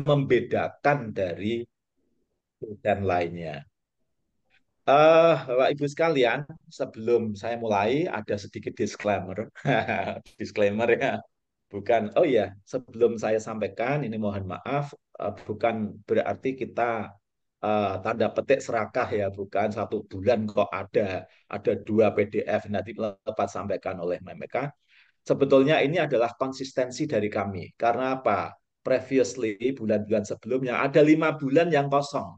membedakan dari dan lainnya. Uh, Bapak Ibu sekalian, sebelum saya mulai ada sedikit disclaimer. disclaimer ya. Bukan oh ya, sebelum saya sampaikan ini mohon maaf uh, bukan berarti kita uh, tanda petik serakah ya, bukan satu bulan kok ada ada dua PDF nanti lepas sampaikan oleh mereka. Sebetulnya ini adalah konsistensi dari kami. Karena apa? previously bulan-bulan sebelumnya ada lima bulan yang kosong.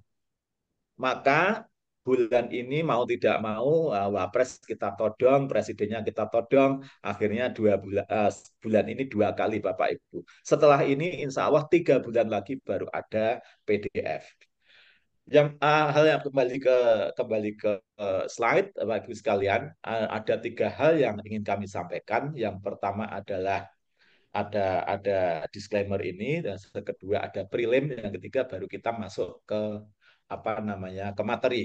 Maka bulan ini mau tidak mau eh, wapres kita todong, presidennya kita todong, akhirnya dua bulan uh, eh, bulan ini dua kali Bapak Ibu. Setelah ini insya Allah tiga bulan lagi baru ada PDF. Yang uh, hal yang kembali ke kembali ke uh, slide bagi sekalian, uh, ada tiga hal yang ingin kami sampaikan. Yang pertama adalah ada ada disclaimer ini dan kedua ada prelim yang ketiga baru kita masuk ke apa namanya ke materi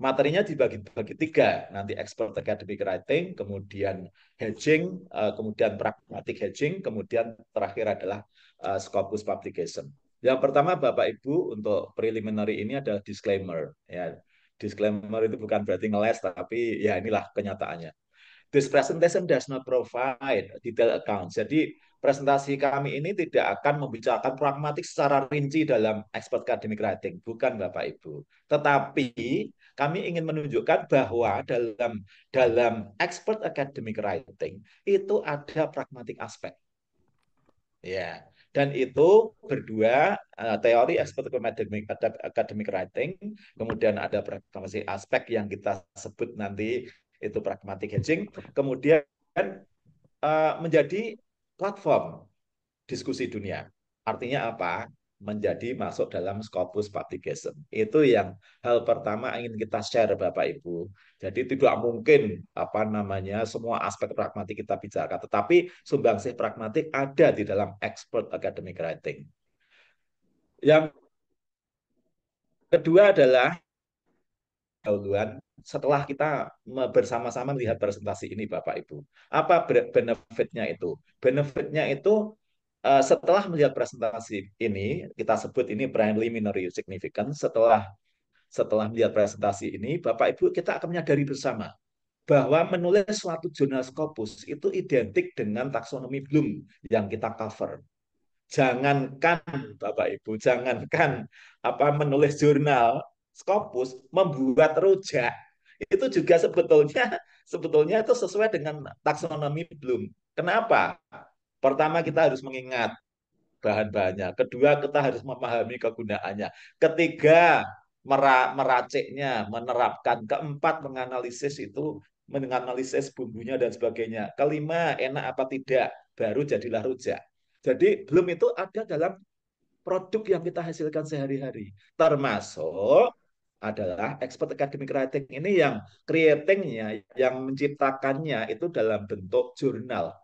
materinya dibagi-bagi tiga nanti expert academic writing kemudian hedging eh, kemudian pragmatic hedging kemudian terakhir adalah eh, scopus publication yang pertama bapak ibu untuk preliminary ini adalah disclaimer ya disclaimer itu bukan berarti ngeles tapi ya inilah kenyataannya This presentation does not provide detailed account. Jadi presentasi kami ini tidak akan membicarakan pragmatik secara rinci dalam expert academic writing, bukan Bapak Ibu. Tetapi kami ingin menunjukkan bahwa dalam dalam expert academic writing itu ada pragmatik aspek. Ya, dan itu berdua eh, teori expert academic academic writing, kemudian ada pragmatik aspek yang kita sebut nanti itu pragmatic hedging kemudian uh, menjadi platform diskusi dunia artinya apa menjadi masuk dalam Scopus Publication. Itu yang hal pertama ingin kita share Bapak Ibu. Jadi tidak mungkin apa namanya semua aspek pragmatik kita bicarakan, tetapi sumbangsih pragmatik ada di dalam expert academic writing. Yang kedua adalah dahuluan setelah kita bersama-sama melihat presentasi ini Bapak Ibu. Apa benefitnya itu? Benefitnya itu eh, setelah melihat presentasi ini, kita sebut ini minority significant setelah setelah melihat presentasi ini, Bapak Ibu kita akan menyadari bersama bahwa menulis suatu jurnal Scopus itu identik dengan taksonomi Bloom yang kita cover. Jangankan Bapak Ibu, jangankan apa menulis jurnal Scopus membuat rujak itu juga sebetulnya sebetulnya itu sesuai dengan taksonomi belum. Kenapa? Pertama kita harus mengingat bahan-bahannya. Kedua kita harus memahami kegunaannya. Ketiga meraciknya, menerapkan. Keempat menganalisis itu menganalisis bumbunya dan sebagainya. Kelima enak apa tidak, baru jadilah rujak. Jadi belum itu ada dalam produk yang kita hasilkan sehari-hari. Termasuk adalah expert academic writing ini yang creatingnya, yang menciptakannya itu dalam bentuk jurnal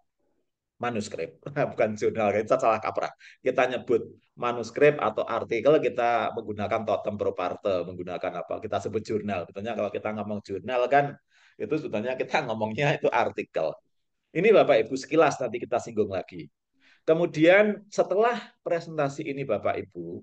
manuskrip, nah, bukan jurnal, kita salah kaprah. Kita nyebut manuskrip atau artikel, kita menggunakan totem properti, menggunakan apa, kita sebut jurnal. Sebetulnya kalau kita ngomong jurnal kan, itu sebetulnya kita ngomongnya itu artikel. Ini Bapak Ibu sekilas nanti kita singgung lagi. Kemudian setelah presentasi ini Bapak Ibu,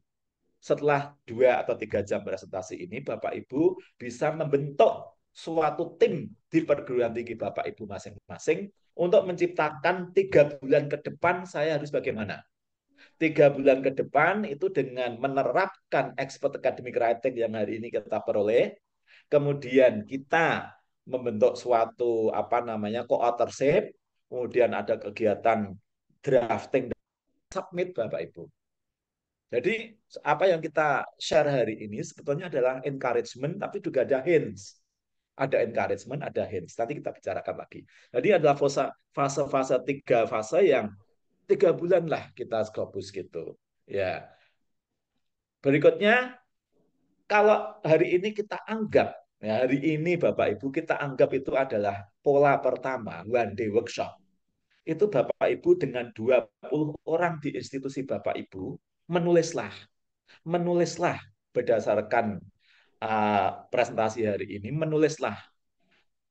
setelah dua atau tiga jam presentasi ini, Bapak Ibu bisa membentuk suatu tim di perguruan tinggi Bapak Ibu masing-masing untuk menciptakan tiga bulan ke depan saya harus bagaimana. Tiga bulan ke depan itu dengan menerapkan expert academic writing yang hari ini kita peroleh, kemudian kita membentuk suatu apa namanya co-authorship, kemudian ada kegiatan drafting dan submit Bapak Ibu. Jadi apa yang kita share hari ini sebetulnya adalah encouragement tapi juga ada hints. Ada encouragement, ada hints. Nanti kita bicarakan lagi. Jadi adalah fase-fase tiga fase yang tiga bulan lah kita Scopus gitu. Ya. Berikutnya, kalau hari ini kita anggap, ya hari ini Bapak Ibu kita anggap itu adalah pola pertama, one day workshop. Itu Bapak Ibu dengan 20 orang di institusi Bapak Ibu, menulislah, menulislah berdasarkan uh, presentasi hari ini, menulislah.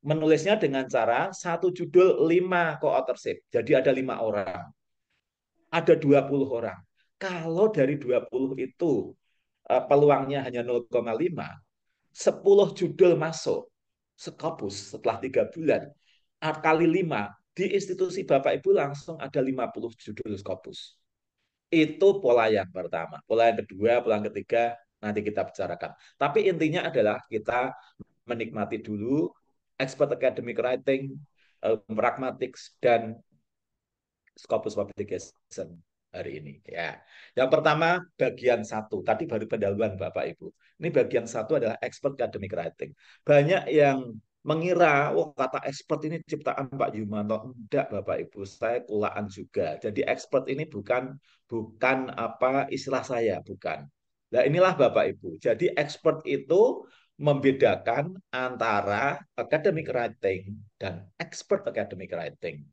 Menulisnya dengan cara satu judul lima co-authorship. Jadi ada lima orang. Ada 20 orang. Kalau dari 20 itu uh, peluangnya hanya 0,5, 10 judul masuk sekopus setelah tiga bulan kali lima di institusi Bapak Ibu langsung ada 50 judul skopus. Itu pola yang pertama. Pola yang kedua, pola yang ketiga nanti kita bicarakan. Tapi intinya adalah kita menikmati dulu expert academic writing, um, pragmatics dan Scopus Publication hari ini. Ya, yang pertama bagian satu tadi baru pendahuluan Bapak Ibu. Ini bagian satu adalah expert academic writing. Banyak yang mengira wah oh, kata expert ini ciptaan Pak Yumanto enggak Bapak Ibu saya kulaan juga jadi expert ini bukan bukan apa istilah saya bukan nah inilah Bapak Ibu jadi expert itu membedakan antara academic writing dan expert academic writing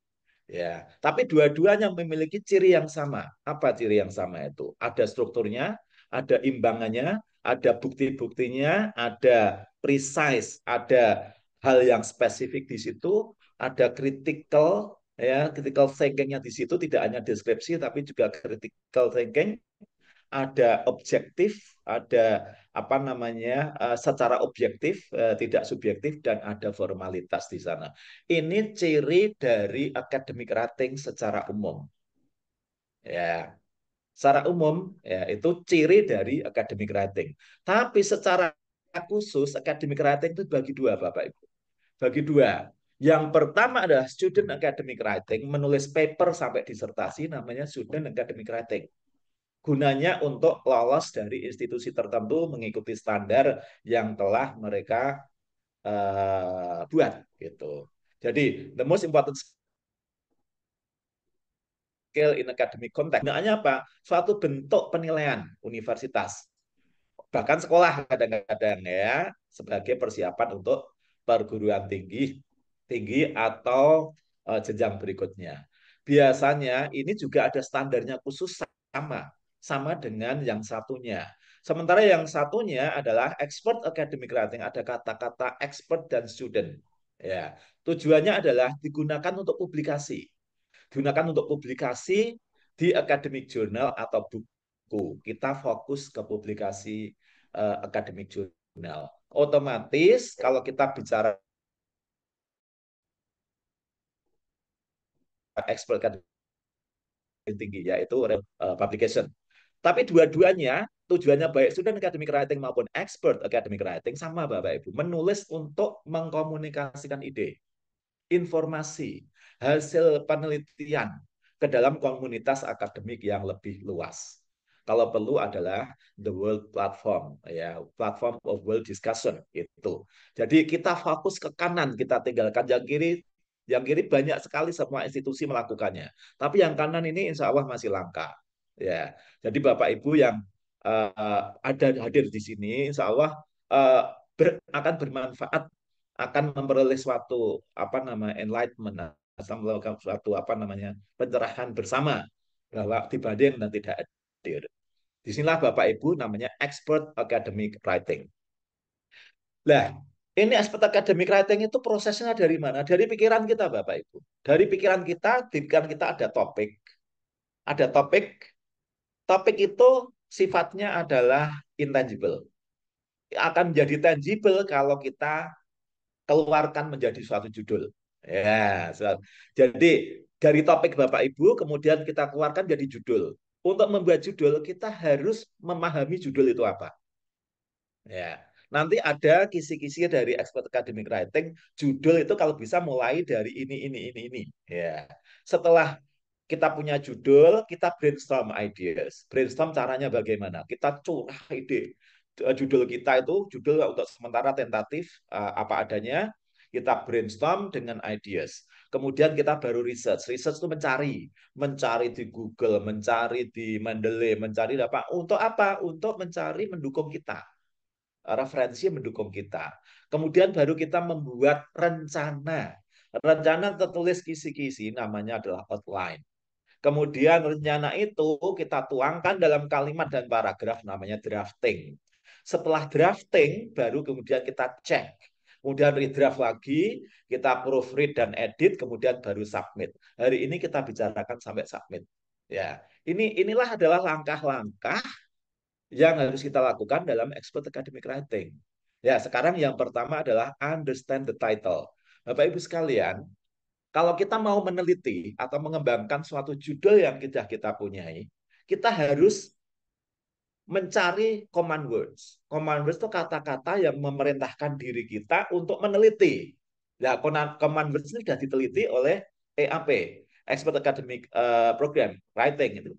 ya tapi dua-duanya memiliki ciri yang sama apa ciri yang sama itu ada strukturnya ada imbangannya ada bukti-buktinya ada precise ada hal yang spesifik di situ, ada critical ya critical thinkingnya di situ tidak hanya deskripsi tapi juga critical thinking ada objektif ada apa namanya eh, secara objektif eh, tidak subjektif dan ada formalitas di sana ini ciri dari academic rating secara umum ya secara umum ya itu ciri dari academic rating tapi secara khusus academic rating itu bagi dua bapak ibu bagi dua. Yang pertama adalah student academic writing, menulis paper sampai disertasi namanya student academic writing. Gunanya untuk lolos dari institusi tertentu mengikuti standar yang telah mereka uh, buat gitu. Jadi the most important skill in academic context. Gunanya apa? Suatu bentuk penilaian universitas bahkan sekolah kadang-kadang ya sebagai persiapan untuk perguruan tinggi tinggi atau uh, jenjang berikutnya. Biasanya ini juga ada standarnya khusus sama sama dengan yang satunya. Sementara yang satunya adalah expert academic writing ada kata-kata expert dan student. Ya, tujuannya adalah digunakan untuk publikasi. Digunakan untuk publikasi di academic journal atau buku. Kita fokus ke publikasi uh, academic journal otomatis kalau kita bicara expert yang tinggi yaitu uh, publication. Tapi dua-duanya tujuannya baik student academic writing maupun expert academic writing sama Bapak Ibu, menulis untuk mengkomunikasikan ide, informasi, hasil penelitian ke dalam komunitas akademik yang lebih luas kalau perlu adalah the world platform ya platform of world discussion itu jadi kita fokus ke kanan kita tinggalkan yang kiri yang kiri banyak sekali semua institusi melakukannya tapi yang kanan ini insya Allah masih langka ya jadi bapak ibu yang uh, ada hadir di sini insya Allah uh, ber, akan bermanfaat akan memperoleh suatu apa nama enlightenment atau melakukan suatu apa namanya pencerahan bersama bahwa dibanding dan tidak hadir. Disinilah Bapak Ibu namanya expert academic writing. Lah, ini expert academic writing itu prosesnya dari mana? Dari pikiran kita Bapak Ibu. Dari pikiran kita, di pikiran kita ada topik. Ada topik. Topik itu sifatnya adalah intangible. Akan menjadi tangible kalau kita keluarkan menjadi suatu judul. Ya, jadi dari topik Bapak Ibu kemudian kita keluarkan jadi judul untuk membuat judul kita harus memahami judul itu apa. Ya. Nanti ada kisi-kisi dari expert academic writing, judul itu kalau bisa mulai dari ini ini ini ini. Ya. Setelah kita punya judul, kita brainstorm ideas. Brainstorm caranya bagaimana? Kita curah ide. Eh, judul kita itu judul untuk sementara tentatif eh, apa adanya, kita brainstorm dengan ideas. Kemudian kita baru research. Research itu mencari, mencari di Google, mencari di Mendeley, mencari apa? Untuk apa? Untuk mencari mendukung kita. Referensi mendukung kita. Kemudian baru kita membuat rencana. Rencana tertulis kisi-kisi namanya adalah outline. Kemudian rencana itu kita tuangkan dalam kalimat dan paragraf namanya drafting. Setelah drafting, baru kemudian kita cek kemudian redraft lagi, kita proofread dan edit, kemudian baru submit. Hari ini kita bicarakan sampai submit. Ya, ini inilah adalah langkah-langkah yang harus kita lakukan dalam expert academic writing. Ya, sekarang yang pertama adalah understand the title. Bapak Ibu sekalian, kalau kita mau meneliti atau mengembangkan suatu judul yang sudah kita punyai, kita harus mencari command words. Command words itu kata-kata yang memerintahkan diri kita untuk meneliti. Ya command words ini sudah diteliti oleh EAP, Expert Academic eh, Program Writing itu.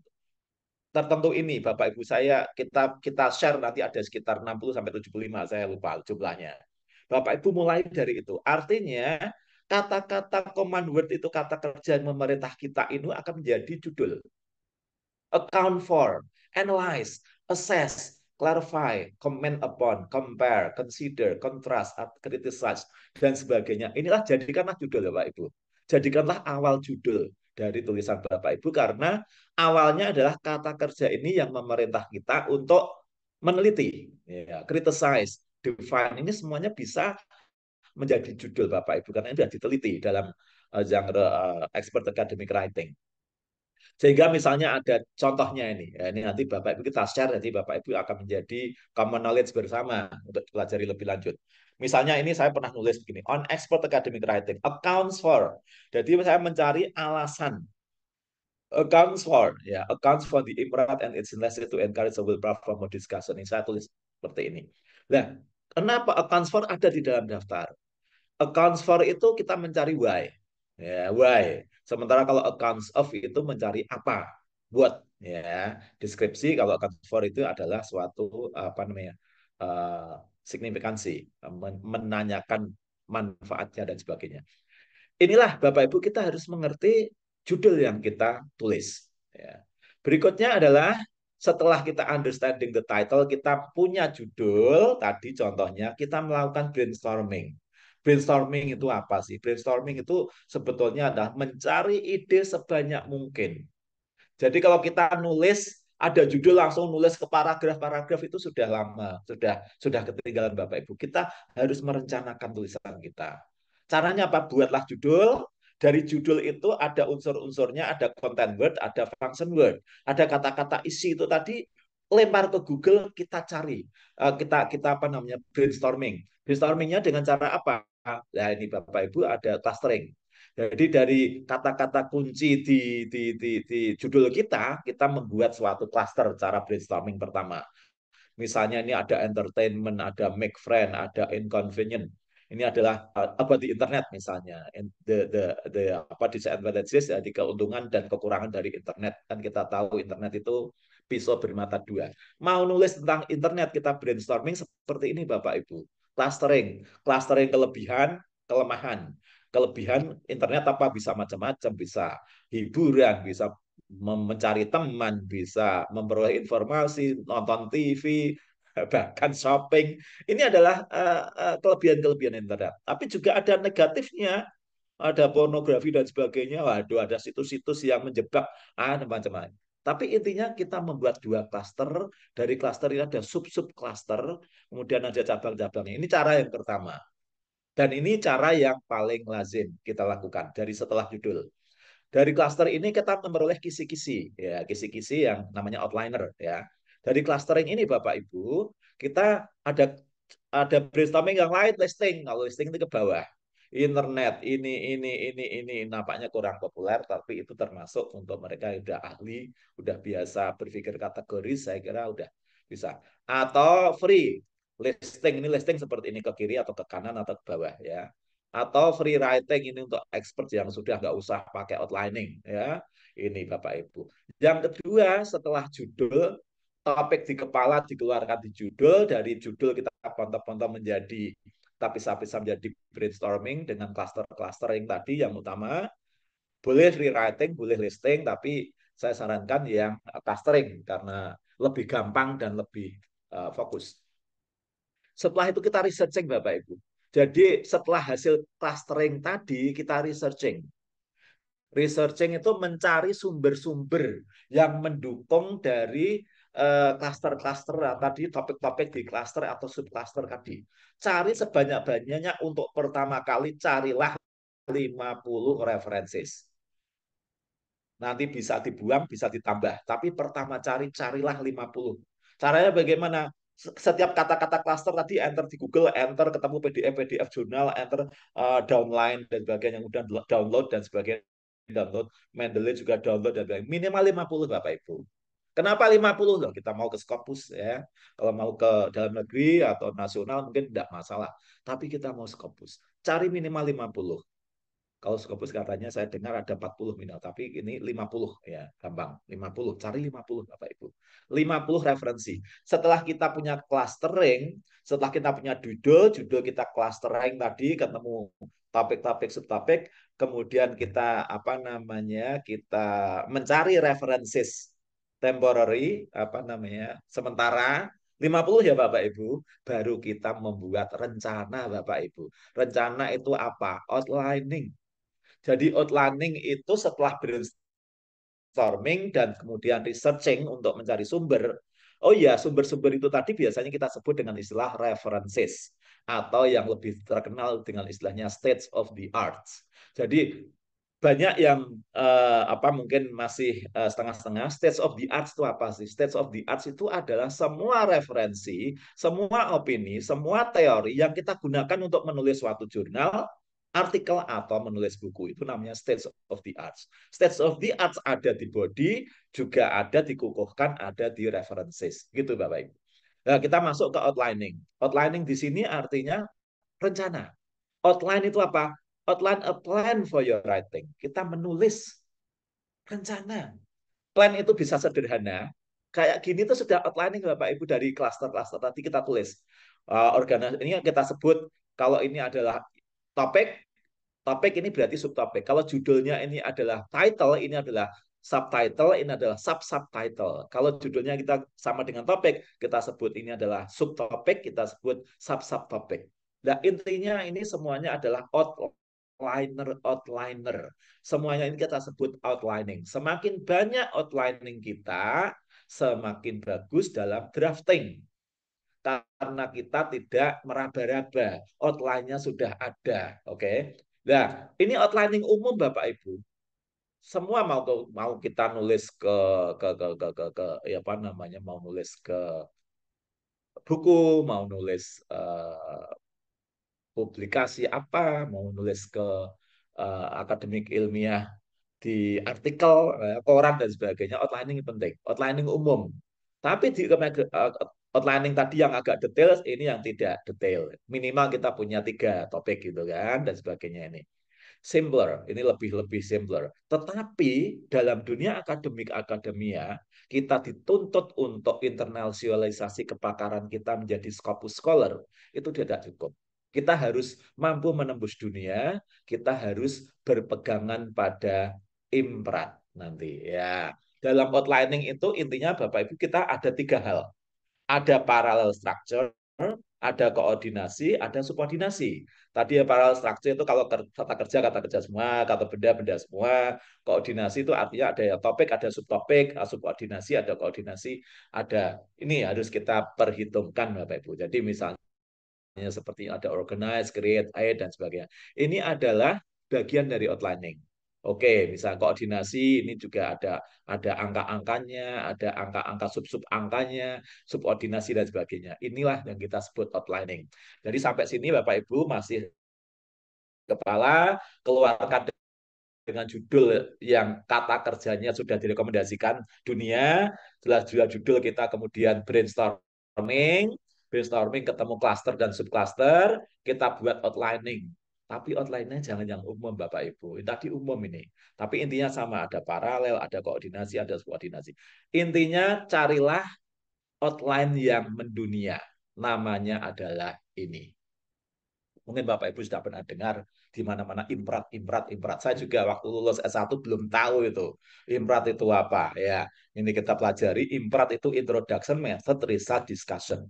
Tertentu ini Bapak Ibu saya kita kita share nanti ada sekitar 60 sampai 75 saya lupa jumlahnya. Bapak Ibu mulai dari itu. Artinya kata-kata command word itu kata kerja yang memerintah kita ini akan menjadi judul. Account for, analyze, assess, clarify, comment upon, compare, consider, contrast, criticize, dan sebagainya. Inilah jadikanlah judul Bapak ya, Ibu. Jadikanlah awal judul dari tulisan Bapak Ibu karena awalnya adalah kata kerja ini yang memerintah kita untuk meneliti, ya, criticize, define. Ini semuanya bisa menjadi judul Bapak Ibu karena ini sudah diteliti dalam eh, genre eh, expert academic writing. Sehingga misalnya ada contohnya ini, ya, ini nanti Bapak Ibu kita share, nanti Bapak Ibu akan menjadi common knowledge bersama untuk pelajari lebih lanjut. Misalnya ini saya pernah nulis begini, on expert academic writing, accounts for. Jadi saya mencari alasan accounts for, ya, accounts for the import and its necessity to encourage a will platform a discussion. Ini saya tulis seperti ini. Nah, kenapa accounts for ada di dalam daftar? Accounts for itu kita mencari why. Ya, why? Sementara kalau accounts of itu mencari apa buat ya deskripsi kalau accounts for itu adalah suatu apa namanya uh, signifikansi men menanyakan manfaatnya dan sebagainya. Inilah Bapak Ibu kita harus mengerti judul yang kita tulis. Ya. Berikutnya adalah setelah kita understanding the title, kita punya judul. Tadi contohnya kita melakukan brainstorming brainstorming itu apa sih? Brainstorming itu sebetulnya adalah mencari ide sebanyak mungkin. Jadi kalau kita nulis ada judul langsung nulis ke paragraf-paragraf itu sudah lama, sudah sudah ketinggalan Bapak Ibu. Kita harus merencanakan tulisan kita. Caranya apa? Buatlah judul, dari judul itu ada unsur-unsurnya, ada content word, ada function word, ada kata-kata isi itu tadi lempar ke Google kita cari eh, kita kita apa namanya brainstorming brainstormingnya dengan cara apa Nah ini Bapak Ibu ada clustering. Jadi dari kata-kata kunci di, di, di, di judul kita, kita membuat suatu cluster cara brainstorming pertama. Misalnya ini ada entertainment, ada make friend, ada inconvenient. Ini adalah eh, apa di internet misalnya, the, the, the apa disadvantages, jadi ya, keuntungan dan kekurangan dari internet. Kan kita tahu internet itu pisau bermata dua. Mau nulis tentang internet kita brainstorming seperti ini Bapak Ibu clustering. Clustering kelebihan, kelemahan. Kelebihan internet apa bisa macam-macam, bisa hiburan, bisa mencari teman, bisa memperoleh informasi, nonton TV, bahkan shopping. Ini adalah eh, eh, kelebihan-kelebihan internet. Tapi juga ada negatifnya, ada pornografi dan sebagainya. Waduh, ada situs-situs yang menjebak, ah macam-macam. Tapi intinya kita membuat dua klaster, dari klaster ini ada sub-sub klaster, kemudian ada cabang-cabangnya. Ini cara yang pertama. Dan ini cara yang paling lazim kita lakukan dari setelah judul. Dari klaster ini kita memperoleh kisi-kisi, ya kisi-kisi yang namanya outliner, ya. Dari clustering ini Bapak Ibu, kita ada ada brainstorming yang lain listing. Kalau listing itu ke bawah internet ini ini ini ini nampaknya kurang populer tapi itu termasuk untuk mereka yang sudah ahli sudah biasa berpikir kategori saya kira sudah bisa atau free listing ini listing seperti ini ke kiri atau ke kanan atau ke bawah ya atau free writing ini untuk expert yang sudah nggak usah pakai outlining ya ini bapak ibu yang kedua setelah judul topik di kepala dikeluarkan di judul dari judul kita pontop-pontop menjadi tapi sampai-sampai menjadi brainstorming dengan cluster-cluster yang tadi yang utama boleh rewriting, boleh listing, tapi saya sarankan yang eh, clustering karena lebih gampang dan lebih uh, fokus. Setelah itu kita researching Bapak Ibu. Jadi setelah hasil clustering tadi kita researching. Researching itu mencari sumber-sumber yang mendukung dari klaster-klaster eh, uh, nah, tadi topik-topik di klaster atau subklaster tadi. Cari sebanyak-banyaknya untuk pertama kali carilah 50 references. Nanti bisa dibuang, bisa ditambah. Tapi pertama cari, carilah 50. Caranya bagaimana? Setiap kata-kata klaster tadi enter di Google, enter ketemu PDF, PDF jurnal, enter uh, downline dan sebagainya, udah download dan sebagainya, download, Mendeley juga download dan sebagainya. Minimal 50 Bapak Ibu. Kenapa 50? Loh, kita mau ke Skopus ya. Kalau mau ke dalam negeri atau nasional mungkin tidak masalah. Tapi kita mau Skopus. Cari minimal 50. Kalau Skopus katanya saya dengar ada 40 minimal, tapi ini 50 ya, gampang. 50, cari 50 Bapak Ibu. 50 referensi. Setelah kita punya clustering, setelah kita punya judul, judul kita clustering tadi ketemu topik-topik subtopik, kemudian kita apa namanya? kita mencari references temporary apa namanya sementara 50 ya Bapak Ibu, baru kita membuat rencana Bapak Ibu. Rencana itu apa? Outlining. Jadi outlining itu setelah brainstorming dan kemudian researching untuk mencari sumber. Oh ya, sumber-sumber itu tadi biasanya kita sebut dengan istilah references atau yang lebih terkenal dengan istilahnya states of the arts. Jadi banyak yang uh, apa mungkin masih eh, setengah-setengah. Uh, States of the arts itu apa sih? States of the arts itu adalah semua referensi, semua opini, semua teori yang kita gunakan untuk menulis suatu jurnal, artikel atau menulis buku. Itu namanya states of the arts. States of the arts ada di body, juga ada dikukuhkan, ada di references. Gitu Bapak Ibu. Nah, kita masuk ke outlining. Outlining di sini artinya rencana. Outline itu apa? Outline a plan for your writing. Kita menulis rencana. Plan itu bisa sederhana. Kayak gini tuh sudah outlining Bapak Ibu dari klaster-klaster tadi kita tulis. Uh, organ ini kita sebut kalau ini adalah topik, topik ini berarti subtopik. Kalau judulnya ini adalah title, ini adalah subtitle, ini adalah sub-subtitle. Kalau judulnya kita sama dengan topik, kita sebut ini adalah subtopik, kita sebut sub-subtopik. Nah, intinya ini semuanya adalah outline outliner outliner. Semuanya ini kita sebut outlining. Semakin banyak outlining kita, semakin bagus dalam drafting. Karena kita tidak meraba-raba, outline-nya sudah ada, oke. Okay? Nah, ini outlining umum Bapak Ibu. Semua mau ke, mau kita nulis ke ke ke ke ke, ke ya apa namanya mau nulis ke buku, mau nulis uh, publikasi apa, mau nulis ke uh, akademik ilmiah di artikel, uh, koran dan sebagainya, outlining penting, outlining umum. Tapi di uh, outlining tadi yang agak detail, ini yang tidak detail. Minimal kita punya tiga topik gitu kan, dan sebagainya ini. Simpler, ini lebih-lebih simpler. Tetapi dalam dunia akademik-akademia, kita dituntut untuk internasionalisasi kepakaran kita menjadi Scopus Scholar, itu tidak cukup. Kita harus mampu menembus dunia, kita harus berpegangan pada imprat nanti ya. Dalam outlining itu intinya Bapak Ibu kita ada tiga hal. Ada parallel structure, ada koordinasi, ada subordinasi. Tadi ya parallel structure itu kalau kata kerja kata kerja semua, kata benda benda semua. Koordinasi itu artinya ada ya topik, ada subtopik, ada subordinasi, ada koordinasi, ada ini harus kita perhitungkan Bapak Ibu. Jadi misalnya Ya, seperti ada organize, create, aid, dan sebagainya. Ini adalah bagian dari outlining. Oke, misal koordinasi ini juga ada ada angka-angkanya, ada angka-angka sub-sub angkanya, subordinasi dan sebagainya. Inilah yang kita sebut outlining. Jadi sampai sini Bapak Ibu masih kepala keluarkan dengan judul yang kata kerjanya sudah direkomendasikan dunia, jelas juga judul kita kemudian brainstorming, brainstorming ketemu cluster dan subcluster, kita buat outlining. Tapi outline-nya jangan yang umum Bapak Ibu. Ini tadi umum ini. Tapi intinya sama, ada paralel, ada koordinasi, ada koordinasi Intinya carilah outline yang mendunia. Namanya adalah ini. Mungkin Bapak Ibu sudah pernah dengar di mana-mana imprat, imprat, imprat. Saya juga waktu lulus S1 belum tahu itu. Imprat itu apa? Ya, ini kita pelajari. Imprat itu introduction, method, research, discussion.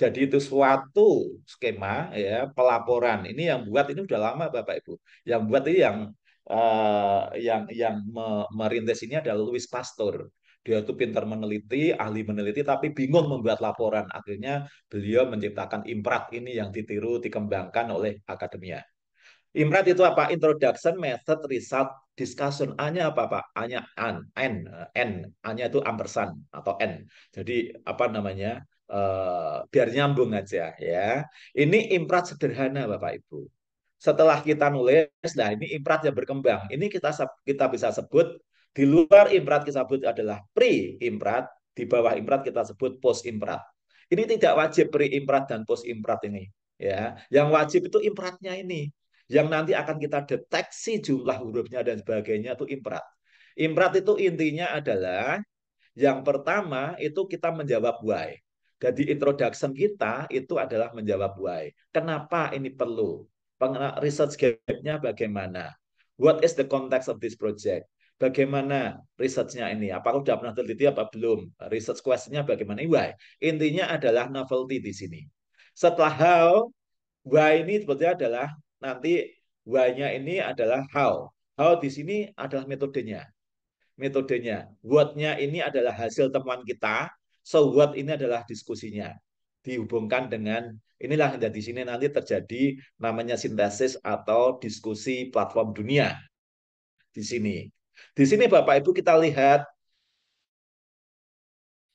Jadi itu suatu skema ya pelaporan ini yang buat ini sudah lama Bapak Ibu. Yang buat ini yang uh, yang yang merintis ini adalah Louis Pasteur. Dia itu pintar meneliti, ahli meneliti, tapi bingung membuat laporan. Akhirnya beliau menciptakan imprat ini yang ditiru, dikembangkan oleh akademia. Imprat itu apa? Introduction, Method, Result, Discussion. A-nya apa, Pak? a an, n, n. a itu ampersand atau n. Jadi apa namanya? uh, biar nyambung aja ya. Ini imprat sederhana Bapak Ibu. Setelah kita nulis, nah ini imprat yang berkembang. Ini kita kita bisa sebut di luar imprat kita sebut adalah pre imprat, di bawah imprat kita sebut post imprat. Ini tidak wajib pre imprat dan post imprat ini ya. Yang wajib itu impratnya ini. Yang nanti akan kita deteksi jumlah hurufnya dan sebagainya itu imprat. Imprat itu intinya adalah yang pertama itu kita menjawab why. Jadi introduction kita itu adalah menjawab why. Kenapa ini perlu? research gap-nya bagaimana? What is the context of this project? Bagaimana researchnya ini? Apakah sudah pernah teliti apa belum? Research question-nya bagaimana? Why? Intinya adalah novelty di sini. Setelah how, why ini sebetulnya adalah nanti why-nya ini adalah how. How di sini adalah metodenya. Metodenya. What-nya ini adalah hasil temuan kita So what ini adalah diskusinya. Dihubungkan dengan inilah yang di sini nanti terjadi namanya sintesis atau diskusi platform dunia di sini. Di sini Bapak Ibu kita lihat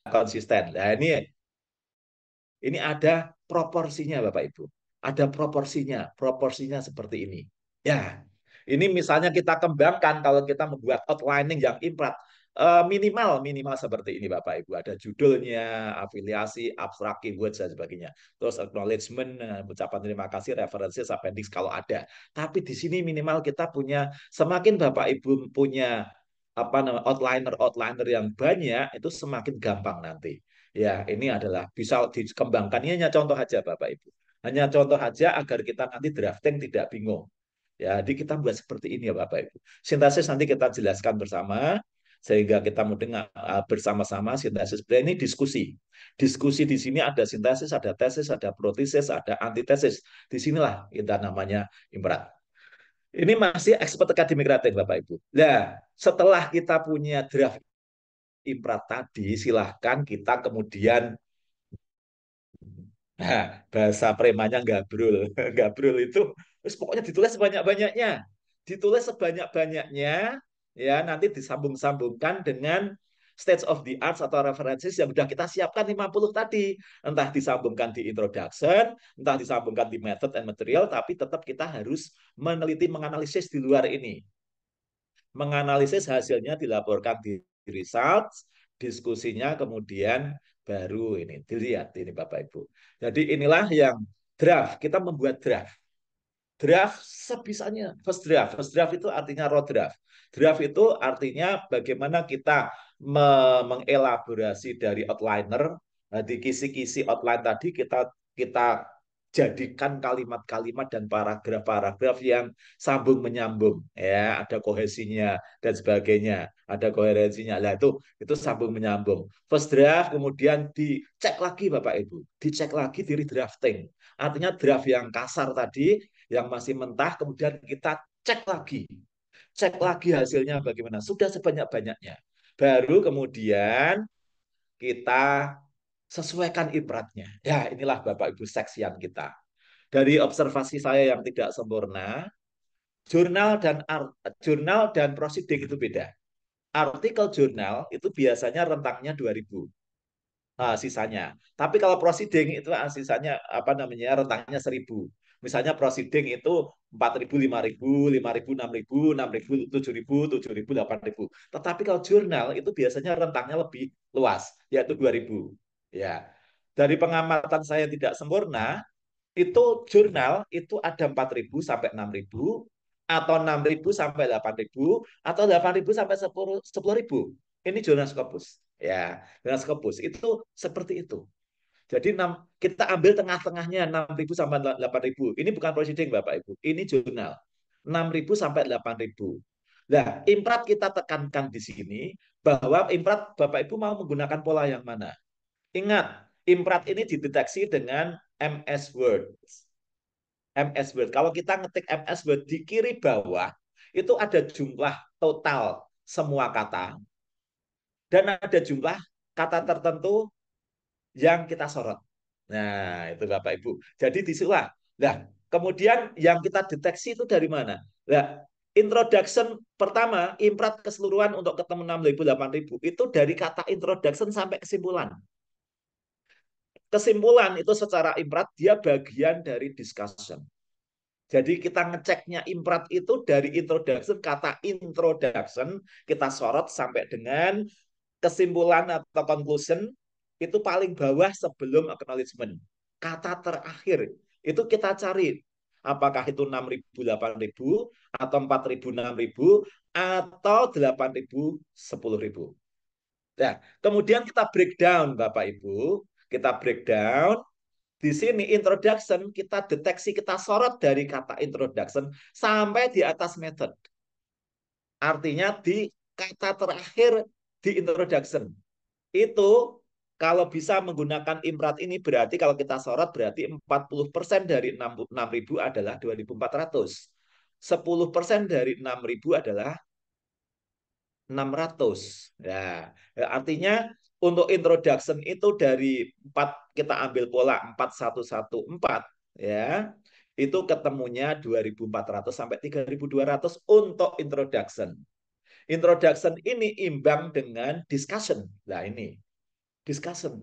konsisten. Nah, ini ini ada proporsinya Bapak Ibu. Ada proporsinya, proporsinya seperti ini. Ya. Ini misalnya kita kembangkan kalau kita membuat outlining yang imprat, Eh, minimal minimal seperti ini Bapak Ibu ada judulnya afiliasi abstrak keywords dan sebagainya terus acknowledgement eh, ucapan terima kasih referensi appendix kalau ada tapi di sini minimal kita punya semakin Bapak Ibu punya apa namanya outliner outliner yang banyak itu semakin gampang nanti ya ini adalah bisa dikembangkan ini hanya contoh aja Bapak Ibu hanya contoh aja agar kita nanti drafting tidak bingung Ya, jadi kita buat seperti ini ya Bapak Ibu. Sintesis nanti kita jelaskan bersama sehingga kita mau dengar eh, bersama-sama sintesis brain nah, ini diskusi. Diskusi di sini ada sintesis, ada tesis, ada protesis, ada antitesis. Di sinilah kita namanya imbrat. Ini masih expert akademik rating Bapak Ibu. Nah, setelah kita punya draft imbrat tadi, silahkan kita kemudian Nah, bahasa premanya gabrul. gabrul itu pokoknya ditulis sebanyak-banyaknya. Ditulis sebanyak-banyaknya ya nanti disambung-sambungkan dengan stage of the arts atau referensi yang sudah kita siapkan 50 tadi. Entah disambungkan di introduction, entah disambungkan di method and material, tapi tetap kita harus meneliti, menganalisis di luar ini. Menganalisis hasilnya dilaporkan di results, diskusinya kemudian baru ini dilihat ini Bapak Ibu. Jadi inilah yang draft, kita membuat draft draft sebisanya. First draft, first draft itu artinya raw draft. Draft itu artinya bagaimana kita me mengelaborasi dari outliner. Nah, di kisi-kisi outline tadi kita kita jadikan kalimat-kalimat dan paragraf-paragraf yang sambung menyambung ya ada kohesinya dan sebagainya ada koherensinya lah itu itu sambung menyambung first draft kemudian dicek lagi bapak ibu dicek lagi di redrafting artinya draft yang kasar tadi yang masih mentah, kemudian kita cek lagi. Cek lagi hasilnya bagaimana. Sudah sebanyak-banyaknya. Baru kemudian kita sesuaikan ibratnya. Ya, inilah Bapak Ibu seksian kita. Dari observasi saya yang tidak sempurna, jurnal dan art, jurnal dan prosiding itu beda. Artikel jurnal itu biasanya rentangnya 2000 nah, sisanya. Tapi kalau prosiding itu ah, sisanya apa namanya rentangnya 1000. Misalnya proceeding itu 4.000, 5.000, 5.000, 6.000, 6.000, 7.000, 7.000, 8.000. Tetapi kalau jurnal itu biasanya rentangnya lebih luas, yaitu 2.000. Ya. Dari pengamatan saya tidak sempurna, itu jurnal itu ada 4.000 sampai 6.000 atau 6.000 sampai 8.000 atau 8.000 sampai 10.000. 10 ini jurnal Scopus. Ya, jurnal Scopus itu seperti itu. Jadi 6, kita ambil tengah-tengahnya 6.000 sampai 8.000. Ini bukan proceeding Bapak Ibu, ini jurnal. 6.000 sampai 8.000. Nah, imprat kita tekankan di sini bahwa imprat Bapak Ibu mau menggunakan pola yang mana. Ingat, imprat ini dideteksi dengan MS Word. MS Word. Kalau kita ngetik MS Word di kiri bawah, itu ada jumlah total semua kata. Dan ada jumlah kata tertentu yang kita sorot. Nah, itu Bapak Ibu. Jadi disitulah. Nah, kemudian yang kita deteksi itu dari mana? Nah, introduction pertama, imprat keseluruhan untuk ketemu 6000 8000 itu dari kata introduction sampai kesimpulan. Kesimpulan itu secara imprat dia bagian dari discussion. Jadi kita ngeceknya imprat itu dari introduction, kata introduction, kita sorot sampai dengan kesimpulan atau conclusion, itu paling bawah sebelum acknowledgement. Kata terakhir itu kita cari apakah itu 6000 8000 atau 4000 6000 atau 8000 10000. ya kemudian kita breakdown Bapak Ibu, kita breakdown di sini introduction kita deteksi kita sorot dari kata introduction sampai di atas method. Artinya di kata terakhir di introduction itu kalau bisa menggunakan imrat ini berarti kalau kita sorot berarti 40% dari 6.000 adalah 2.400. 10% dari 6.000 adalah 600. ya nah, artinya untuk introduction itu dari 4 kita ambil pola 4114 ya. Itu ketemunya 2400 sampai 3200 untuk introduction. Introduction ini imbang dengan discussion. Nah, ini discussion.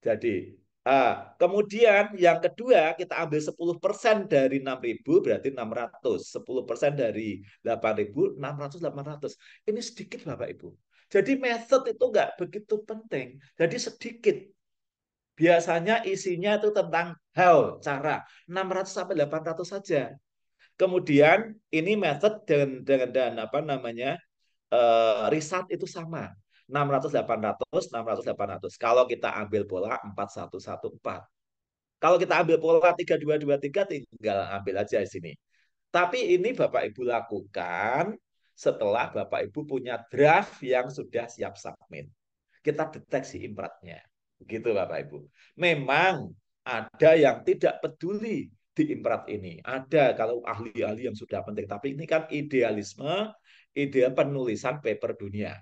Jadi ah, kemudian yang kedua kita ambil 10% dari 6.000 berarti 600. 10% dari 8.000 600 800. Ini sedikit Bapak Ibu. Jadi method itu enggak begitu penting. Jadi sedikit. Biasanya isinya itu tentang how, cara. 600 sampai 800 saja. Kemudian ini method dengan dengan dan apa namanya uh, riset itu sama. 600 800 600 800. Kalau kita ambil pola 4114. Kalau kita ambil pola 3223 tinggal ambil aja di sini. Tapi ini Bapak Ibu lakukan setelah Bapak Ibu punya draft yang sudah siap submit. Kita deteksi impratnya. Begitu Bapak Ibu. Memang ada yang tidak peduli di imprat ini. Ada kalau ahli-ahli yang sudah penting. Tapi ini kan idealisme, ide penulisan paper dunia.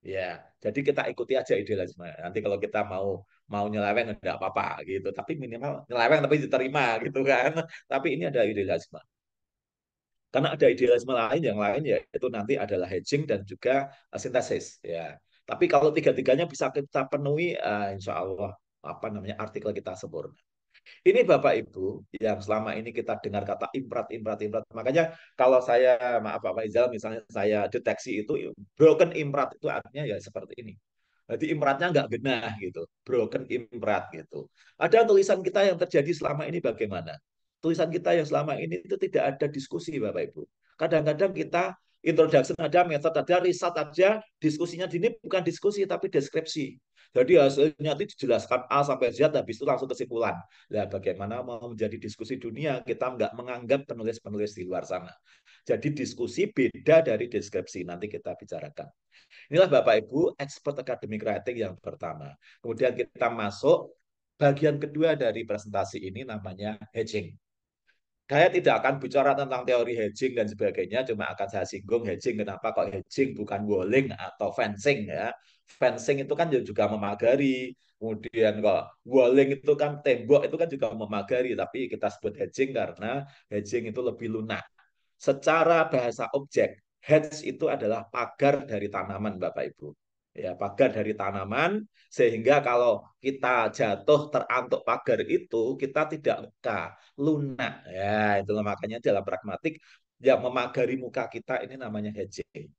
Ya, jadi kita ikuti aja idealisme. Nanti kalau kita mau mau nyeleweng enggak apa-apa gitu, tapi minimal nyeleweng tapi diterima gitu kan. Tapi ini ada idealisme. Karena ada idealisme lain yang lain ya itu nanti adalah hedging dan juga eh, sintesis ya. Tapi kalau tiga-tiganya bisa kita penuhi, uh, insya Allah apa namanya artikel kita sempurna. Ini Bapak Ibu yang selama ini kita dengar kata imprat, imprat, imprat. Makanya kalau saya, maaf Pak Faizal, misalnya saya deteksi itu broken imprat itu artinya ya seperti ini. Jadi imratnya nggak benar gitu, broken imprat gitu. Ada tulisan kita yang terjadi selama ini bagaimana? Tulisan kita yang selama ini itu tidak ada diskusi Bapak Ibu. Kadang-kadang kita introduction ada, method ada, riset ada, diskusinya di ini bukan diskusi tapi deskripsi. Jadi hasilnya itu dijelaskan A sampai Z, habis itu langsung kesimpulan. Nah, bagaimana mau menjadi diskusi dunia, kita nggak menganggap penulis-penulis di luar sana. Jadi diskusi beda dari deskripsi, nanti kita bicarakan. Inilah Bapak Ibu, expert academic writing yang pertama. Kemudian kita masuk bagian kedua dari presentasi ini namanya hedging saya tidak akan bicara tentang teori hedging dan sebagainya, cuma akan saya singgung hedging. Kenapa kok hedging bukan walling atau fencing ya? Fencing itu kan juga memagari, kemudian kok walling itu kan tembok itu kan juga memagari, tapi kita sebut hedging karena hedging itu lebih lunak. Secara bahasa objek, hedge itu adalah pagar dari tanaman, Bapak Ibu ya pagar dari tanaman sehingga kalau kita jatuh terantuk pagar itu kita tidak luka lunak ya itulah makanya dalam pragmatik yang memagari muka kita ini namanya hedging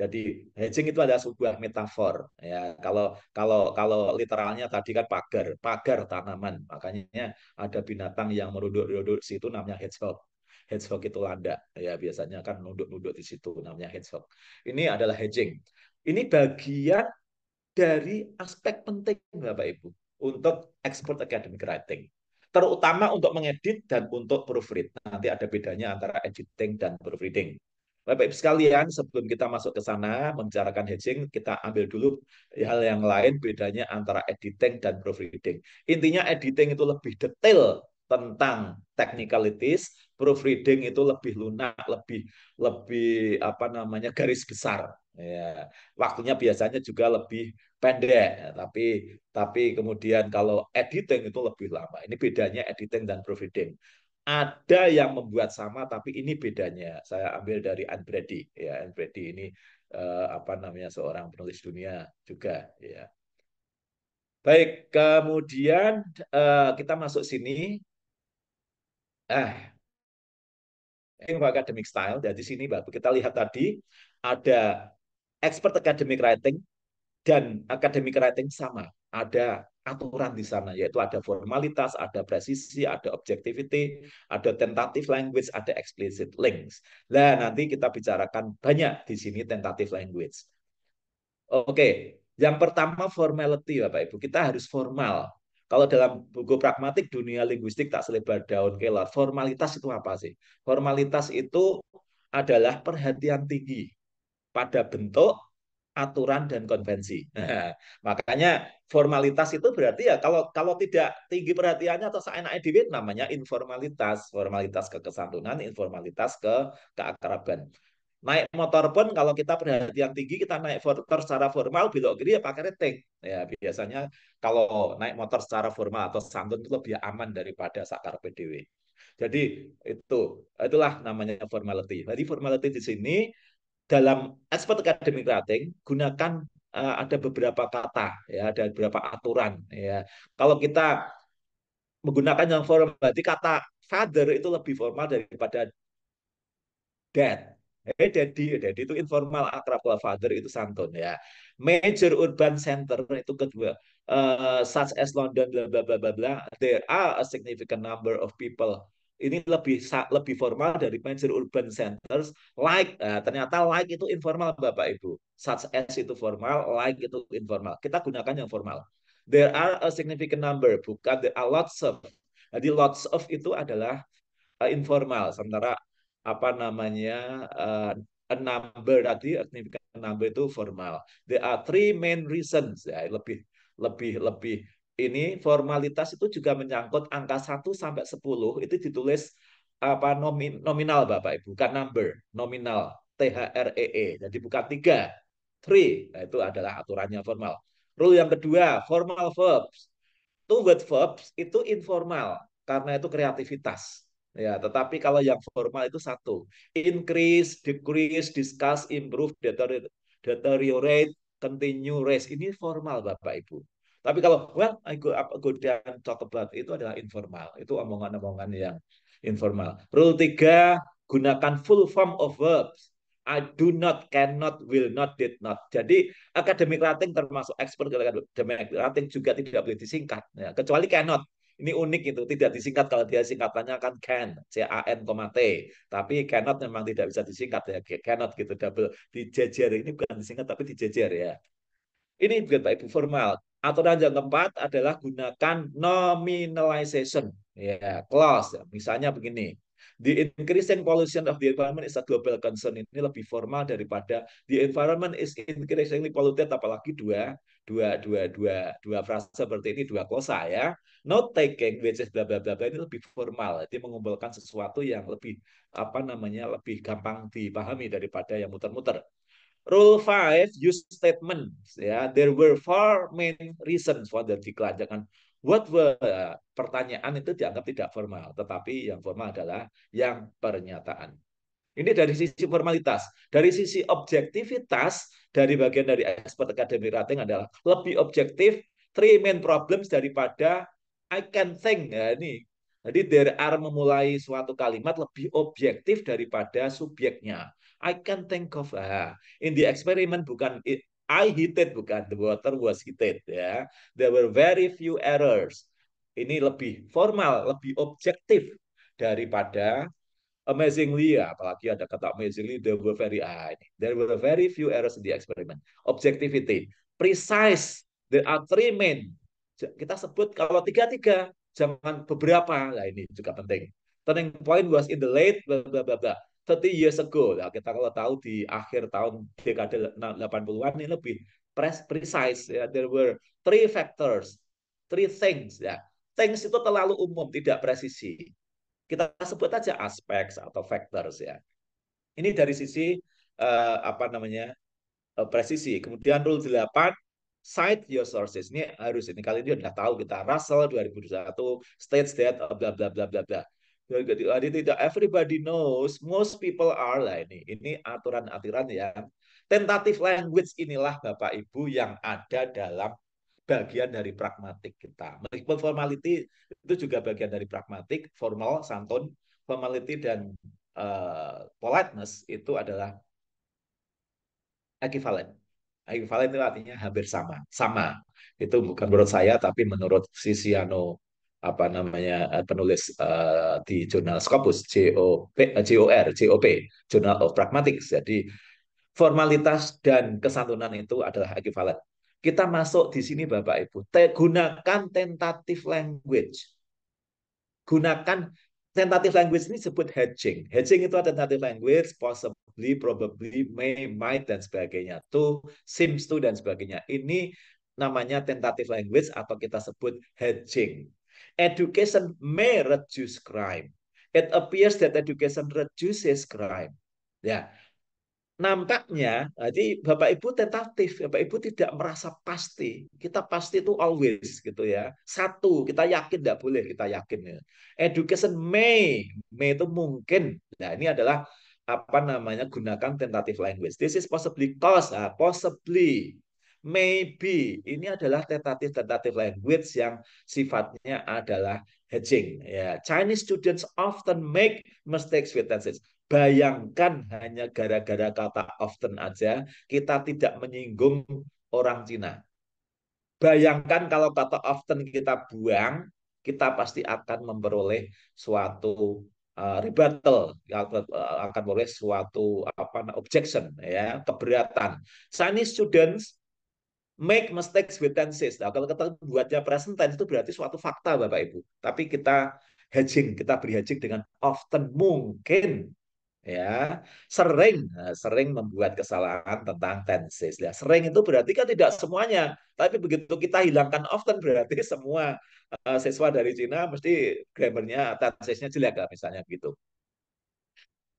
jadi hedging itu adalah sebuah metafor ya kalau kalau kalau literalnya tadi kan pagar pagar tanaman makanya ada binatang yang merunduk-runduk situ namanya hedgehog hedgehog itu landak ya biasanya kan nunduk-nunduk di situ namanya hedgehog ini adalah hedging ini bagian dari aspek penting Bapak Ibu untuk expert academic writing. Terutama untuk mengedit dan untuk proofread. Nanti ada bedanya antara editing dan proofreading. Bapak Ibu sekalian, sebelum kita masuk ke sana membicarakan hedging, kita ambil dulu hal yang lain bedanya antara editing dan proofreading. Intinya editing itu lebih detail tentang technicalities, proofreading itu lebih lunak, lebih lebih apa namanya garis besar. Ya, waktunya biasanya juga lebih pendek, tapi tapi kemudian kalau editing itu lebih lama. Ini bedanya editing dan proofreading. Ada yang membuat sama, tapi ini bedanya. Saya ambil dari Brady Ya, Brady ini eh, apa namanya seorang penulis dunia juga. Ya. Baik, kemudian eh, kita masuk sini. eh Ah, academic style. Jadi sini, kita lihat tadi ada expert academic writing dan academic writing sama. Ada aturan di sana, yaitu ada formalitas, ada presisi, ada objectivity, ada tentative language, ada explicit links. Nah, nanti kita bicarakan banyak di sini tentative language. Oke, yang pertama formality, Bapak-Ibu. Kita harus formal. Kalau dalam buku pragmatik dunia linguistik tak selebar daun kelor, formalitas itu apa sih? Formalitas itu adalah perhatian tinggi pada bentuk aturan dan konvensi. Nah, makanya formalitas itu berarti ya kalau kalau tidak tinggi perhatiannya atau seenaknya dikit namanya informalitas, formalitas kekesantunan, informalitas ke keakraban. Naik motor pun kalau kita perhatian tinggi kita naik motor secara formal belok kiri ya pakai rating. Ya biasanya kalau naik motor secara formal atau santun itu lebih aman daripada sakar PDW. Jadi itu itulah namanya formality. Jadi formality di sini dalam expert academic writing gunakan uh, ada beberapa kata ya ada beberapa aturan ya kalau kita menggunakan yang formal berarti kata father itu lebih formal daripada dad Hey, eh, daddy, daddy itu informal akrab kalau father itu santun ya. Major urban center itu kedua, uh, such as London, bla bla bla bla. There are a significant number of people ini lebih lebih formal dari major urban centers like nah, ternyata like itu informal Bapak Ibu such as itu formal like itu informal kita gunakan yang formal there are a significant number bukan there are lots of jadi lots of itu adalah uh, informal sementara apa namanya uh, a number tadi a significant number itu formal there are three main reasons ya lebih lebih lebih ini formalitas itu juga menyangkut angka 1 sampai 10 itu ditulis apa nomi, nominal Bapak Ibu, bukan number, nominal THREE. E. Jadi bukan 3. 3 Nah, itu adalah aturannya formal. Rule yang kedua, formal verbs. Two word verbs itu informal karena itu kreativitas. Ya, tetapi kalau yang formal itu satu, increase, decrease, discuss, improve, deteriorate, continue, raise. Ini formal Bapak Ibu. Tapi kalau well, I go up, go down, talk about itu adalah informal. Itu omongan-omongan yang informal. Rule tiga gunakan full form of verbs. I do not, cannot, will not, did not. Jadi academic rating termasuk expert academic rating juga tidak boleh disingkat. Ya, kecuali cannot. Ini unik itu, tidak disingkat kalau dia singkatannya kan can, C A N, T. Tapi cannot memang tidak bisa disingkat ya, cannot gitu double dijejer. Ini bukan disingkat tapi dijejer ya. Ini bukan baik formal. Aturan yang keempat adalah gunakan nominalization. Ya, yeah, clause. Misalnya begini. The increasing pollution of the environment is a global concern. Ini lebih formal daripada the environment is increasingly polluted. Apalagi dua, dua, dua, dua, dua frasa seperti ini, dua kosa ya. Not taking, which is bla bla bla ini lebih formal. Jadi mengumpulkan sesuatu yang lebih apa namanya lebih gampang dipahami daripada yang muter-muter. Rule 5, use statement. Ya, there were four main reasons for the decline. Jangan what were uh, pertanyaan itu dianggap tidak formal, tetapi yang formal adalah yang pernyataan. Ini dari sisi formalitas, dari sisi objektivitas dari bagian dari expert academic rating adalah lebih objektif three main problems daripada I can think. Ya, ini jadi there are memulai suatu kalimat lebih objektif daripada subjeknya. I can think of ah, in the experiment bukan I heated bukan the water was heated ya. There were very few errors. Ini lebih formal, lebih objektif daripada amazingly apalagi ada kata amazingly there were very ah, There were very few errors in the experiment. Objectivity, precise. There are three main. Kita sebut kalau tiga-tiga, jangan beberapa. lah ini juga penting. Turning point was in the late blah blah blah. blah. 30 years ago. ya, kita kalau tahu di akhir tahun dekade 80-an ini lebih precise. Ya. There were three factors, three things. Ya. Things itu terlalu umum, tidak presisi. Kita sebut aja aspects atau factors ya. Ini dari sisi uh, apa namanya uh, presisi. Kemudian rule 8 cite your sources ini harus ini kali ini sudah tahu kita Russell 2021 states that bla bla bla bla bla jadi tidak everybody knows, most people are lah ini. Ini aturan-aturan ya. tentatif language inilah Bapak Ibu yang ada dalam bagian dari pragmatik kita. Meskipun formality itu juga bagian dari pragmatik, formal, santun, formality dan uh, politeness itu adalah equivalent. Equivalent itu artinya hampir sama. Sama. Itu bukan menurut saya, tapi menurut Sisiano apa namanya eh, penulis uh, di jurnal Scopus JOP JOR eh, JOP Journal of Pragmatics. Jadi formalitas dan kesantunan itu adalah ekivalen. Kita masuk di sini Bapak Ibu, te gunakan tentatif language. Gunakan tentatif language ini disebut hedging. Hedging itu tentatif language, possibly, probably, may, might dan sebagainya. To, seems to dan sebagainya. Ini namanya tentatif language atau kita sebut hedging Education may reduce crime. It appears that education reduces crime. Ya, nampaknya nah, jadi Bapak Ibu tentatif, Bapak Ibu tidak merasa pasti. Kita pasti itu always gitu ya. Satu, kita yakin tidak boleh kita yakin. Ya. Education may, may itu mungkin. Nah, ini adalah apa namanya gunakan tentatif language. This is possibly cause, nah, possibly Maybe ini adalah tentatif-tentatif language yang sifatnya adalah hedging. Ya, Chinese students often make mistakes with tenses. Bayangkan hanya gara-gara kata often aja kita tidak menyinggung orang Cina. Bayangkan kalau kata often kita buang, kita pasti akan memperoleh suatu uh, rebuttal, akan memperoleh eh, suatu apa objection ya, keberatan. Chinese students make mistakes with tenses. Nah, kalau kita buatnya present tense itu berarti suatu fakta Bapak Ibu. Tapi kita hedging, kita beri hedging dengan often mungkin ya sering nah, sering membuat kesalahan tentang tenses ya sering itu berarti kan tidak semuanya tapi begitu kita hilangkan often berarti semua uh, siswa dari Cina mesti grammarnya tensesnya jelek lah misalnya gitu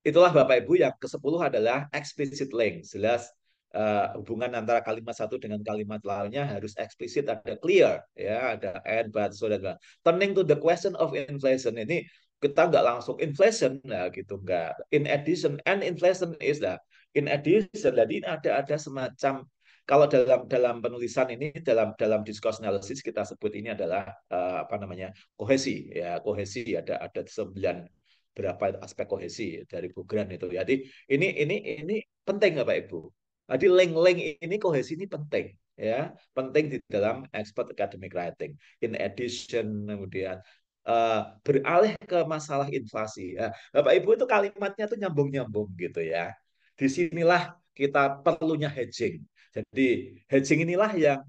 itulah bapak ibu yang ke-10 adalah explicit link, jelas uh, hubungan antara kalimat satu dengan kalimat lainnya harus eksplisit ada clear ya ada and but so dan turning to the question of inflation ini kita nggak langsung inflation nah gitu nggak in addition and inflation is lah in addition jadi ada ada semacam kalau dalam dalam penulisan ini dalam dalam discourse analysis kita sebut ini adalah uh, apa namanya kohesi ya kohesi ada ada sembilan berapa aspek kohesi dari Bu itu. Jadi ini ini ini penting nggak pak Ibu. Jadi link-link ini kohesi ini penting ya, penting di dalam expert academic writing. In addition kemudian uh, beralih ke masalah inflasi. Ya. Bapak Ibu itu kalimatnya tuh nyambung-nyambung gitu ya. Di Disinilah kita perlunya hedging. Jadi hedging inilah yang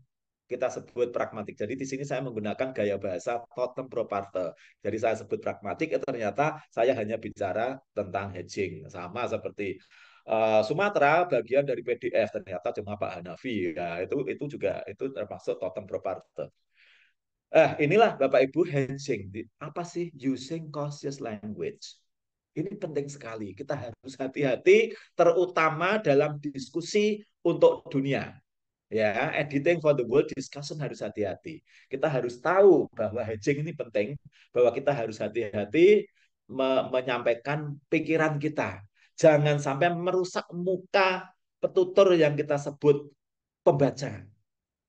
kita sebut pragmatik. Jadi di sini saya menggunakan gaya bahasa totem pro parte. Jadi saya sebut pragmatik, ternyata saya hanya bicara tentang hedging. Sama seperti Eh, Sumatera bagian dari PDF ternyata cuma Pak Hanafi ya itu itu juga itu termasuk totem properti. Eh inilah Bapak Ibu hensing apa sih using cautious language ini penting sekali kita harus hati-hati terutama dalam diskusi untuk dunia ya editing for the world discussion harus hati-hati kita harus tahu bahwa hedging ini penting bahwa kita harus hati-hati me menyampaikan pikiran kita Jangan sampai merusak muka petutur yang kita sebut pembaca.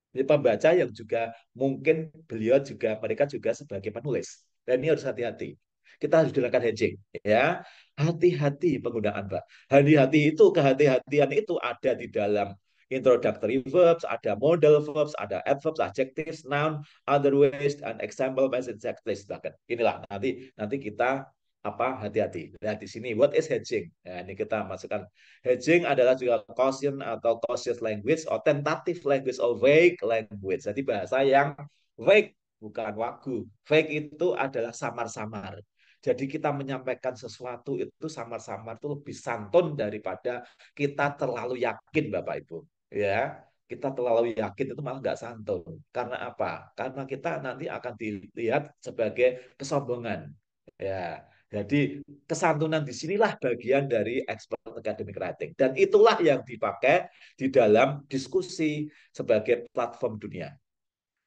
Jadi pembaca yang juga mungkin beliau juga mereka juga sebagai penulis. Dan ini harus hati-hati. Kita harus dilakukan hedging, ya. Hati-hati penggunaan Mbak. Hati-hati itu kehati-hatian itu ada di dalam introductory verbs, ada modal verbs, ada adverbs, adjectives, noun, other ways, and example, message, adjectives, bahkan. Inilah nanti nanti kita apa hati-hati. Nah, di sini what is hedging? Nah, ini kita masukkan hedging adalah juga caution atau cautious language or tentative language or vague language. Jadi bahasa yang vague bukan wagu. Vague itu adalah samar-samar. Jadi kita menyampaikan sesuatu itu samar-samar itu lebih santun daripada kita terlalu yakin Bapak Ibu. Ya, kita terlalu yakin itu malah nggak santun. Karena apa? Karena kita nanti akan dilihat sebagai kesombongan. Ya, jadi kesantunan disinilah bagian dari expert academic writing. Dan itulah yang dipakai di dalam diskusi sebagai platform dunia.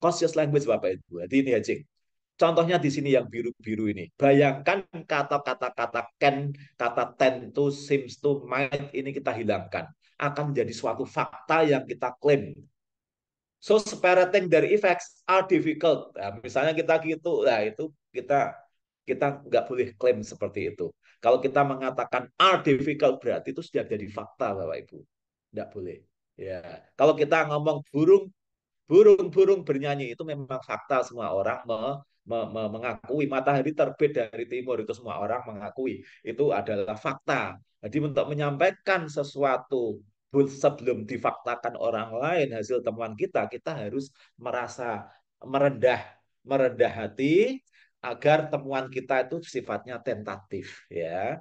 Conscious language Bapak Ibu. Jadi ini Hacing. Contohnya di sini yang biru-biru ini. Bayangkan kata-kata kata can, kata tend to, seems to, might ini kita hilangkan. Akan menjadi suatu fakta yang kita klaim So separating dari effects are difficult. Nah, misalnya kita gitu, nah itu kita kita nggak boleh klaim seperti itu. Kalau kita mengatakan are berarti itu sudah jadi fakta Bapak Ibu. Nggak boleh. Ya, kalau kita ngomong burung burung-burung bernyanyi itu memang fakta semua orang me, me, me, mengakui matahari terbit dari timur itu semua orang mengakui itu adalah fakta. Jadi untuk menyampaikan sesuatu sebelum difaktakan orang lain hasil temuan kita kita harus merasa merendah merendah hati agar temuan kita itu sifatnya tentatif ya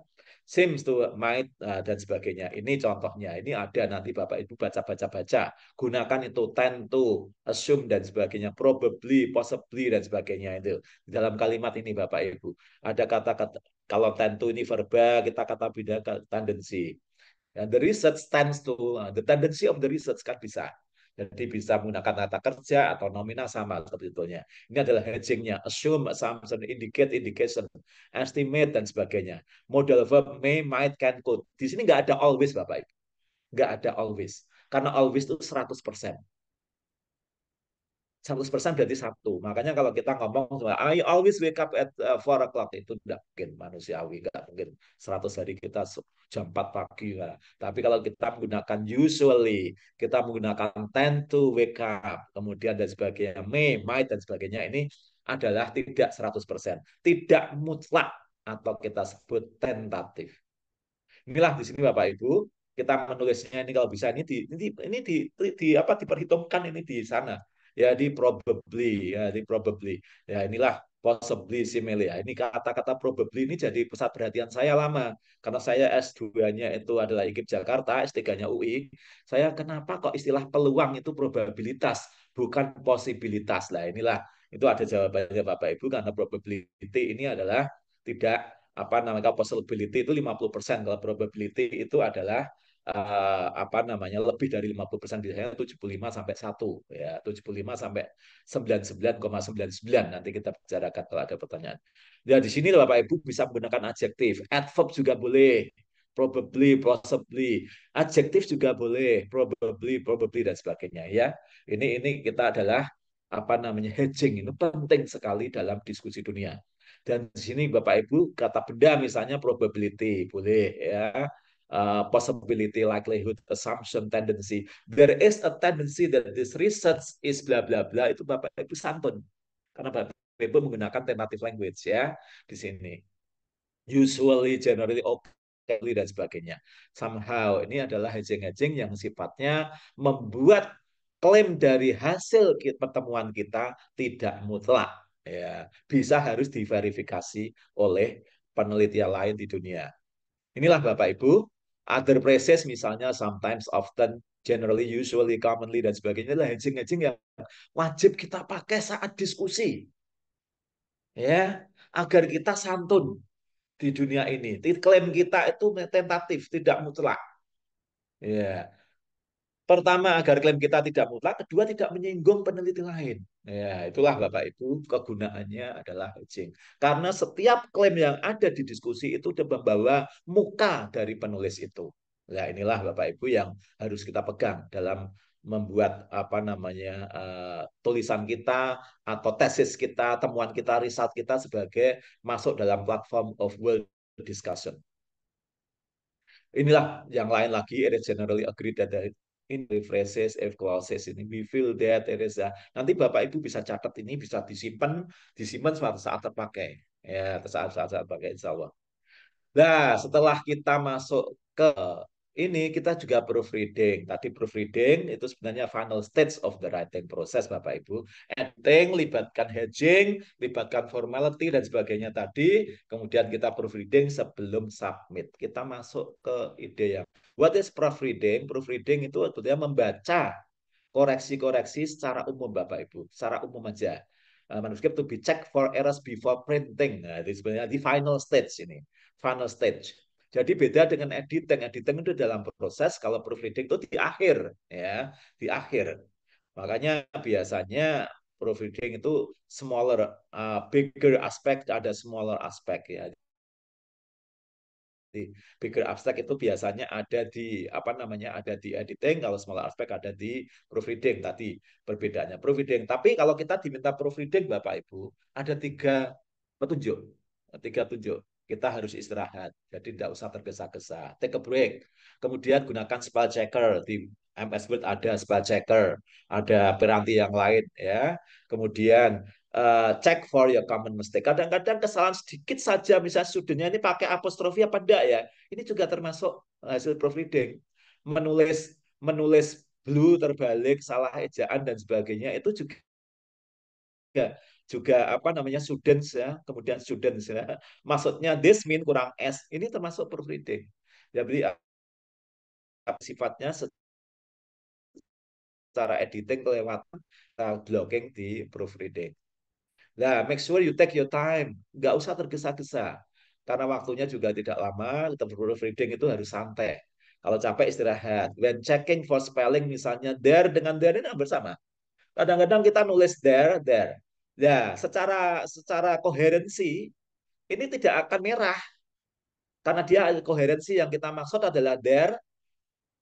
seems to might eh, dan sebagainya. Ini contohnya. Ini ada nanti Bapak Ibu baca-baca baca. Gunakan itu tend to, assume dan sebagainya, probably, possibly dan sebagainya itu. Dalam kalimat ini Bapak Ibu ada kata-kata kalau tend to ini verba, kita kata beda tendensi. And the research tends to eh, the tendency of the research kan bisa jadi bisa menggunakan kata kerja atau nominal sama sebetulnya. Ini adalah hedgingnya. Assume, assumption, indicate, indication, estimate, dan sebagainya. Modal verb may, might, can, could. Di sini nggak ada always, Bapak-Ibu. Nggak ada always. Karena always itu 100%. 100% berarti satu. Makanya kalau kita ngomong, I always wake up at uh, four 4 o'clock, itu tidak mungkin manusiawi, nggak mungkin 100 hari kita jam 4 pagi. Ya. Tapi kalau kita menggunakan usually, kita menggunakan tend to wake up, kemudian dan sebagainya, may, might, dan sebagainya, ini adalah tidak 100%. Tidak mutlak atau kita sebut tentatif. Inilah di sini Bapak Ibu, kita menulisnya ini kalau bisa ini di, ini di, ini di, di apa diperhitungkan ini di sana ya di probably ya di probably ya inilah possibly simile ya. Ini kata-kata probably ini jadi pusat perhatian saya lama karena saya S2-nya itu adalah IKIP Jakarta, S3-nya UI. Saya kenapa kok istilah peluang itu probabilitas bukan posibilitas lah. Inilah itu ada jawabannya Bapak Ibu karena probability ini adalah tidak apa namanya possibility itu 50% kalau probability itu adalah uh, apa namanya lebih dari 50% persen biasanya 75 sampai 1 ya 75 sampai 99,99 nanti kita bicarakan kalau ada pertanyaan. Ya di sini Bapak Ibu bisa menggunakan adjektif, adverb juga boleh, probably, possibly, adjektif juga boleh, probably, probably dan sebagainya ya. Ini ini kita adalah apa namanya hedging ini penting sekali dalam diskusi dunia. Dan di sini Bapak Ibu kata benda misalnya probability boleh ya Uh, possibility, likelihood, assumption, tendency. There is a tendency that this research is bla bla bla itu Bapak Ibu sampun. Karena Bapak Ibu menggunakan tentative language ya di sini. Usually, generally, okay, dan sebagainya. Somehow ini adalah hedging-hedging yang sifatnya membuat klaim dari hasil pertemuan kita tidak mutlak. Ya, bisa harus diverifikasi oleh penelitian lain di dunia. Inilah Bapak Ibu other phrases misalnya sometimes, often, generally, usually, commonly dan sebagainya lah hedging-hedging yang wajib kita pakai saat diskusi. Ya, agar kita santun di dunia ini. Klaim kita itu tentatif, tidak mutlak. Ya, Pertama, agar klaim kita tidak mutlak. Kedua, tidak menyinggung peneliti lain. Ya, itulah Bapak Ibu, kegunaannya adalah hedging. Karena setiap klaim yang ada di diskusi itu membawa muka dari penulis itu. Ya inilah Bapak Ibu yang harus kita pegang dalam membuat apa namanya uh, tulisan kita atau tesis kita, temuan kita, riset kita sebagai masuk dalam platform of world discussion. Inilah yang lain lagi it is generally agreed that in phrases, if clauses ini we feel that there is a nanti bapak ibu bisa catat ini bisa disimpan disimpan suatu saat terpakai ya saat saat saat pakai insya Allah. Nah setelah kita masuk ke ini kita juga proofreading. Tadi proofreading itu sebenarnya final stage of the writing process Bapak Ibu. Editing, libatkan hedging, libatkan formality dan sebagainya tadi. Kemudian kita proofreading sebelum submit. Kita masuk ke ide yang What is proofreading? Proofreading itu artinya membaca koreksi-koreksi secara umum Bapak Ibu, secara umum aja. Uh, eh, manuscript to be checked for errors before printing. Nah, itu sebenarnya di final stage ini, final stage. Jadi beda dengan editing. Editing itu dalam proses, kalau proofreading itu di akhir, ya, di akhir. Makanya biasanya proofreading itu smaller, uh, bigger aspect ada smaller aspect ya di bigger abstract itu biasanya ada di apa namanya ada di editing kalau small abstract ada di proofreading tadi perbedaannya proofreading tapi kalau kita diminta proofreading Bapak Ibu ada tiga petunjuk tiga petunjuk kita harus istirahat jadi tidak usah tergesa-gesa take a break kemudian gunakan spell checker di MS Word ada spell checker, ada peranti yang lain ya. Kemudian uh, check for your common mistake. Kadang-kadang kesalahan sedikit saja, misalnya studentnya ini pakai apostrofi apa enggak ya, ini juga termasuk hasil proofreading. Menulis menulis blue terbalik, salah ejaan dan sebagainya itu juga juga juga apa namanya students ya kemudian students ya maksudnya this mean kurang s ini termasuk proofreading jadi sifatnya secara editing kelewatan eh, blocking di proofreading Nah, make sure you take your time. Nggak usah tergesa-gesa. Karena waktunya juga tidak lama, temporary reading itu harus santai. Kalau capek istirahat. When checking for spelling misalnya there dengan there ini hampir sama. Kadang-kadang kita nulis there, there. Ya, secara secara koherensi ini tidak akan merah. Karena dia koherensi yang kita maksud adalah there,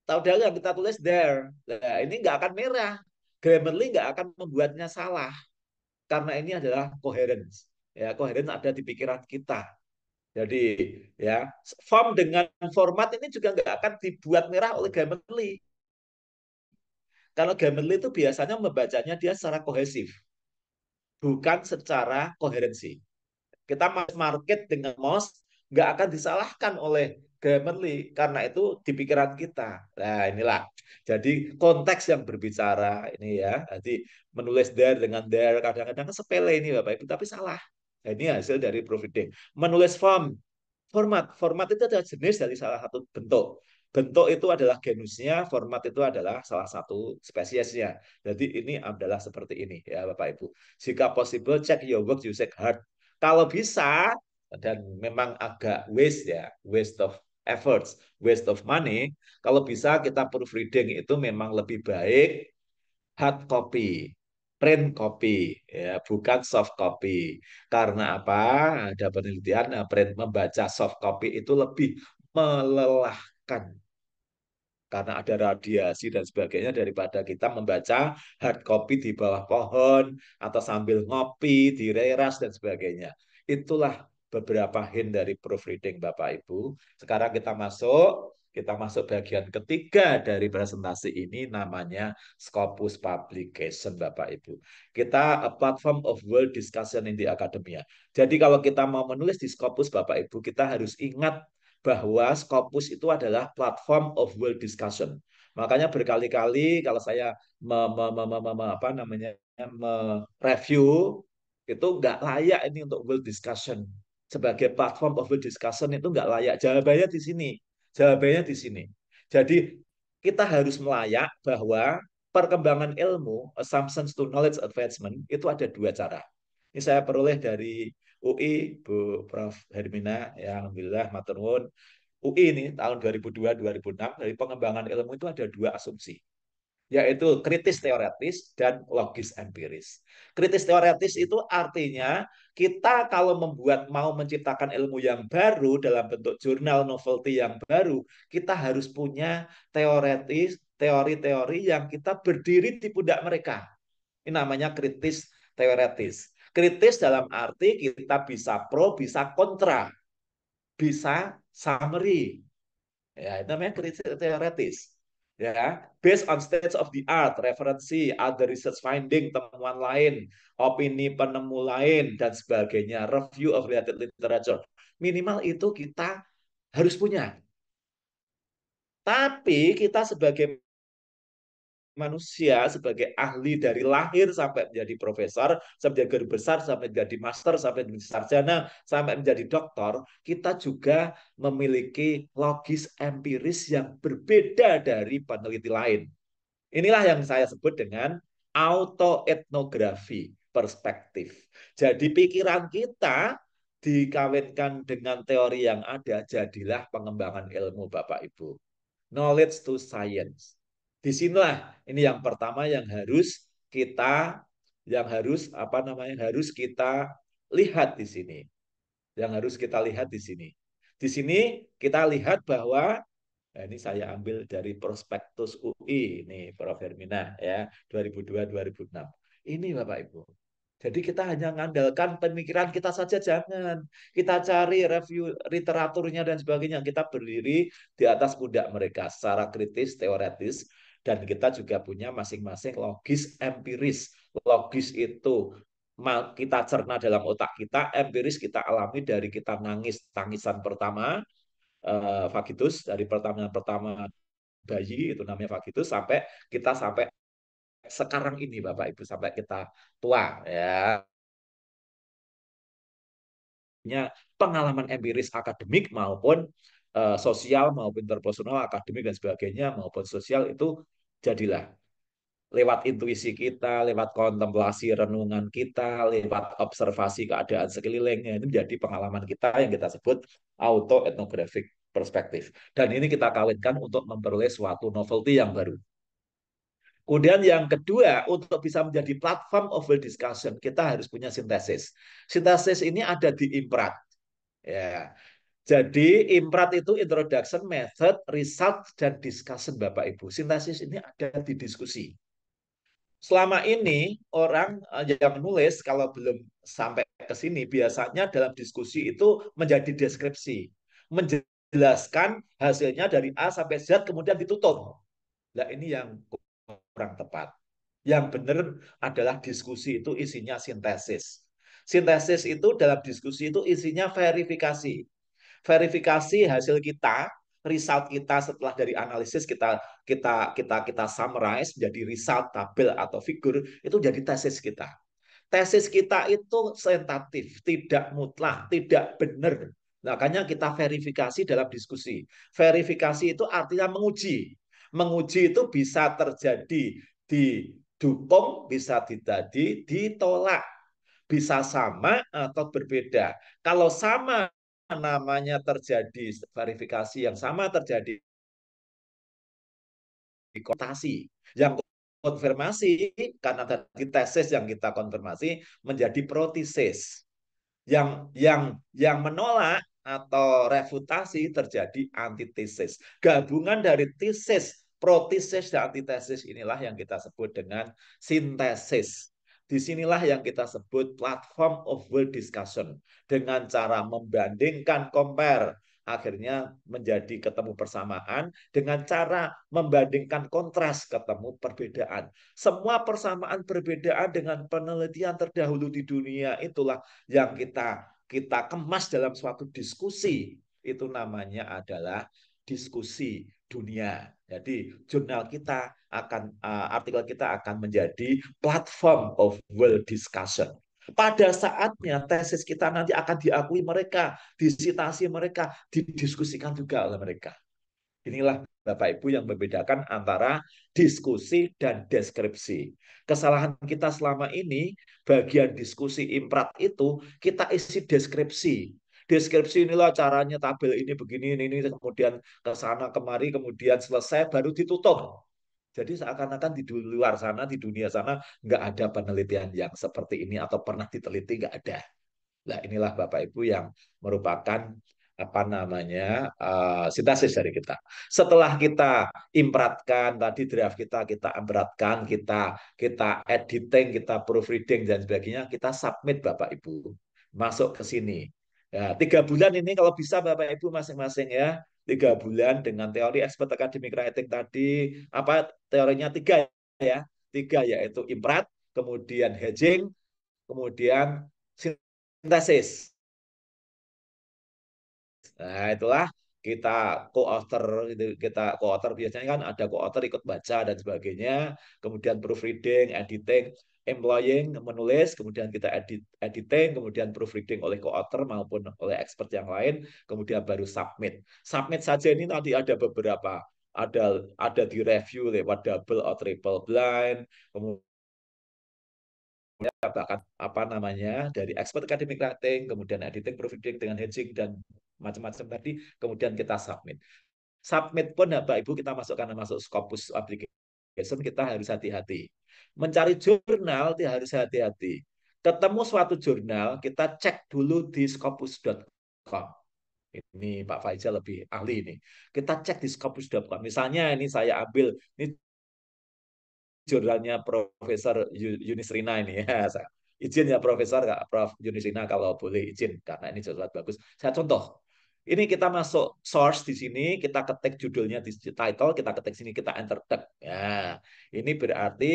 Tahu dia yang kita tulis there. Nah, ini nggak akan merah. Grammarly nggak akan membuatnya salah karena ini adalah coherence. Ya, coherence ada di pikiran kita. Jadi ya form dengan format ini juga nggak akan dibuat merah oleh Grammarly. Kalau Grammarly itu biasanya membacanya dia secara kohesif, bukan secara koherensi. Kita market dengan MOS nggak akan disalahkan oleh Heavenly karena itu di pikiran kita. Nah, inilah. Jadi konteks yang berbicara ini ya. Jadi menulis there dengan there kadang-kadang sepele ini Bapak Ibu tapi salah. Nah, ini hasil dari proofreading. Menulis form format. Format itu adalah jenis dari salah satu bentuk. Bentuk itu adalah genusnya, format itu adalah salah satu spesiesnya. Jadi ini adalah seperti ini ya Bapak Ibu. Jika possible check your work you using hard. Kalau bisa dan memang agak waste ya, waste of efforts, waste of money. Kalau bisa kita proofreading itu memang lebih baik hard copy, print copy, ya, bukan soft copy. Karena apa? Ada penelitian nah, print membaca soft copy itu lebih melelahkan karena ada radiasi dan sebagainya daripada kita membaca hard copy di bawah pohon atau sambil ngopi di reras dan sebagainya. Itulah beberapa hint dari proofreading Bapak Ibu. Sekarang kita masuk kita masuk bagian ketiga dari presentasi ini namanya Scopus Publication Bapak Ibu. Kita a platform of world discussion in the academia. Jadi kalau kita mau menulis di Scopus Bapak Ibu, kita harus ingat bahwa Scopus itu adalah platform of world discussion. Makanya berkali-kali kalau saya me, me, me, me, me, apa namanya me review itu nggak layak ini untuk world discussion sebagai platform of discussion itu nggak layak. Jawabannya di sini. Jawabannya di sini. Jadi kita harus melayak bahwa perkembangan ilmu, assumptions to knowledge advancement, itu ada dua cara. Ini saya peroleh dari UI, Bu Prof. Hermina, ya Alhamdulillah, Maturnuun. UI ini tahun 2002-2006, dari pengembangan ilmu itu ada dua asumsi yaitu kritis teoretis dan logis empiris. Kritis teoretis itu artinya kita kalau membuat mau menciptakan ilmu yang baru dalam bentuk jurnal novelty yang baru, kita harus punya teoretis teori-teori yang kita berdiri di pundak mereka. Ini namanya kritis teoretis. Kritis dalam arti kita bisa pro, bisa kontra, bisa summary. Ya, itu namanya kritis teoretis ya based on state of the art, referensi, other research finding, temuan lain, opini penemu lain dan sebagainya, review of related literature. Minimal itu kita harus punya. Tapi kita sebagai manusia sebagai ahli dari lahir sampai menjadi profesor, sampai menjadi guru besar, sampai menjadi master, sampai menjadi sarjana, sampai menjadi doktor, kita juga memiliki logis empiris yang berbeda dari peneliti lain. Inilah yang saya sebut dengan autoetnografi perspektif. Jadi pikiran kita dikawinkan dengan teori yang ada, jadilah pengembangan ilmu Bapak Ibu. Knowledge to science di disinilah ini yang pertama yang harus kita yang harus apa namanya yang harus kita lihat di sini. Yang harus kita lihat di sini. Di sini kita lihat bahwa nah, ini saya ambil dari prospektus UI ini Prof Hermina ya 2002-2006. Ini Bapak Ibu. Jadi kita hanya mengandalkan pemikiran kita saja jangan. Kita cari review literaturnya dan sebagainya. Kita berdiri di atas pundak mereka secara kritis, teoretis dan kita juga punya masing-masing logis empiris. Logis itu kita cerna dalam otak kita, empiris kita alami dari kita nangis tangisan pertama eh, vagitus dari pertama pertama bayi itu namanya vagitus sampai kita sampai sekarang ini Bapak Ibu sampai kita tua ya pengalaman empiris akademik maupun Eh, sosial maupun interpersonal, akademik dan sebagainya maupun sosial itu jadilah lewat intuisi kita, lewat kontemplasi renungan kita, lewat observasi keadaan sekelilingnya itu menjadi pengalaman kita yang kita sebut auto etnografik perspektif. Dan ini kita kawinkan untuk memperoleh suatu novelty yang baru. Kemudian yang kedua, untuk bisa menjadi platform of discussion, kita harus punya sintesis. Sintesis ini ada di imprat. Ya. Jadi hmm. imprat itu introduction, method, result, dan discussion Bapak Ibu. Sintesis ini ada di diskusi. Selama ini orang eh, yang menulis kalau belum sampai ke sini biasanya dalam diskusi itu menjadi deskripsi, menjelaskan hasilnya dari A sampai Z kemudian ditutup. Nah ini yang kurang tepat. Yang benar adalah diskusi itu isinya sintesis. Sintesis itu dalam diskusi itu isinya verifikasi verifikasi hasil kita, result kita setelah dari analisis kita kita kita kita summarize menjadi result tabel atau figur itu jadi tesis kita. Tesis kita itu sentatif tidak mutlak, tidak benar. Makanya kita verifikasi dalam diskusi. Verifikasi itu artinya menguji. Menguji itu bisa terjadi didukung, bisa terjadi ditolak bisa sama atau berbeda. Kalau sama namanya terjadi verifikasi yang sama terjadi di kotasi yang konfirmasi karena tadi tesis yang kita konfirmasi menjadi protesis yang yang yang menolak atau refutasi terjadi antitesis. Gabungan dari tesis, protesis dan antitesis inilah yang kita sebut dengan sintesis. Disinilah yang kita sebut platform of world discussion. Dengan cara membandingkan, compare, akhirnya menjadi ketemu persamaan dengan cara membandingkan kontras ketemu perbedaan. Semua persamaan perbedaan dengan penelitian terdahulu di dunia itulah yang kita kita kemas dalam suatu diskusi. Itu namanya adalah diskusi dunia. Jadi jurnal kita akan uh, artikel kita akan menjadi platform of world discussion. Pada saatnya tesis kita nanti akan diakui mereka, disitasi mereka, didiskusikan juga oleh mereka. Inilah Bapak Ibu yang membedakan antara diskusi dan deskripsi. Kesalahan kita selama ini bagian diskusi imprat itu kita isi deskripsi deskripsi inilah caranya tabel ini begini ini, ini kemudian ke sana kemari kemudian selesai baru ditutup. Jadi seakan-akan di luar sana di dunia sana nggak ada penelitian yang seperti ini atau pernah diteliti nggak ada. Nah inilah Bapak Ibu yang merupakan apa namanya uh, sintesis dari kita. Setelah kita impratkan tadi draft kita, kita impratkan, kita kita editing, kita proofreading dan sebagainya, kita submit Bapak Ibu masuk ke sini. Ya tiga bulan ini kalau bisa Bapak Ibu masing-masing ya, tiga bulan dengan teori expert academic writing tadi, apa teorinya tiga ya, tiga yaitu imprat, kemudian hedging, kemudian sintesis. Nah, itulah kita co-author gitu. kita co-author biasanya kan ada co-author ikut baca dan sebagainya, kemudian proofreading, editing employing, menulis, kemudian kita edit, editing, kemudian proofreading oleh co-author maupun oleh expert yang lain, kemudian baru submit. Submit saja ini nanti ada beberapa, ada ada di review lewat double atau triple blind, kemudian bahkan apa namanya dari expert academic writing, kemudian editing, proofreading dengan hedging dan macam-macam tadi, kemudian kita submit. Submit pun Bapak Ibu kita masukkan masuk Scopus application besok kita harus hati-hati. Mencari jurnal kita harus hati-hati. Ketemu suatu jurnal, kita cek dulu di scopus.com. Ini Pak Faiza lebih ahli ini. Kita cek di scopus.com. Misalnya ini saya ambil ini jurnalnya Profesor Yunis Rina ini ya. izin ya Profesor Prof Yunis Rina kalau boleh izin karena ini jurnal bagus. Saya contoh ini kita masuk source di sini, kita ketik judulnya di title, kita ketik sini, kita enter tab. Ya, ini berarti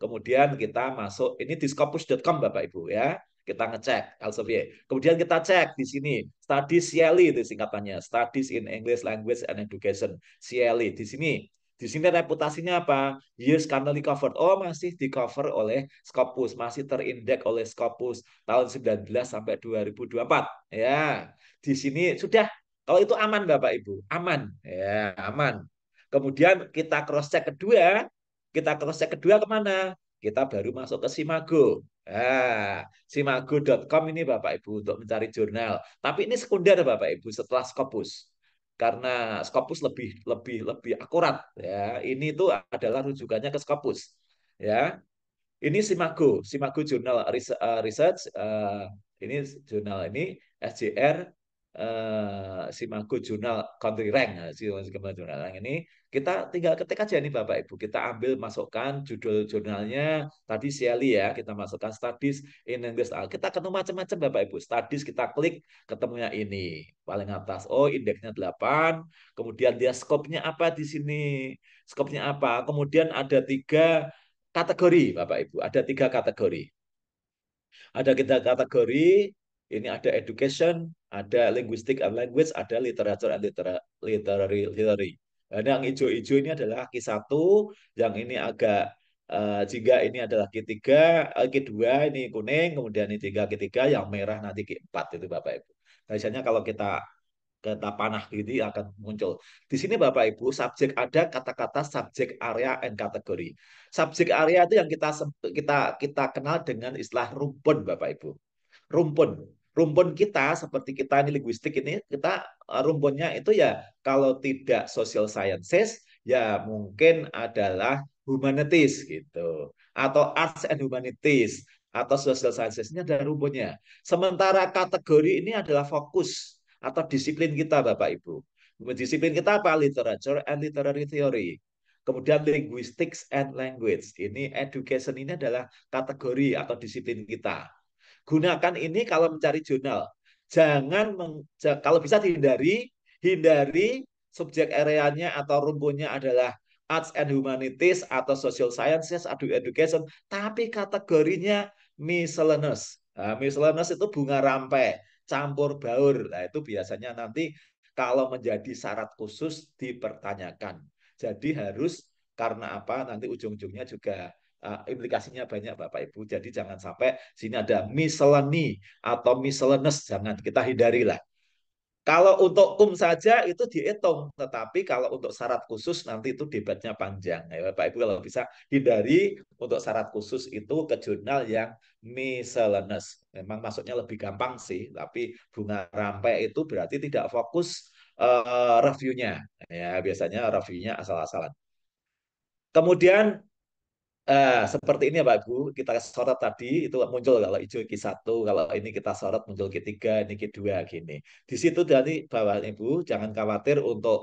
kemudian kita masuk, ini di Bapak Ibu ya. Kita ngecek Elsevier. Kemudian kita cek di sini, studies CLE itu singkatannya, Studies in English Language and Education, CLE. Di sini di sini reputasinya apa? Years currently covered. Oh, masih di cover oleh Scopus, masih terindek oleh Scopus tahun 19 sampai 2024. Ya. Di sini sudah kalau itu aman Bapak Ibu, aman. Ya, aman. Kemudian kita cross check kedua, kita cross check kedua kemana? Kita baru masuk ke Simago. Ah, ya. simago.com ini Bapak Ibu untuk mencari jurnal. Tapi ini sekunder Bapak Ibu setelah Scopus karena Scopus lebih lebih lebih akurat ya. Ini itu adalah rujukannya ke Scopus ya. Ini Simago, Simago Journal eh, Research uh, ini jurnal ini SJR uh, eh, Simago Journal Country Rank, Simago Journal Rank ini kita tinggal ketik aja nih Bapak Ibu. Kita ambil masukkan judul jurnalnya tadi Shelly ya, kita masukkan studies in English. Ah, kita ketemu macam-macam Bapak Ibu. Studies kita klik ketemunya ini paling atas. Oh, indeksnya 8. Kemudian dia skopnya apa di sini? Skopnya apa? Kemudian ada tiga kategori Bapak Ibu. Ada tiga kategori. Ada kita kategori ini ada education, ada linguistic and language, ada literature and literary. literary. Dan yang hijau-hijau ini adalah kaki satu, yang ini agak uh, eh, jika ini adalah kaki tiga, eh, kaki dua ini kuning, kemudian ini tiga kaki tiga, yang merah nanti kaki empat, itu Bapak Ibu. biasanya kalau kita kita panah gitu akan muncul. Di sini Bapak Ibu, subjek ada kata-kata subjek area and kategori. Subjek area itu yang kita kita kita kenal dengan istilah rumpun Bapak Ibu. Rumpun rumpun kita seperti kita ini linguistik ini kita eh, rumpunnya itu ya kalau tidak social sciences ya mungkin adalah humanities gitu atau arts and humanities atau social sciences ini adalah rumpunnya. Sementara kategori ini adalah fokus atau disiplin kita Bapak Ibu. Disiplin kita apa? Literature and literary theory. Kemudian linguistics and language. Ini education ini adalah kategori atau disiplin kita gunakan ini kalau mencari jurnal. Jangan meng, kalau bisa dihindari, hindari subjek areanya atau rumpunnya adalah arts and humanities atau social sciences, atau education, tapi kategorinya miscellaneous. Nah, miscellaneous itu bunga rampai, campur baur. Nah, itu biasanya nanti kalau menjadi syarat khusus dipertanyakan. Jadi harus karena apa nanti ujung-ujungnya juga Eh, implikasinya banyak Bapak Ibu. Jadi jangan sampai sini ada miscellany atau miscellaneous jangan kita hindarilah. Kalau untuk kum saja itu dihitung, tetapi kalau untuk syarat khusus nanti itu debatnya panjang. Ya, Bapak Ibu kalau bisa hindari untuk syarat khusus itu ke jurnal yang miscellaneous. Memang maksudnya lebih gampang sih, tapi bunga rampai itu berarti tidak fokus uh, reviewnya. Ya biasanya reviewnya asal-asalan. Kemudian Ah seperti ini ya Pak Gu, kita sorot tadi itu muncul kalau hijau Q1, kalau ini kita sorot muncul Q3, ini Q2 gini. Di situ dari bawah Ibu jangan khawatir untuk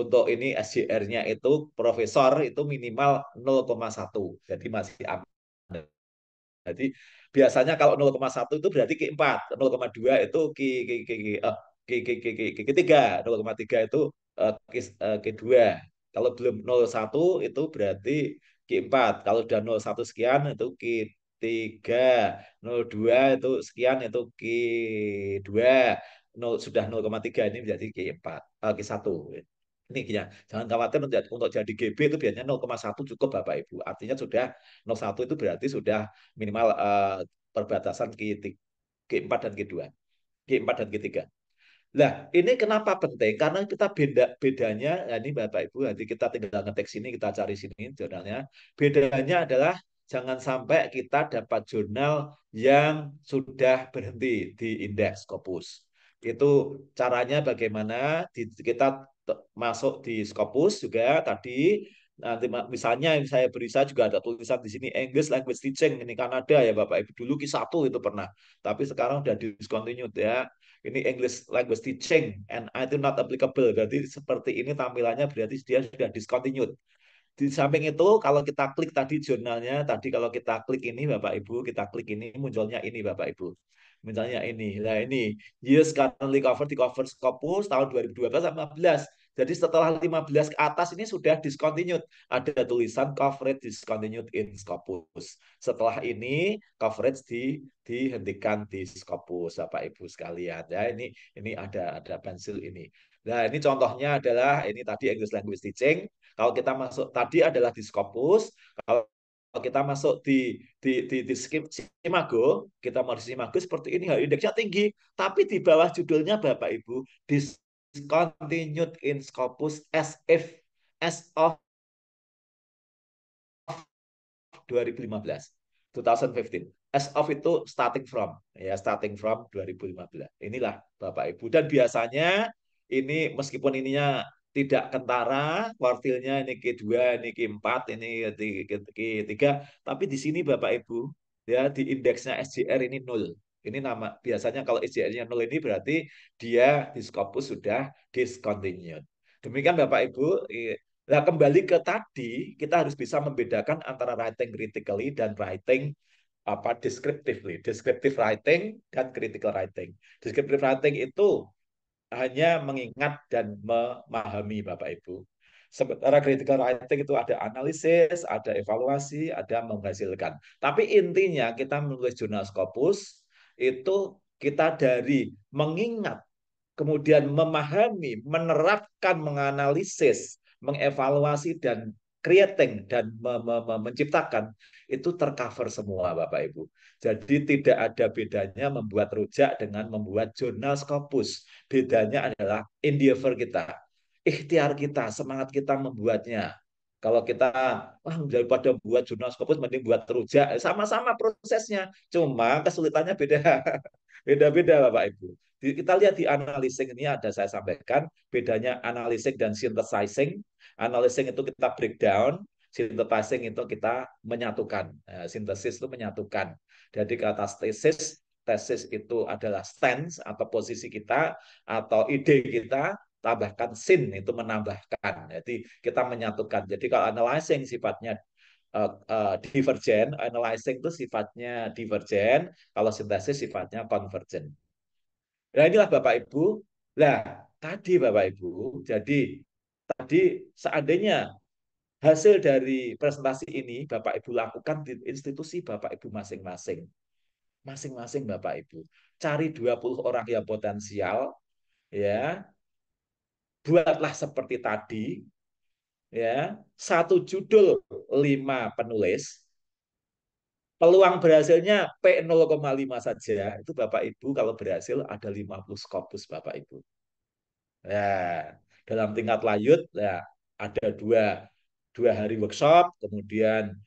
untuk ini SJR-nya itu profesor itu minimal 0,1. Jadi masih aman. Jadi biasanya kalau 0,1 itu berarti Q4, 0,2 itu Q, 3 Q, 3 0,3 eh, itu uh, eh, Q2. Kalau belum 0,1 itu berarti q Kalau sudah 01 sekian itu Q3, 02 itu sekian itu Q2, 0, sudah 0,3 ini menjadi Q4, uh, Q1. Ini ya, jangan khawatir untuk jadi GB itu biasanya 0,1 cukup Bapak Ibu. Artinya sudah 01 itu berarti sudah minimal uh, perbatasan g Q4 dan Q2. Q4 dan Q3. Nah, ini kenapa penting? Karena kita beda bedanya, ya ini Bapak Ibu, nanti kita tinggal ngetik sini, kita cari sini jurnalnya. Bedanya adalah jangan sampai kita dapat jurnal yang sudah berhenti di indeks Scopus. Itu caranya bagaimana di, kita masuk di Scopus juga tadi nanti misalnya saya beri saya juga ada tulisan di sini English language teaching ini Kanada ya Bapak Ibu dulu Q1 itu pernah tapi sekarang sudah discontinued ya ini English language teaching and do not applicable. Berarti seperti ini tampilannya berarti dia sudah discontinued. Di samping itu kalau kita klik tadi jurnalnya, tadi kalau kita klik ini Bapak Ibu, kita klik ini munculnya ini Bapak Ibu. misalnya ini. Nah ini, years currently cover di cover Scopus tahun 2012 sampai 2015. Jadi setelah 15 ke atas ini sudah discontinued. Ada tulisan coverage discontinued in Scopus. Setelah ini coverage di dihentikan di Scopus Bapak Ibu sekalian ya. Ini ini ada ada pensil ini. Nah, ini contohnya adalah ini tadi English language teaching. Kalau kita masuk tadi adalah di Scopus, kalau kita masuk di di di, di Simago, kita mau di Simago seperti ini, Ya indeksnya tinggi, tapi di bawah judulnya Bapak Ibu, di continued in Scopus as if as of 2015 2015 as of itu starting from ya starting from 2015 inilah Bapak Ibu dan biasanya ini meskipun ininya tidak kentara kuartilnya ini Q2 ini Q4 ini Q3 tapi di sini Bapak Ibu ya di indeksnya SJR ini nol ini nama biasanya kalau SJR-nya nol ini berarti dia di Scopus sudah discontinued. Demikian Bapak Ibu. Nah, kembali ke tadi, kita harus bisa membedakan antara writing critically dan writing apa descriptively, descriptive writing dan critical writing. Descriptive writing itu hanya mengingat dan memahami Bapak Ibu. Sementara critical writing itu ada analisis, ada evaluasi, ada menghasilkan. Tapi intinya kita menulis jurnal Scopus itu kita dari mengingat, kemudian memahami, menerapkan, menganalisis, mengevaluasi dan creating dan menciptakan itu tercover semua Bapak Ibu. Jadi tidak ada bedanya membuat rujak dengan membuat jurnal skopus. Bedanya adalah endeavor kita, ikhtiar kita, semangat kita membuatnya, kalau kita wah daripada buat jurnal skopus, mending buat rujak, sama-sama prosesnya, cuma kesulitannya beda. Beda-beda Bapak Ibu. Di, kita lihat di analising ini ada saya sampaikan bedanya analising dan synthesizing. Analising itu kita breakdown, synthesizing itu kita menyatukan. Nah, sintesis itu menyatukan. Jadi kata tesis tesis itu adalah stance atau posisi kita atau ide kita, tambahkan sin itu menambahkan. Jadi kita menyatukan. Jadi kalau analyzing sifatnya uh, eh, uh, eh, divergen, analyzing itu sifatnya divergen, kalau sintesis sifatnya konvergen. Nah inilah Bapak Ibu. Nah tadi Bapak Ibu, jadi tadi seandainya hasil dari presentasi ini Bapak Ibu lakukan di institusi Bapak Ibu masing-masing. Masing-masing Bapak Ibu. Cari 20 orang yang potensial ya buatlah seperti tadi ya satu judul lima penulis peluang berhasilnya P 0,5 saja itu Bapak Ibu kalau berhasil ada 50 skopus Bapak Ibu ya dalam tingkat lanjut ya ada dua dua hari workshop kemudian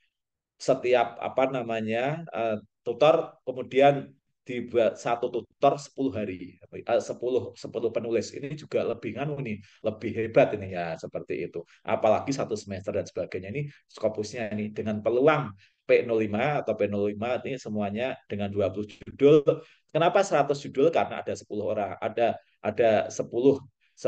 setiap apa namanya eh, tutor kemudian dibuat satu tutor 10 hari 10 eh, 10 penulis ini juga lebih nganu nih lebih hebat ini ya seperti itu apalagi satu semester dan sebagainya ini skopusnya ini dengan peluang P05 atau P05 ini semuanya dengan 20 judul kenapa 100 judul karena ada 10 orang ada ada 10 10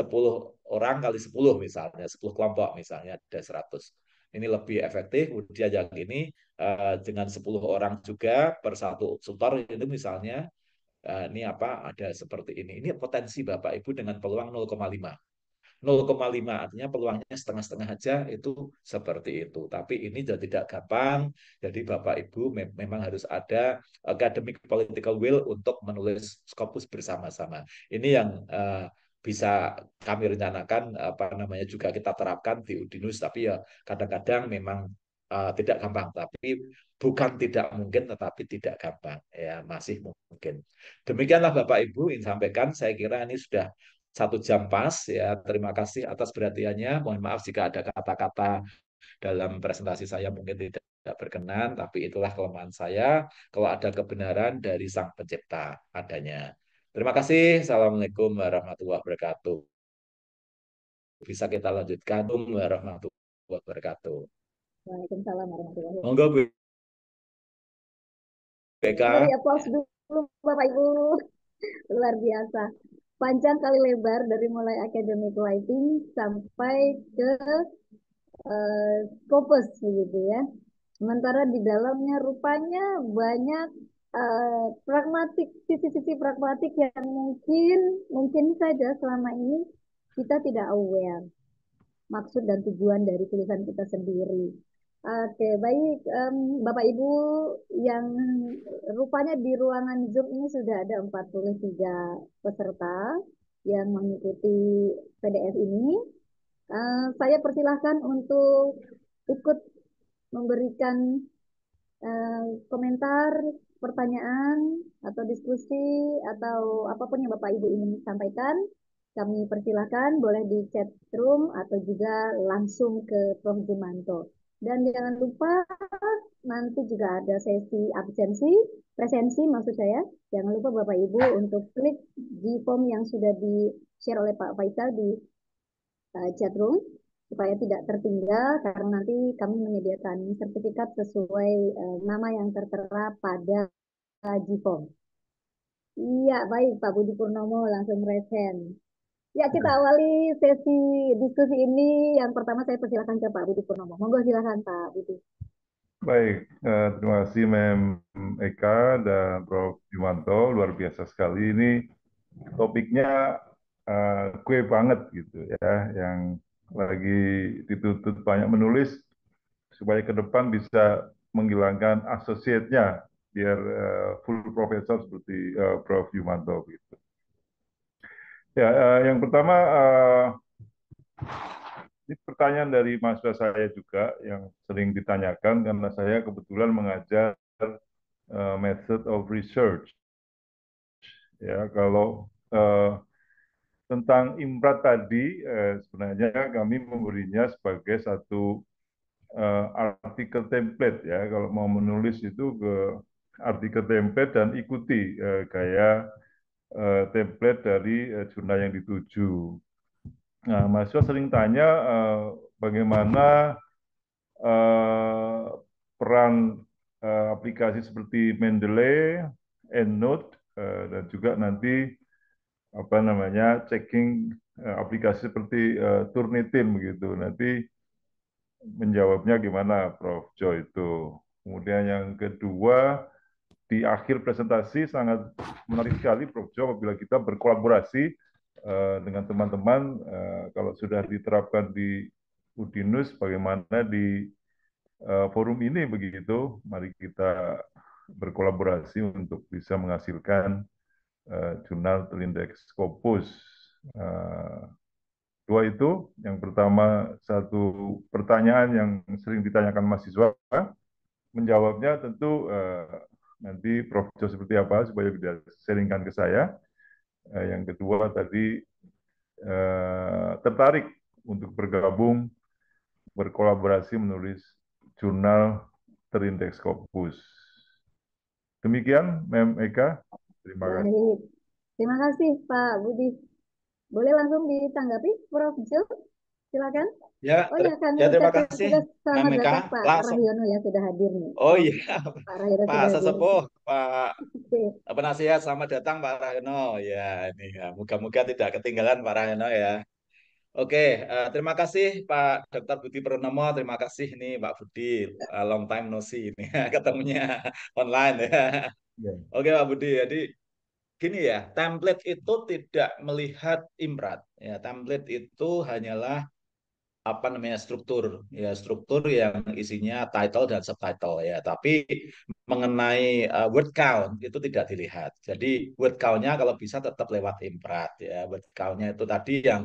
orang kali 10 misalnya 10 kelompok misalnya ada 100 ini lebih efektif kemudian yang ini Eh, dengan 10 orang juga per satu sutor itu misalnya eh, ini apa ada seperti ini. Ini potensi Bapak Ibu dengan peluang 0,5. 0,5 artinya peluangnya setengah-setengah aja itu seperti itu. Tapi ini sudah tidak gampang. Jadi Bapak Ibu memang harus ada academic political will untuk menulis skopus bersama-sama. Ini yang eh, bisa kami rencanakan apa namanya juga kita terapkan di Udinus tapi ya kadang-kadang memang Eh, tidak gampang tapi bukan tidak mungkin tetapi tidak gampang ya masih mungkin demikianlah Bapak Ibu ingin sampaikan saya kira ini sudah satu jam pas ya terima kasih atas perhatiannya mohon maaf jika ada kata-kata dalam presentasi saya mungkin tidak, berkenan tapi itulah kelemahan saya kalau ada kebenaran dari sang pencipta adanya terima kasih assalamualaikum warahmatullahi wabarakatuh bisa kita lanjutkan warahmatullahi wabarakatuh Waalaikumsalam warahmatullahi wabarakatuh. enggak Bu. BK. Ya, aplaus dulu Bapak Ibu. Luar biasa. Panjang kali lebar dari mulai academic writing sampai ke uh, gitu ya. Sementara di dalamnya rupanya banyak uh, pragmatik sisi-sisi pragmatik yang mungkin mungkin saja selama ini kita tidak aware maksud dan tujuan dari tulisan kita sendiri. Oke, baik. um, Bapak Ibu yang rupanya di ruangan Zoom ini sudah ada 43 peserta yang mengikuti PDF ini. Uh, saya persilahkan untuk ikut memberikan uh, komentar, pertanyaan, atau diskusi, atau apapun yang Bapak Ibu ingin sampaikan. Kami persilahkan boleh di chat room atau juga langsung ke Prof. Jumanto. Dan jangan lupa nanti juga ada sesi absensi, presensi maksud saya. Jangan lupa Bapak Ibu untuk klik di form yang sudah di-share oleh Pak Faisal di uh, chat room supaya tidak tertinggal karena nanti kami menyediakan sertifikat sesuai uh, nama yang tertera pada uh, eh, G-form. Iya, baik Pak Budi Purnomo langsung resen. Ya, kita awali sesi diskusi ini. Yang pertama saya persilakan ke Pak Budi Purnomo. Monggo silakan Pak Budi. Baik, eh, terima kasih Mem Eka dan Prof. Jumanto. Luar biasa sekali ini topiknya eh, kue banget gitu ya, yang lagi ditutup banyak menulis supaya ke depan bisa menghilangkan asosiatnya biar eh, full profesor seperti eh, Prof. Yumanto gitu. Ya, uh, yang pertama uh, ini pertanyaan dari mahasiswa saya juga yang sering ditanyakan karena saya kebetulan mengajar uh, method of research. Ya, kalau uh, tentang imprat tadi eh, sebenarnya kami memberinya sebagai satu uh, artikel template ya. Kalau mau menulis itu ke artikel template dan ikuti uh, gaya Eh, template dari eh, jurnal yang dituju. Nah, mahasiswa sering tanya eh, bagaimana peran aplikasi seperti Mendeley, EndNote, dan juga nanti apa namanya checking aplikasi seperti Turnitin begitu. Nanti menjawabnya gimana, Prof. Joy? itu. Kemudian yang kedua di akhir presentasi sangat menarik sekali Prof. Jo apabila kita berkolaborasi eh, dengan teman-teman eh, kalau sudah diterapkan di Udinus bagaimana di eh, forum ini begitu mari kita berkolaborasi untuk bisa menghasilkan jurnal terindeks Scopus. Uh, dua itu, yang pertama satu pertanyaan yang sering ditanyakan mahasiswa, menjawabnya tentu nanti Prof. Jo seperti apa supaya bisa sharingkan ke saya. Eh, yang kedua tadi eh, tertarik untuk bergabung berkolaborasi menulis jurnal terindeks Scopus. Demikian, Mem Eka. Terima kasih. Terima kasih, Pak Budi. Boleh langsung ditanggapi, Prof. Jo? Silakan. Ya, oh, ya, kami ya terima kasih. Kita sangat Pak Rahyono yang sudah hadir nih. Oh iya. Pak Pak Sesepuh, Pak okay. nasihat selamat datang Pak Rahyono. Ya, ini ya. moga-moga tidak ketinggalan Pak Rahyono ya. Oke, uh, terima kasih Pak Dr. Budi Purnomo, terima kasih nih Pak Budi, uh, long time no see ini ketemunya online ya. Yeah. Oke Pak Budi, jadi gini ya, template itu tidak melihat imrat Ya, template itu hanyalah apa namanya struktur ya struktur yang isinya title dan subtitle ya tapi mengenai uh, word count itu tidak dilihat jadi word countnya kalau bisa tetap lewat imprat ya word countnya itu tadi yang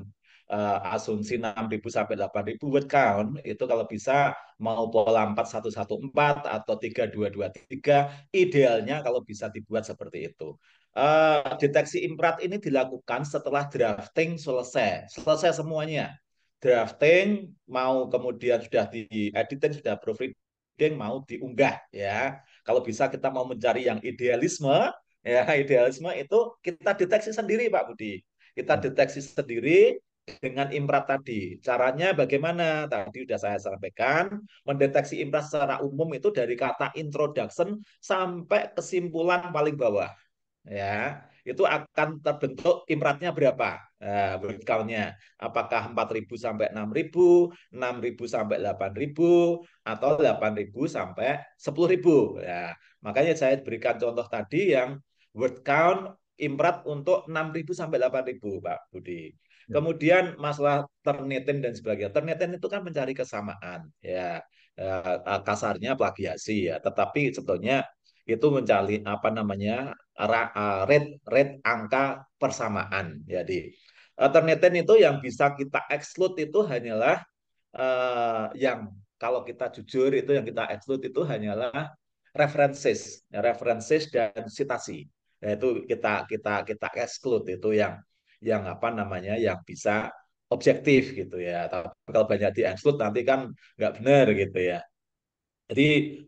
uh, asumsi 6.000 sampai 8.000 word count itu kalau bisa mau pola 4114 atau 3223 idealnya kalau bisa dibuat seperti itu uh, deteksi imprat ini dilakukan setelah drafting selesai selesai semuanya drafting mau kemudian sudah di editing sudah proofreading mau diunggah ya. Kalau bisa kita mau mencari yang idealisme, ya idealisme itu kita deteksi sendiri Pak Budi. Kita deteksi sendiri dengan imprat tadi. Caranya bagaimana? Tadi sudah saya sampaikan, mendeteksi imprat secara umum itu dari kata introduction sampai kesimpulan paling bawah. Ya itu akan terbentuk imratnya berapa nah, word count-nya apakah 4000 sampai 6000 6000 sampai 8000 atau 8000 sampai 10000 ya nah, makanya saya berikan contoh tadi yang word count imprat untuk 6000 sampai 8000 Pak Budi ya. Kemudian masalah ternetin dan sebagainya. Ternetin itu kan mencari kesamaan, ya eh, eh, kasarnya plagiasi ya. Tetapi sebetulnya itu mencari apa namanya red eh, rate angka persamaan. Jadi alternate eh, itu yang bisa kita exclude itu hanyalah uh, yang kalau kita jujur itu yang kita exclude itu hanyalah references, references dan citasi. Yaitu kita kita kita exclude itu yang yang apa namanya yang bisa objektif gitu ya. Tapi kalau banyak di exclude nanti kan nggak benar gitu ya. Jadi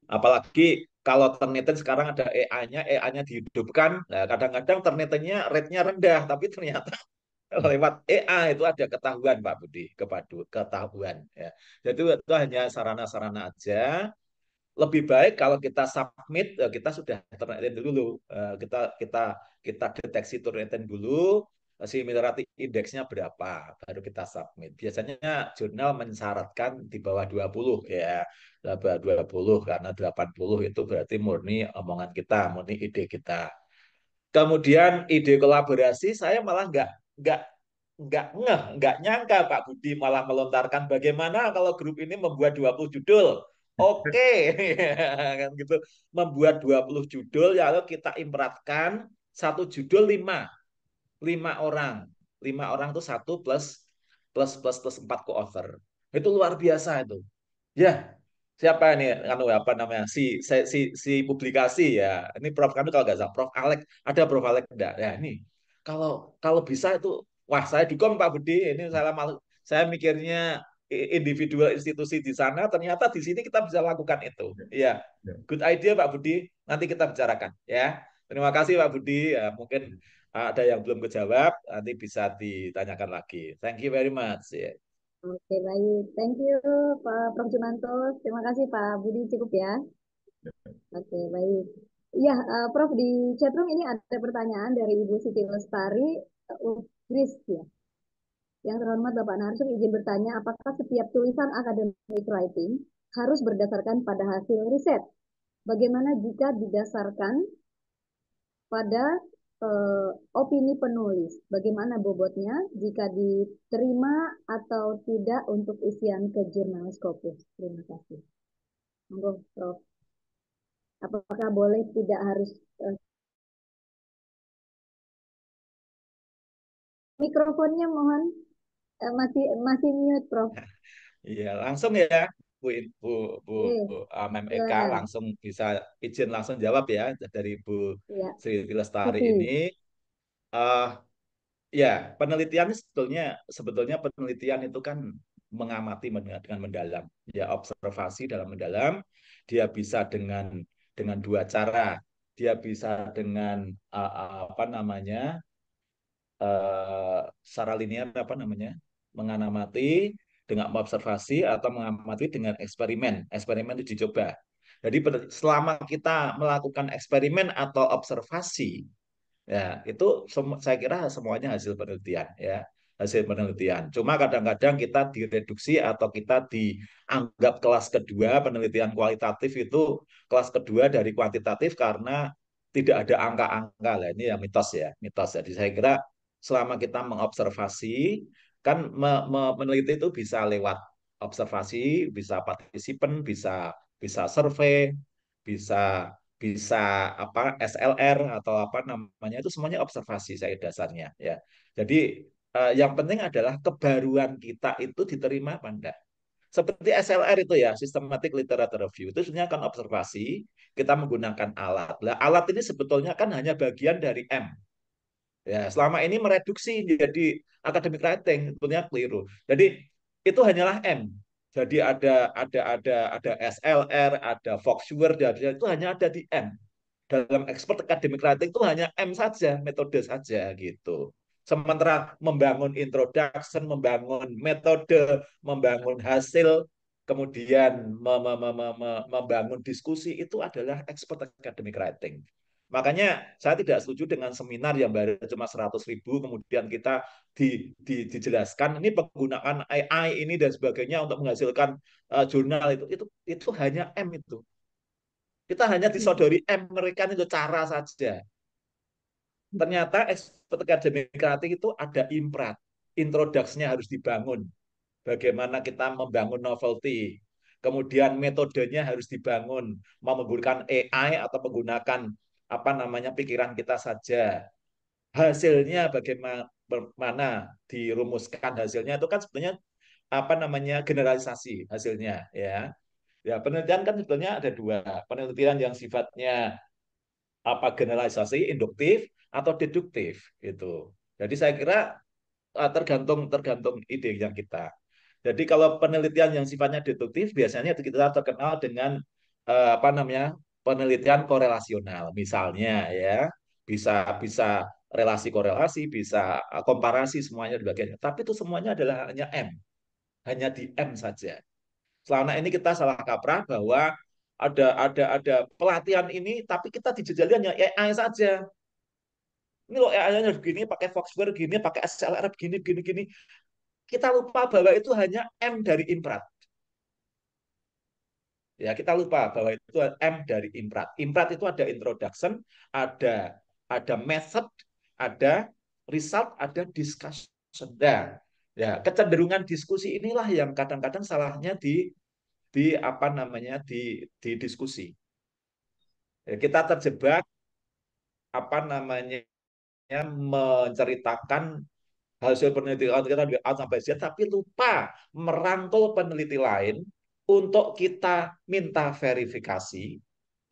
apalagi kalau ternyata sekarang ada EA-nya, EA-nya dihidupkan. Nah, kadang-kadang ternyata rate-nya rendah, tapi ternyata lewat EA itu ada ketahuan Pak Budi, kepadu ketahuan ya. Jadi itu hanya sarana-sarana aja. Lebih baik kalau kita submit eh, kita sudah terneten dulu. Eh, kita kita kita deteksi terneten dulu, similarity indeksnya berapa baru kita submit. Biasanya jurnal mensyaratkan di bawah 20 ya. Di bawah 20 karena 80 itu berarti murni omongan kita, murni ide kita. Kemudian ide kolaborasi saya malah nggak nggak nggak ngeh, nggak nyangka Pak Budi malah melontarkan bagaimana kalau grup ini membuat 20 judul. Oke, okay. kan gitu. Membuat 20 judul lalu kita impratkan satu judul lima lima orang. Lima orang itu satu plus plus plus plus empat co-author. Itu luar biasa itu. Ya, siapa ini anu apa namanya si si si si publikasi ya ini prof kami kalau nggak salah prof Alek ada prof Alek enggak ya ini kalau kalau bisa itu wah saya dukung Pak Budi ini saya saya mikirnya individual institusi di sana ternyata di sini kita bisa lakukan itu ya, ya. ya. good idea Pak Budi nanti kita bicarakan ya Terima kasih Pak Budi. Ya, mungkin ada yang belum kejawab, nanti bisa ditanyakan lagi. Thank you very much. Yeah. Oke baik, thank you Pak Prof. Jumanto. Terima kasih Pak Budi cukup ya. Oke baik. Ya uh, Prof di chatroom ini ada pertanyaan dari Ibu Siti Lestari eh, Ugris uh, ya. Yang terhormat Bapak Narsum izin bertanya apakah setiap tulisan academic writing harus berdasarkan pada hasil riset? Bagaimana jika didasarkan pada uh, eh, opini penulis. Bagaimana bobotnya jika diterima atau tidak untuk isian ke jurnal Scopus. Terima kasih. Monggo, Prof. Apakah boleh tidak harus uh, mikrofonnya mohon uh, masih masih mute, Prof. Iya, langsung ya. Bu Bu iya. Bu, Bu uh, ah, Mem Eka ya. langsung bisa izin langsung jawab ya dari Bu ya. Sri Lestari hmm. ini. Uh, ya penelitian sebetulnya sebetulnya penelitian itu kan mengamati dengan mendalam, ya observasi dalam mendalam. Dia bisa dengan dengan dua cara. Dia bisa dengan uh, apa namanya uh, secara linear apa namanya mengamati dengan observasi atau mengamati dengan eksperimen. Eksperimen itu dicoba. Jadi selama kita melakukan eksperimen atau observasi, ya itu saya kira semuanya hasil penelitian ya hasil penelitian. Cuma kadang-kadang kita direduksi atau kita dianggap kelas kedua penelitian kualitatif itu kelas kedua dari kuantitatif karena tidak ada angka-angka lah ini ya mitos ya mitos. Jadi saya kira selama kita mengobservasi kan me, me, meneliti itu bisa lewat observasi, bisa partisipan, bisa bisa survei, bisa bisa apa SLR atau apa namanya itu semuanya observasi saya dasarnya ya. Jadi eh, yang penting adalah kebaruan kita itu diterima apa enggak. Seperti SLR itu ya, Systematic Literature Review. Itu sebenarnya kan observasi, kita menggunakan alat. Nah, alat ini sebetulnya kan hanya bagian dari M. Ya, selama ini mereduksi jadi academic writing sebetulnya keliru. Jadi itu hanyalah M. Jadi ada ada ada ada SLR, ada Foxword, itu hanya ada di M. Dalam expert academic writing itu hanya M saja, metode saja gitu. Sementara membangun introduction, membangun metode, membangun hasil, kemudian mem mem mem mem membangun diskusi itu adalah expert academic writing. Makanya saya tidak setuju dengan seminar yang baru cuma 100 ribu, kemudian kita di, di, dijelaskan ini penggunaan AI ini dan sebagainya untuk menghasilkan uh, jurnal itu, itu itu hanya M itu. Kita hanya hmm. disodori M mereka itu cara saja. Ternyata expert akademik kreatif itu ada imprat, introduksinya harus dibangun. Bagaimana kita membangun novelty, kemudian metodenya harus dibangun, menggunakan AI atau menggunakan apa namanya pikiran kita saja. Hasilnya bagaimana dirumuskan hasilnya itu kan sebenarnya apa namanya generalisasi hasilnya ya. Ya, penelitian kan sebetulnya ada dua, penelitian yang sifatnya apa generalisasi induktif atau deduktif itu. Jadi saya kira eh, tergantung tergantung ide yang kita. Jadi kalau penelitian yang sifatnya deduktif biasanya kita terkenal dengan eh, apa namanya penelitian korelasional misalnya ya bisa bisa relasi korelasi bisa uh, komparasi semuanya di bagiannya tapi itu semuanya adalah hanya m hanya di m saja selama ini kita salah kaprah bahwa ada ada ada pelatihan ini tapi kita dijejali hanya AI saja ini loh AI-nya begini pakai Foxware gini pakai SLR gini gini gini kita lupa bahwa itu hanya m dari imprat Ya, kita lupa bahwa itu M dari imprat. Imprat itu ada introduction, ada ada method, ada result, ada discussion. Nah, ya, kecenderungan diskusi inilah yang kadang-kadang salahnya di di apa namanya di di diskusi. Ya, kita terjebak apa namanya menceritakan hasil penelitian kita dari A sampai Z tapi lupa merangkul peneliti lain untuk kita minta verifikasi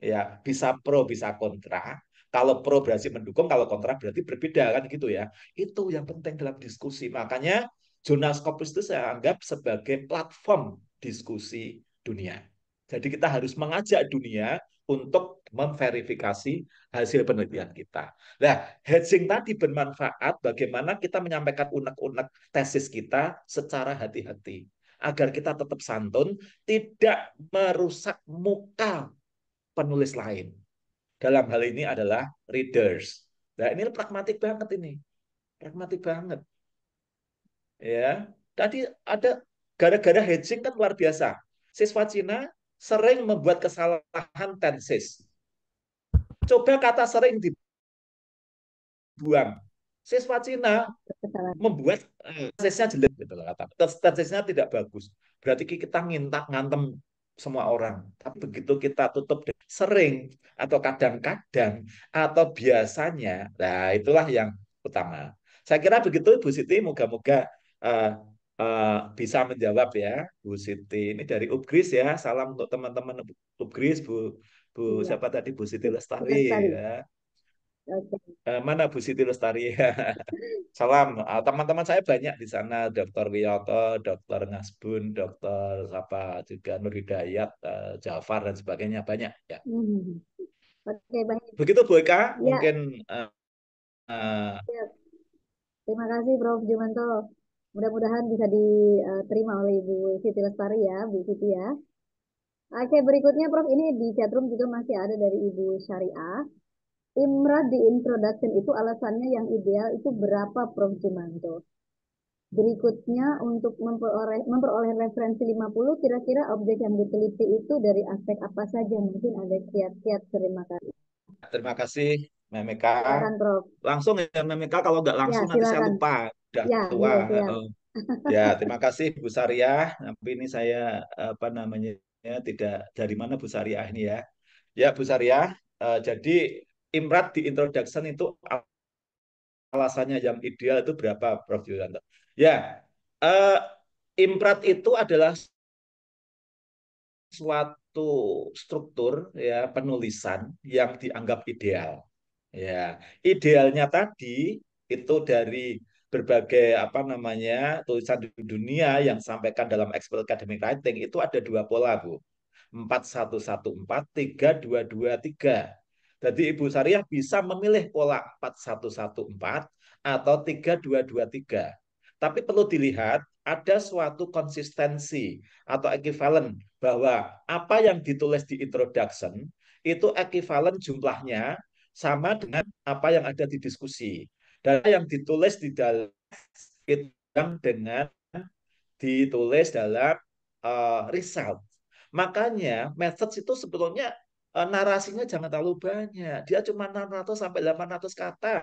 ya bisa pro bisa kontra kalau pro berarti mendukung, kalau kontra berarti berbeda kan gitu ya. Itu yang penting dalam diskusi. Makanya jurnal Scopus itu saya anggap sebagai platform diskusi dunia. Jadi kita harus mengajak dunia untuk memverifikasi hasil penelitian kita. Nah, hedging tadi bermanfaat bagaimana kita menyampaikan unek-unek tesis kita secara hati-hati agar kita tetap santun, tidak merusak muka penulis lain. Dalam hal ini adalah readers. Nah, ini pragmatik banget ini. Pragmatik banget. Ya, tadi ada gara-gara hedging kan luar biasa. Siswa Cina sering membuat kesalahan tenses. Coba kata sering dibuang siswa Cina membuat eh, tesisnya jelek gitu loh kata. Tesisnya tidak bagus. Berarti kita minta ngantem semua orang. Tapi begitu kita tutup sering atau kadang-kadang atau biasanya, nah itulah yang utama. Saya kira begitu Bu Siti, moga-moga uh, uh, bisa menjawab ya Bu Siti. Ini dari Upgris ya, salam untuk teman-teman Upgris Bu Bu ya. siapa tadi Bu Siti Lestari, Lestari. ya. Okay. Eh, mana Bu Siti Lestari? Salam. Eh, teman-teman saya banyak di sana, Dokter Wiyoto, Dokter Ngasbun, Dokter apa juga Nur Hidayat, eh, Jafar dan sebagainya banyak ya. Hmm. baik. Begitu Bu Eka, ya. mungkin uh, Terima kasih Prof Jumanto. Mudah-mudahan bisa diterima oleh Ibu Siti Lestari ya, Bu Siti ya. Oke, berikutnya Prof ini di chatroom juga masih ada dari Ibu Syariah. Imra di introduction itu alasannya yang ideal itu berapa Prof. Jumanto? Berikutnya untuk memperoleh, memperoleh referensi 50 kira-kira objek yang diteliti itu dari aspek apa saja mungkin ada kiat-kiat terima kasih. Terima kasih Memeka. Silakan, Langsung ya Memeka kalau nggak langsung ya, nanti saya lupa. Udah ya, tua. Ya, ya, terima kasih Bu Sariah. Tapi ini saya apa namanya tidak dari mana Bu Sariah ini ya. Ya Bu Sariah, eh, jadi Imrat di introduction itu alasannya yang ideal itu berapa, Prof. Yulianto? Ya, uh, eh, Imrat itu adalah suatu struktur ya penulisan yang dianggap ideal. Ya, idealnya tadi itu dari berbagai apa namanya tulisan di dunia yang sampaikan dalam expert academic writing itu ada dua pola, Bu. empat empat satu satu tiga dua dua tiga. Jadi Ibu Sariah bisa memilih pola 4114 atau 3223. Tapi perlu dilihat ada suatu konsistensi atau ekivalen bahwa apa yang ditulis di introduction itu ekivalen jumlahnya sama dengan apa yang ada di diskusi. Dan yang ditulis di dalam itu dengan ditulis dalam uh, result. Makanya methods itu sebetulnya E, narasinya jangan terlalu banyak. Dia cuma 600 sampai 800 kata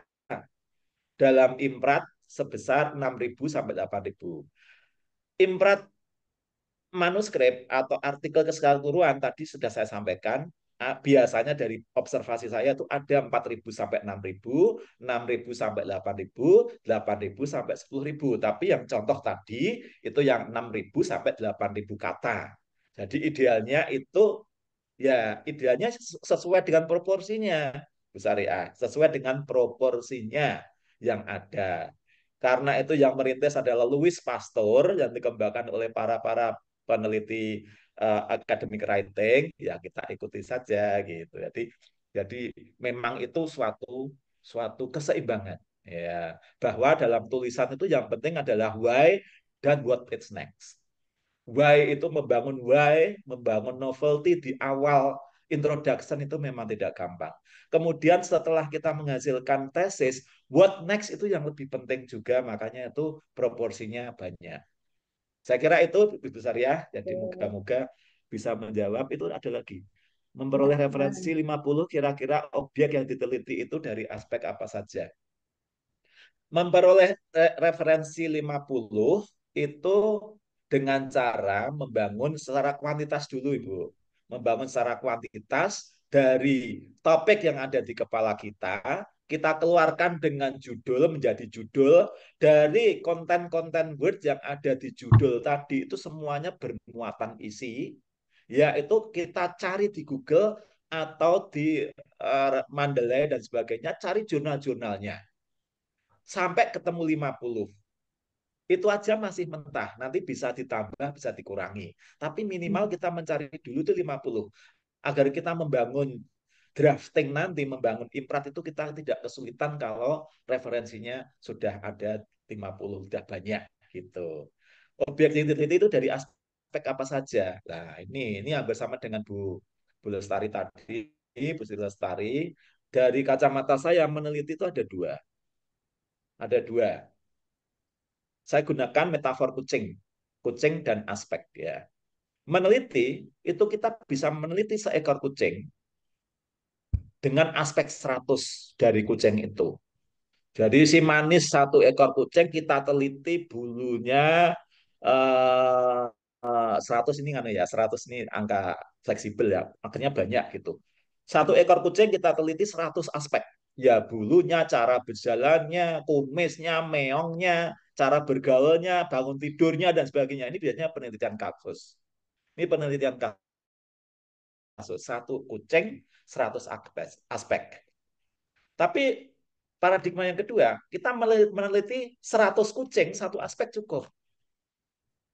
dalam imprat sebesar 6.000 sampai 8.000. Imprat manuskrip atau artikel keseluruhan tadi sudah saya sampaikan biasanya dari observasi saya itu ada 4.000 sampai 6.000, 6.000 sampai 8.000, 8.000 sampai 10.000. Tapi yang contoh tadi itu yang 6.000 sampai 8.000 kata. Jadi idealnya itu Ya, idealnya sesuai dengan proporsinya, besar ya ah, Sesuai dengan proporsinya yang ada. Karena itu yang merintis adalah Louis Pasteur yang dikembangkan oleh para-para peneliti uh, academic writing, ya kita ikuti saja gitu. Jadi jadi memang itu suatu suatu keseimbangan ya bahwa dalam tulisan itu yang penting adalah why dan what it's next why itu membangun why, membangun novelty di awal introduction itu memang tidak gampang. Kemudian setelah kita menghasilkan tesis, what next itu yang lebih penting juga, makanya itu proporsinya banyak. Saya kira itu lebih Ibu ya. jadi moga-moga bisa menjawab. Itu ada lagi. Memperoleh iya, referensi 50 kira-kira objek yang diteliti itu dari aspek apa saja. Memperoleh eh, referensi 50 itu dengan cara membangun secara kuantitas dulu Ibu. Membangun secara kuantitas dari topik yang ada di kepala kita, kita keluarkan dengan judul menjadi judul dari konten-konten Word yang ada di judul tadi itu semuanya bermuatan isi, yaitu kita cari di Google atau di uh, Mandalay dan sebagainya, cari jurnal-jurnalnya. Sampai ketemu 50 itu aja masih mentah. Nanti bisa ditambah, bisa dikurangi. Tapi minimal hmm. kita mencari dulu itu 50. Agar kita membangun drafting nanti, membangun imprat itu kita tidak kesulitan kalau referensinya sudah ada 50, sudah banyak gitu. Objek identity itu dari aspek apa saja. Nah ini, ini hampir sama dengan Bu, Bu Lestari tadi. Bu Lestari, dari kacamata saya meneliti itu ada dua. Ada dua saya gunakan metafor kucing, kucing dan aspek ya. Meneliti itu kita bisa meneliti seekor kucing dengan aspek 100 dari kucing itu. Jadi si manis satu ekor kucing kita teliti bulunya eh, eh 100 ini kan ya, 100 ini angka fleksibel ya. makanya banyak gitu. Satu ekor kucing kita teliti 100 aspek. Ya bulunya, cara berjalannya, kumisnya, meongnya, cara bergaulnya, bangun tidurnya, dan sebagainya. Ini biasanya penelitian kasus. Ini penelitian kasus. Satu kucing, 100 aspek. Tapi paradigma yang kedua, kita meneliti 100 kucing, satu aspek cukup.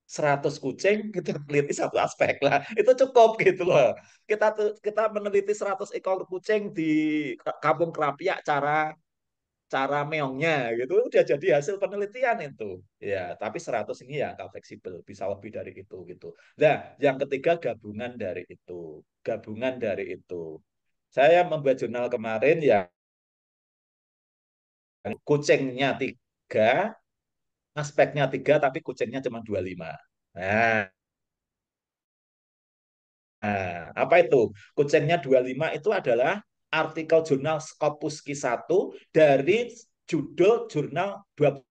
100 kucing kita meneliti satu aspek lah itu cukup gitu loh kita kita meneliti 100 ekor kucing di kampung Kerapiak cara cara meongnya gitu udah jadi hasil penelitian itu ya tapi 100 ini ya angka fleksibel bisa lebih dari itu gitu nah yang ketiga gabungan dari itu gabungan dari itu saya membuat jurnal kemarin ya kucingnya tiga aspeknya tiga tapi kucingnya cuma 25 lima nah, nah, apa itu? Kucingnya dua lima itu adalah artikel jurnal Scopus Q1 dari judul jurnal 25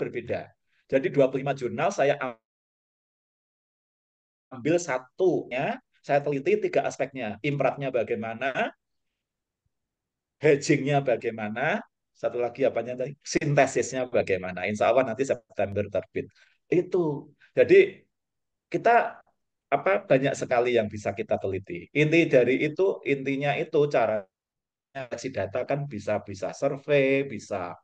berbeda. Jadi 25 jurnal saya ambil satunya, saya teliti tiga aspeknya. Impratnya bagaimana, hedgingnya bagaimana, satu lagi apanya tadi, sintesisnya bagaimana. Insya Allah nanti September terbit. Itu. Jadi kita apa banyak sekali yang bisa kita teliti. Inti dari itu intinya itu cara si data kan bisa bisa survei, bisa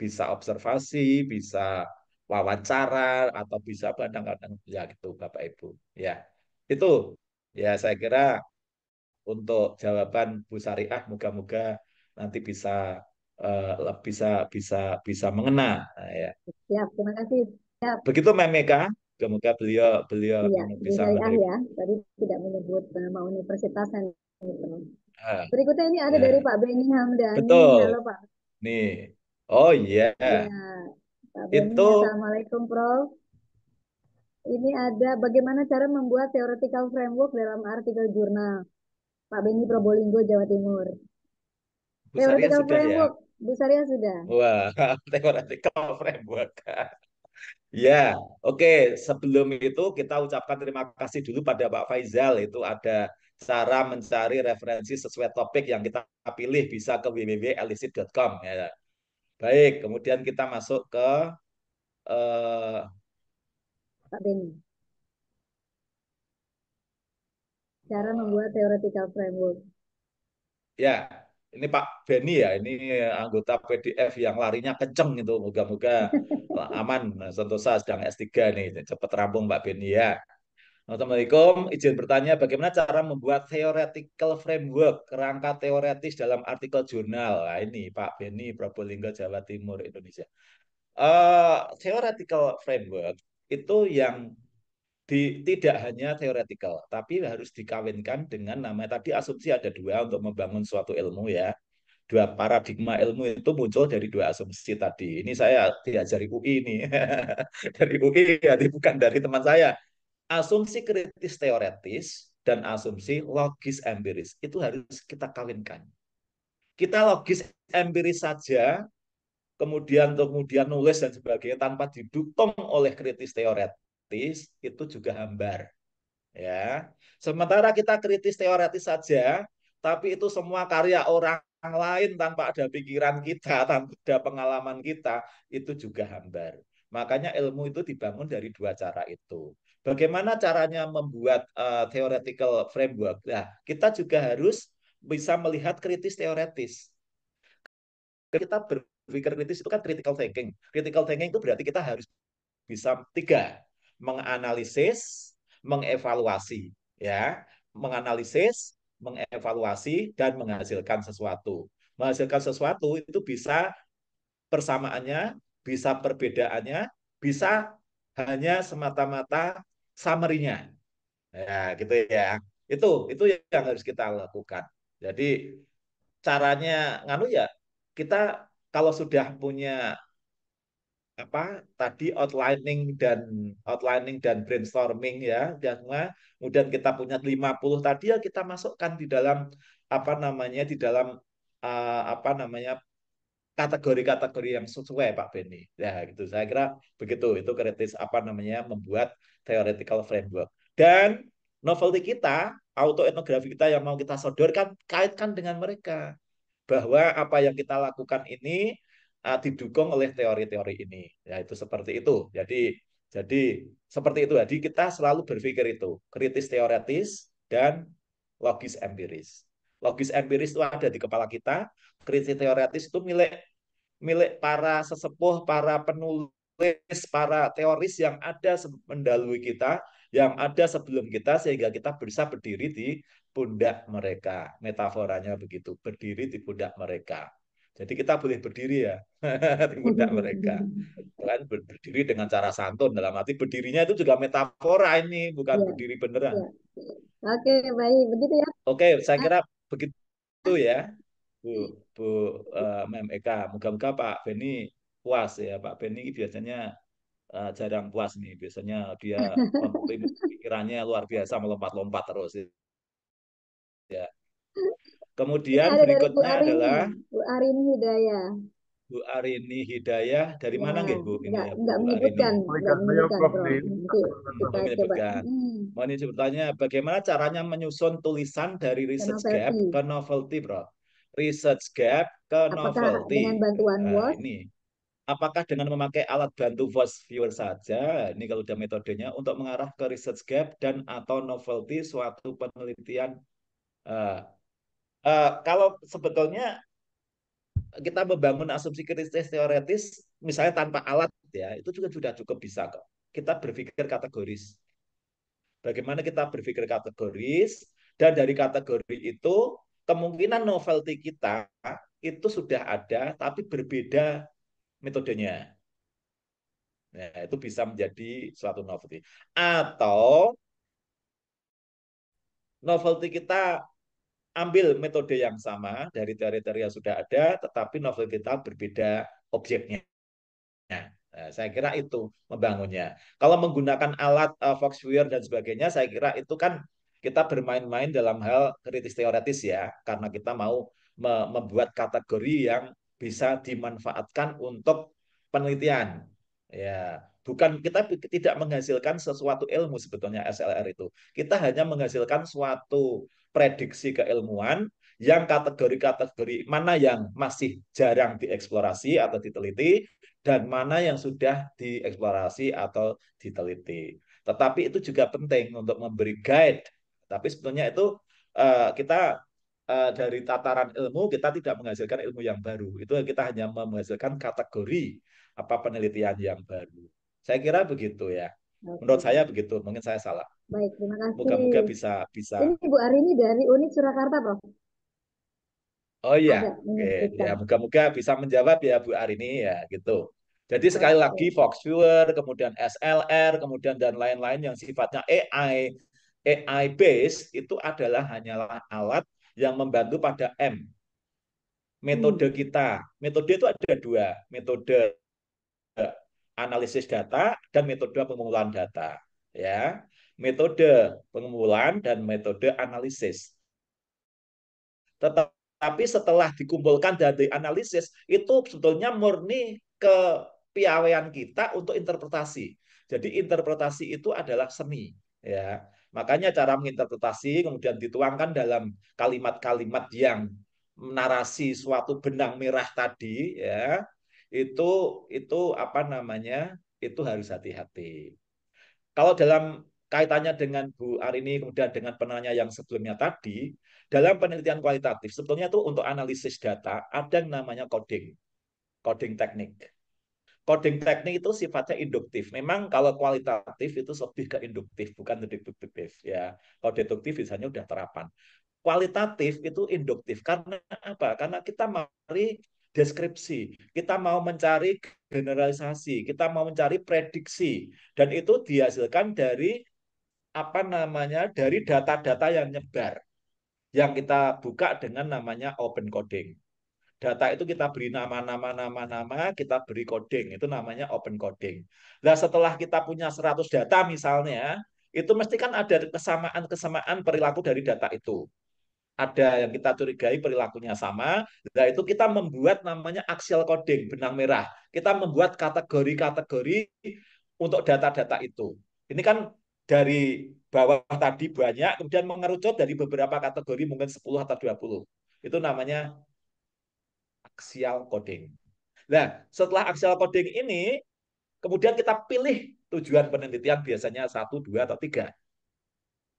bisa observasi, bisa wawancara atau bisa kadang-kadang ya gitu Bapak Ibu. Ya. Itu ya saya kira untuk jawaban Bu Sariah moga-moga nanti bisa uh, bisa bisa bisa mengena nah, ya. Ya, terima kasih. Siap. Begitu Memeka semoga beliau beliau ya, bisa menerima. ya tadi tidak menyebut nama universitas yang itu. Ah, Berikutnya ini ada ya. dari Pak Benny Hamdan Betul. Halo Pak. Nih. Oh Yeah. Ya. Iya. Pak itu itu. Assalamualaikum Prof. Ini ada bagaimana cara membuat theoretical framework dalam artikel jurnal. Pak Benny Probolinggo, Jawa Timur. Bu theoretical sudah, ya? framework. Ya? Bu Saria sudah. Wah, theoretical framework. Ya, oke. Sebelum itu kita ucapkan terima kasih dulu pada Pak Faizal. Itu ada cara mencari referensi sesuai topik yang kita pilih bisa ke www.elisit.com. Ya. Baik, kemudian kita masuk ke uh, Pak Beni. Cara membuat theoretical framework. Ya, ini Pak Beni ya, ini anggota PDF yang larinya kenceng itu. Moga-moga aman. Sentosa sedang S3 nih, cepat rampung Pak Beni ya. Assalamualaikum, izin bertanya bagaimana cara membuat theoretical framework, kerangka teoretis dalam artikel jurnal. Nah, ini Pak Beni, Probolinggo, Jawa Timur, Indonesia. Uh, theoretical framework itu yang di, tidak hanya teoretikal, tapi harus dikawinkan dengan namanya tadi asumsi ada dua untuk membangun suatu ilmu ya. Dua paradigma ilmu itu muncul dari dua asumsi tadi. Ini saya diajari UI ini. dari UI ya, bukan dari teman saya. Asumsi kritis teoretis dan asumsi logis empiris itu harus kita kawinkan. Kita logis empiris saja kemudian kemudian nulis dan sebagainya tanpa didukung oleh kritis teoretis teoretis itu juga hambar. Ya. Sementara kita kritis teoretis saja, tapi itu semua karya orang lain tanpa ada pikiran kita, tanpa ada pengalaman kita, itu juga hambar. Makanya ilmu itu dibangun dari dua cara itu. Bagaimana caranya membuat uh, theoretical framework? Nah, kita juga harus bisa melihat kritis teoretis. Kita berpikir kritis itu kan critical thinking. Critical thinking itu berarti kita harus bisa tiga menganalisis, mengevaluasi, ya, menganalisis, mengevaluasi dan menghasilkan sesuatu. Menghasilkan sesuatu itu bisa persamaannya, bisa perbedaannya, bisa hanya semata-mata summary-nya. Ya, gitu ya. Itu itu yang harus kita lakukan. Jadi caranya nganu ya kita kalau sudah punya apa tadi outlining dan outlining dan brainstorming ya semua kemudian kita punya 50 tadi ya kita masukkan di dalam apa namanya di dalam uh, apa namanya kategori-kategori yang sesuai Pak Beni. Ya gitu. Saya kira begitu itu kritis apa namanya membuat theoretical framework. Dan novelty kita, autoetnografi kita yang mau kita sodorkan kaitkan dengan mereka bahwa apa yang kita lakukan ini uh, didukung oleh teori-teori ini. Yaitu seperti itu. Jadi jadi seperti itu. Jadi kita selalu berpikir itu kritis teoretis dan logis empiris. Logis empiris itu ada di kepala kita. Kritis teoretis itu milik milik para sesepuh, para penulis, para teoris yang ada mendalui kita, yang ada sebelum kita sehingga kita bisa berdiri di pundak mereka. Metaforanya begitu, berdiri di pundak mereka. Jadi kita boleh berdiri ya, tidak mereka. Kan berdiri dengan cara santun dalam arti berdirinya itu juga metafora ini, bukan ya. berdiri beneran. Ya. Oke, baik begitu ya. Oke, saya kira begitu ya, Bu Bu uh, Mem Eka. Moga-moga Pak Beni puas ya, Pak Beni biasanya uh, jarang puas nih, biasanya dia pikirannya luar biasa melompat-lompat terus ya. Kemudian Ada berikutnya Bu adalah Bu Arini Hidayah. Bu Arini Hidayah dari ya, mana nggih Bu? Enggak, ya, Bu enggak menyebutkan, enggak menyebutkan. Kita menyebutkan. Hmm. Mohon bagaimana caranya menyusun tulisan dari research ke gap ke novelty, Bro? Research gap ke Apakah novelty. dengan bantuan nah, Word? Ini. Apakah dengan memakai alat bantu voice viewer saja, ini kalau udah metodenya, untuk mengarah ke research gap dan atau novelty suatu penelitian eh, Eh, kalau sebetulnya kita membangun asumsi kritis teoretis misalnya tanpa alat ya itu juga sudah cukup bisa kok kita berpikir kategoris bagaimana kita berpikir kategoris dan dari kategori itu kemungkinan novelty kita itu sudah ada tapi berbeda metodenya nah itu bisa menjadi suatu novelty atau novelty kita ambil metode yang sama dari teori-teori yang sudah ada, tetapi novel kita berbeda objeknya. Nah, saya kira itu membangunnya. Kalau menggunakan alat uh, eh, Foxweir dan sebagainya, saya kira itu kan kita bermain-main dalam hal kritis teoretis ya, karena kita mau me membuat kategori yang bisa dimanfaatkan untuk penelitian. Ya, bukan kita tidak menghasilkan sesuatu ilmu sebetulnya SLR itu. Kita hanya menghasilkan suatu prediksi keilmuan yang kategori-kategori mana yang masih jarang dieksplorasi atau diteliti dan mana yang sudah dieksplorasi atau diteliti. Tetapi itu juga penting untuk memberi guide. Tapi sebetulnya itu uh, kita uh, dari tataran ilmu kita tidak menghasilkan ilmu yang baru. Itu kita hanya menghasilkan kategori apa penelitian yang baru. Saya kira begitu ya. Menurut saya begitu. Mungkin saya salah. Baik, terima kasih. Moga-moga bisa bisa. Ini Bu Arini dari Unik Surakarta, Prof. Oh iya, oke. oke. Ya, moga-moga bisa menjawab ya Bu Arini ya gitu. Jadi sekali lagi Fox Viewer, kemudian SLR, kemudian dan lain-lain yang sifatnya AI, AI base itu adalah hanyalah alat yang membantu pada M. Metode hmm. kita, metode itu ada dua, metode analisis data dan metode pengumpulan data. Ya, metode pengumpulan dan metode analisis. Tetapi setelah dikumpulkan dan dianalisis, itu sebetulnya murni kepiawaian kita untuk interpretasi. Jadi interpretasi itu adalah seni. ya Makanya cara menginterpretasi kemudian dituangkan dalam kalimat-kalimat yang narasi suatu benang merah tadi ya itu itu apa namanya itu harus hati-hati. Kalau dalam kaitannya dengan Bu Arini kemudian dengan penanya yang sebelumnya tadi, dalam penelitian kualitatif sebetulnya itu untuk analisis data ada yang namanya coding. Coding teknik. Coding teknik itu sifatnya induktif. Memang kalau kualitatif itu lebih ke induktif, bukan deduktif ya. Kalau deduktif biasanya sudah terapan. Kualitatif itu induktif karena apa? Karena kita mari deskripsi, kita mau mencari generalisasi, kita mau mencari prediksi dan itu dihasilkan dari apa namanya dari data-data yang nyebar yang kita buka dengan namanya open coding. Data itu kita beri nama-nama nama-nama, kita beri coding, itu namanya open coding. Nah, setelah kita punya 100 data misalnya, itu mesti kan ada kesamaan-kesamaan perilaku dari data itu. Ada yang kita curigai perilakunya sama, nah itu kita membuat namanya axial coding, benang merah. Kita membuat kategori-kategori untuk data-data itu. Ini kan dari bawah tadi banyak, kemudian mengerucut dari beberapa kategori mungkin 10 atau 20. Itu namanya axial coding. Nah, setelah axial coding ini, kemudian kita pilih tujuan penelitian biasanya satu, dua, atau tiga.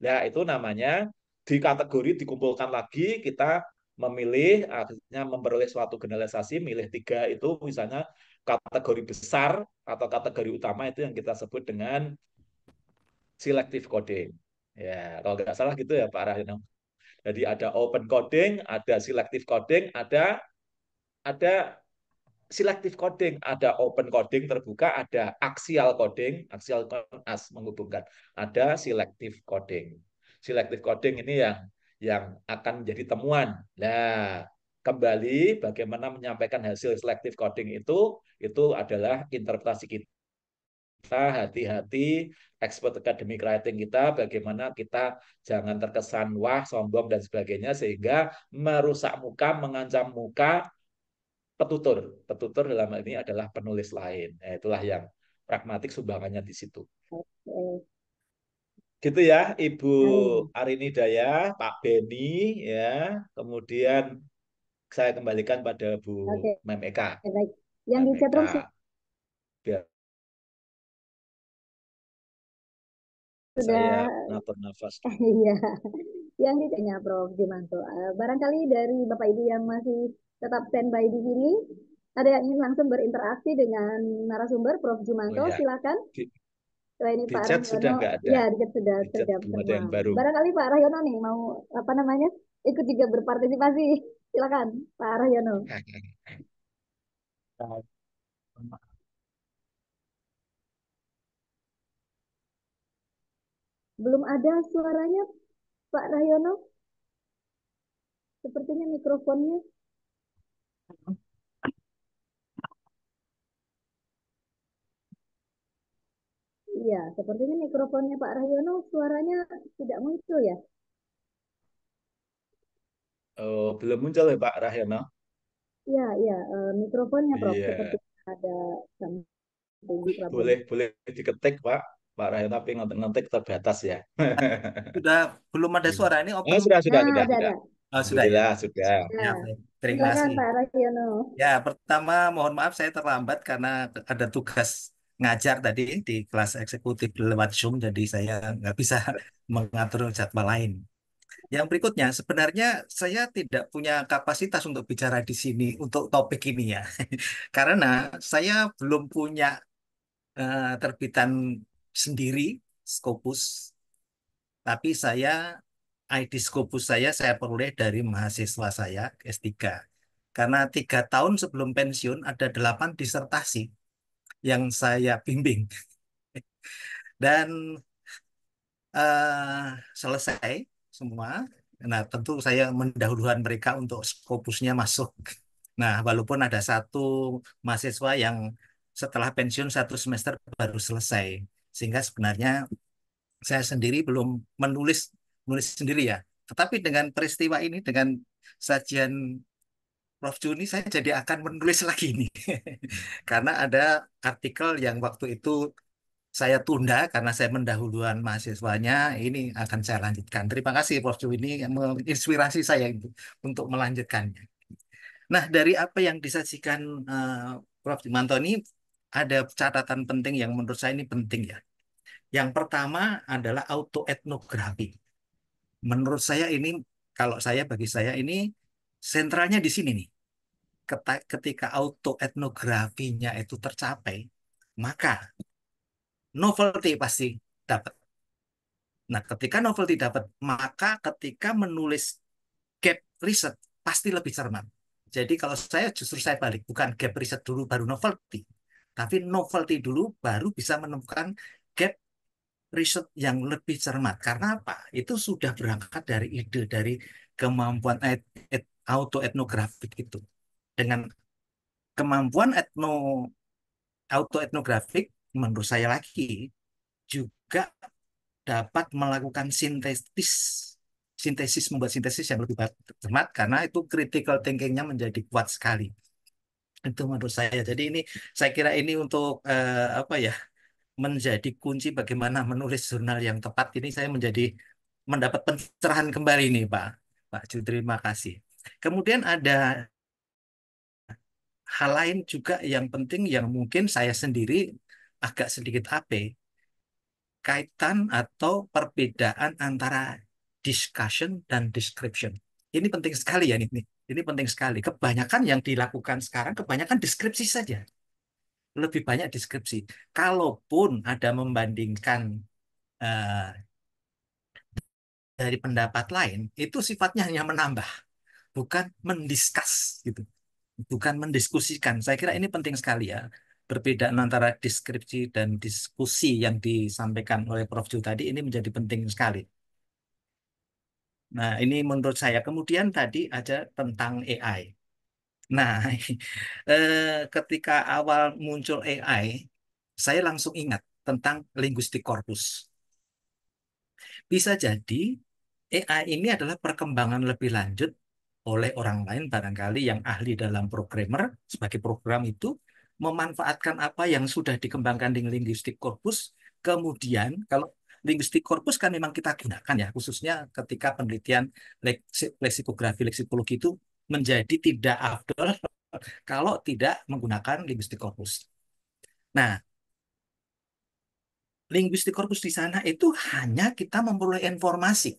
Nah, itu namanya di kategori dikumpulkan lagi, kita memilih, akhirnya memperoleh suatu generalisasi, milih tiga itu misalnya kategori besar atau kategori utama itu yang kita sebut dengan Selektif coding. Ya, kalau nggak salah gitu ya Pak Rahino. Jadi ada open coding, ada Selektif coding, ada ada selective coding, ada open coding terbuka, ada axial coding, axial as menghubungkan, ada Selektif coding. Selektif coding ini yang yang akan menjadi temuan. Nah, kembali bagaimana menyampaikan hasil Selektif coding itu itu adalah interpretasi kita kita hati-hati expert academic writing kita bagaimana kita jangan terkesan wah sombong dan sebagainya sehingga merusak muka mengancam muka petutur petutur dalam hal ini adalah penulis lain nah, itulah yang pragmatik sumbangannya di situ gitu ya Ibu hmm. Arini Daya Pak Beni ya kemudian saya kembalikan pada Bu okay. yang Memeka. di chatroom biar Sudah. nafas. Iya. yang ditanya Prof. Jumanto. Eh, barangkali dari Bapak Ibu yang masih tetap standby di sini, ada yang ingin langsung berinteraksi dengan narasumber Prof. Jumanto, oh, ya. silakan. Di, ini di Pak chat Rahyono. sudah nggak ada. Ya, di chat sudah di chat ada yang baru. Barangkali Pak Rahyono nih mau apa namanya ikut juga berpartisipasi. Silakan Pak Rahyono. Belum ada suaranya, Pak Rayono? Sepertinya mikrofonnya. Iya, sepertinya mikrofonnya Pak Rayono suaranya tidak muncul ya? Oh, belum muncul ya Pak Rahyono? Iya, iya, eh, mikrofonnya Prof. Yeah. Seperti ada boleh boleh diketik Pak. Pak Rahel tapi ngetik terbatas ya. sudah belum ada suara ini open. Oh, sudah sudah nah, sudah. Ada, sudah. Oh, sudah. ya. sudah. sudah. Ya, terima kasih. Pak Rahyono. Ya, pertama mohon maaf saya terlambat karena ada tugas ngajar tadi di kelas eksekutif lewat Zoom jadi saya nggak bisa mengatur jadwal lain. Yang berikutnya, sebenarnya saya tidak punya kapasitas untuk bicara di sini untuk topik ini ya. Karena saya belum punya uh, terbitan sendiri Scopus, tapi saya ID Scopus saya saya peroleh dari mahasiswa saya S3. Karena tiga tahun sebelum pensiun ada delapan disertasi yang saya bimbing. Dan uh, selesai semua. Nah tentu saya mendahuluan mereka untuk skopusnya masuk. Nah walaupun ada satu mahasiswa yang setelah pensiun satu semester baru selesai sehingga sebenarnya saya sendiri belum menulis menulis sendiri ya tetapi dengan peristiwa ini dengan sajian Prof Juni saya jadi akan menulis lagi ini karena ada artikel yang waktu itu saya tunda karena saya mendahuluan mahasiswanya ini akan saya lanjutkan terima kasih Prof Juni yang menginspirasi saya untuk melanjutkannya nah dari apa yang disajikan uh, Prof Dimantoni ada catatan penting yang menurut saya ini penting ya yang pertama adalah autoetnografi. Menurut saya ini, kalau saya bagi saya ini sentralnya di sini nih. Ketika autoetnografinya itu tercapai, maka novelty pasti dapat. Nah, ketika novelty dapat, maka ketika menulis gap riset pasti lebih cermat. Jadi kalau saya justru saya balik, bukan gap riset dulu baru novelty, tapi novelty dulu baru bisa menemukan gap riset yang lebih cermat. Karena apa? Itu sudah berangkat dari ide, dari kemampuan et, et, autoetnografik itu. Dengan kemampuan etno autoetnografik, menurut saya lagi, juga dapat melakukan sintesis sintesis membuat sintesis yang lebih cermat karena itu critical thinkingnya menjadi kuat sekali itu menurut saya jadi ini saya kira ini untuk eh, apa ya menjadi kunci bagaimana menulis jurnal yang tepat ini saya menjadi mendapat pencerahan kembali nih Pak Pak Ju terima kasih kemudian ada hal lain juga yang penting yang mungkin saya sendiri agak sedikit ape kaitan atau perbedaan antara discussion dan description ini penting sekali ya ini ini penting sekali kebanyakan yang dilakukan sekarang kebanyakan deskripsi saja lebih banyak deskripsi. Kalaupun ada membandingkan uh, dari pendapat lain, itu sifatnya hanya menambah, bukan mendiskus gitu, bukan mendiskusikan. Saya kira ini penting sekali ya perbedaan antara deskripsi dan diskusi yang disampaikan oleh Prof. Ju tadi ini menjadi penting sekali. Nah, ini menurut saya. Kemudian tadi ada tentang AI. Nah, eh, ketika awal muncul AI, saya langsung ingat tentang linguistik korpus. Bisa jadi AI ini adalah perkembangan lebih lanjut oleh orang lain barangkali yang ahli dalam programmer sebagai program itu memanfaatkan apa yang sudah dikembangkan di linguistik korpus. kemudian kalau linguistik korpus kan memang kita gunakan ya khususnya ketika penelitian leksikografi leksikologi itu menjadi tidak afdol kalau tidak menggunakan linguistik corpus. Nah, linguistik corpus di sana itu hanya kita memperoleh informasi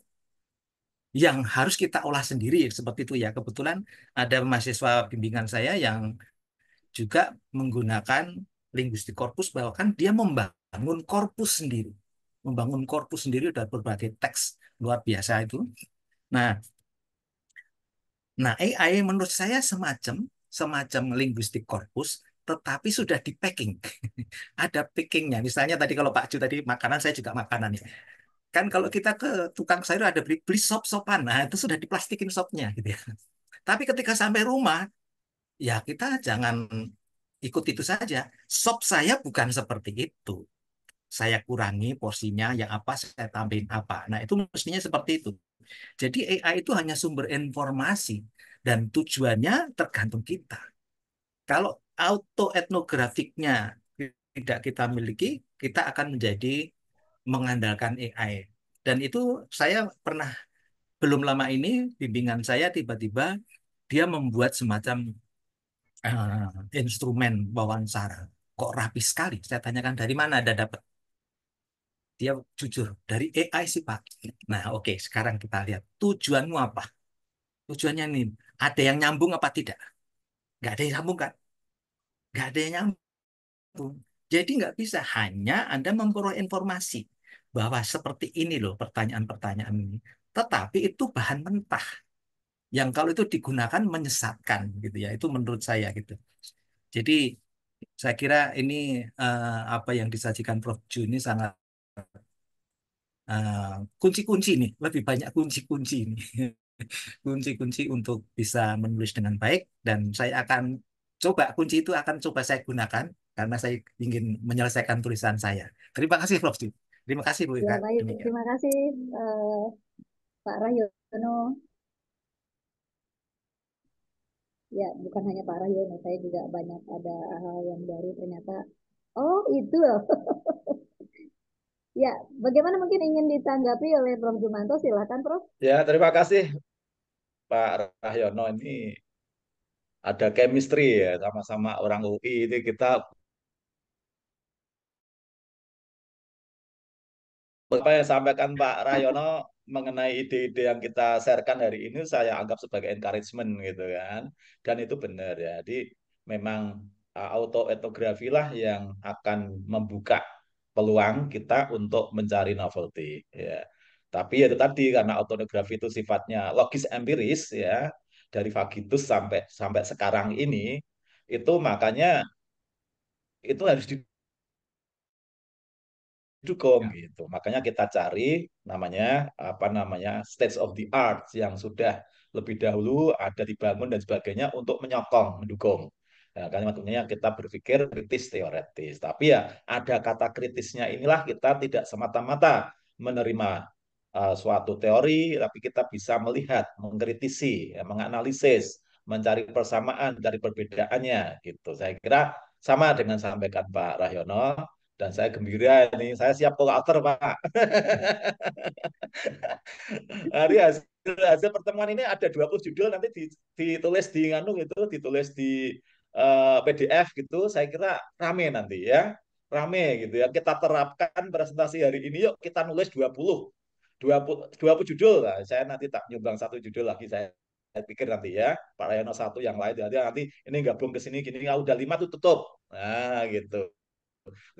yang harus kita olah sendiri seperti itu ya. Kebetulan ada mahasiswa bimbingan saya yang juga menggunakan linguistik corpus bahkan dia membangun korpus sendiri membangun korpus sendiri dari berbagai teks luar biasa itu. Nah, Nah, AI menurut saya semacam semacam linguistik korpus tetapi sudah di packing. Ada packingnya. Misalnya tadi kalau Pak Ju tadi makanan, saya juga makanan. Ya. Kan kalau kita ke tukang sayur ada beli, beli sop-sopan, nah itu sudah diplastikin sopnya. Gitu ya. Tapi ketika sampai rumah, ya kita jangan ikut itu saja. Sop saya bukan seperti itu saya kurangi porsinya, yang apa saya tambahin apa. Nah, itu mestinya seperti itu. Jadi AI itu hanya sumber informasi dan tujuannya tergantung kita. Kalau auto etnografiknya tidak kita miliki, kita akan menjadi mengandalkan AI. Dan itu saya pernah belum lama ini bimbingan saya tiba-tiba dia membuat semacam uh, instrumen wawancara. Kok rapi sekali? Saya tanyakan dari mana ada dapat dia jujur, dari AI sih pak. Nah oke, okay, sekarang kita lihat. Tujuanmu apa? Tujuannya nih, ada yang nyambung apa tidak? Gak ada yang nyambung kan? Gak ada yang nyambung. Jadi nggak bisa, hanya Anda memperoleh informasi bahwa seperti ini loh pertanyaan-pertanyaan ini. Tetapi itu bahan mentah yang kalau itu digunakan menyesatkan gitu ya itu menurut saya gitu jadi saya kira ini uh, apa yang disajikan Prof Juni sangat Ah, kunci-kunci uh, nih, lebih banyak kunci-kunci nih. Kunci-kunci untuk bisa menulis dengan baik dan saya akan coba kunci itu akan coba saya gunakan karena saya ingin menyelesaikan tulisan saya. Terima kasih Prof. Terima kasih Bu Ika. Ya, baik, terima kasih uh, Pak Rahyono. Ya, bukan hanya Pak Rahyono, saya juga banyak ada hal yang baru ternyata. Oh, itu loh. Ya, bagaimana mungkin ingin ditanggapi oleh Prof. Jumanto? Silahkan, Prof. Ya, terima kasih Pak Rahyono. Ini ada chemistry ya, sama-sama orang UI. Ini kita apa yang sampaikan Pak Rahyono mengenai ide-ide yang kita sharekan hari ini saya anggap sebagai encouragement gitu kan. Dan itu benar ya. Jadi memang uh, auto lah yang akan membuka peluang kita untuk mencari novelty ya tapi ya itu tadi karena autonografi itu sifatnya logis empiris ya dari Fagitus sampai sampai sekarang ini itu makanya itu harus didukung ya. gitu. Makanya kita cari namanya apa namanya stage of the art yang sudah lebih dahulu ada dibangun dan sebagainya untuk menyokong, mendukung. Karena kan maksudnya kita berpikir kritis teoretis. Tapi ya ada kata kritisnya inilah kita tidak semata-mata menerima uh, suatu teori, tapi kita bisa melihat, mengkritisi, ya, menganalisis, mencari persamaan, dari perbedaannya. Gitu. Saya kira sama dengan sampaikan Pak Rahyono dan saya gembira ini saya siap alter Pak. Hari hasil, hasil pertemuan ini ada 20 judul nanti ditulis di nganu itu, ditulis di uh, eh, PDF gitu, saya kira rame nanti ya. Rame gitu ya. Kita terapkan presentasi hari ini yuk kita nulis 20 20, 20 judul lah. Saya nanti tak nyumbang satu judul lagi saya, saya pikir nanti ya. Pak Rayono satu yang lain nanti nanti ini gabung ke sini gini udah lima tuh tutup. Nah, gitu.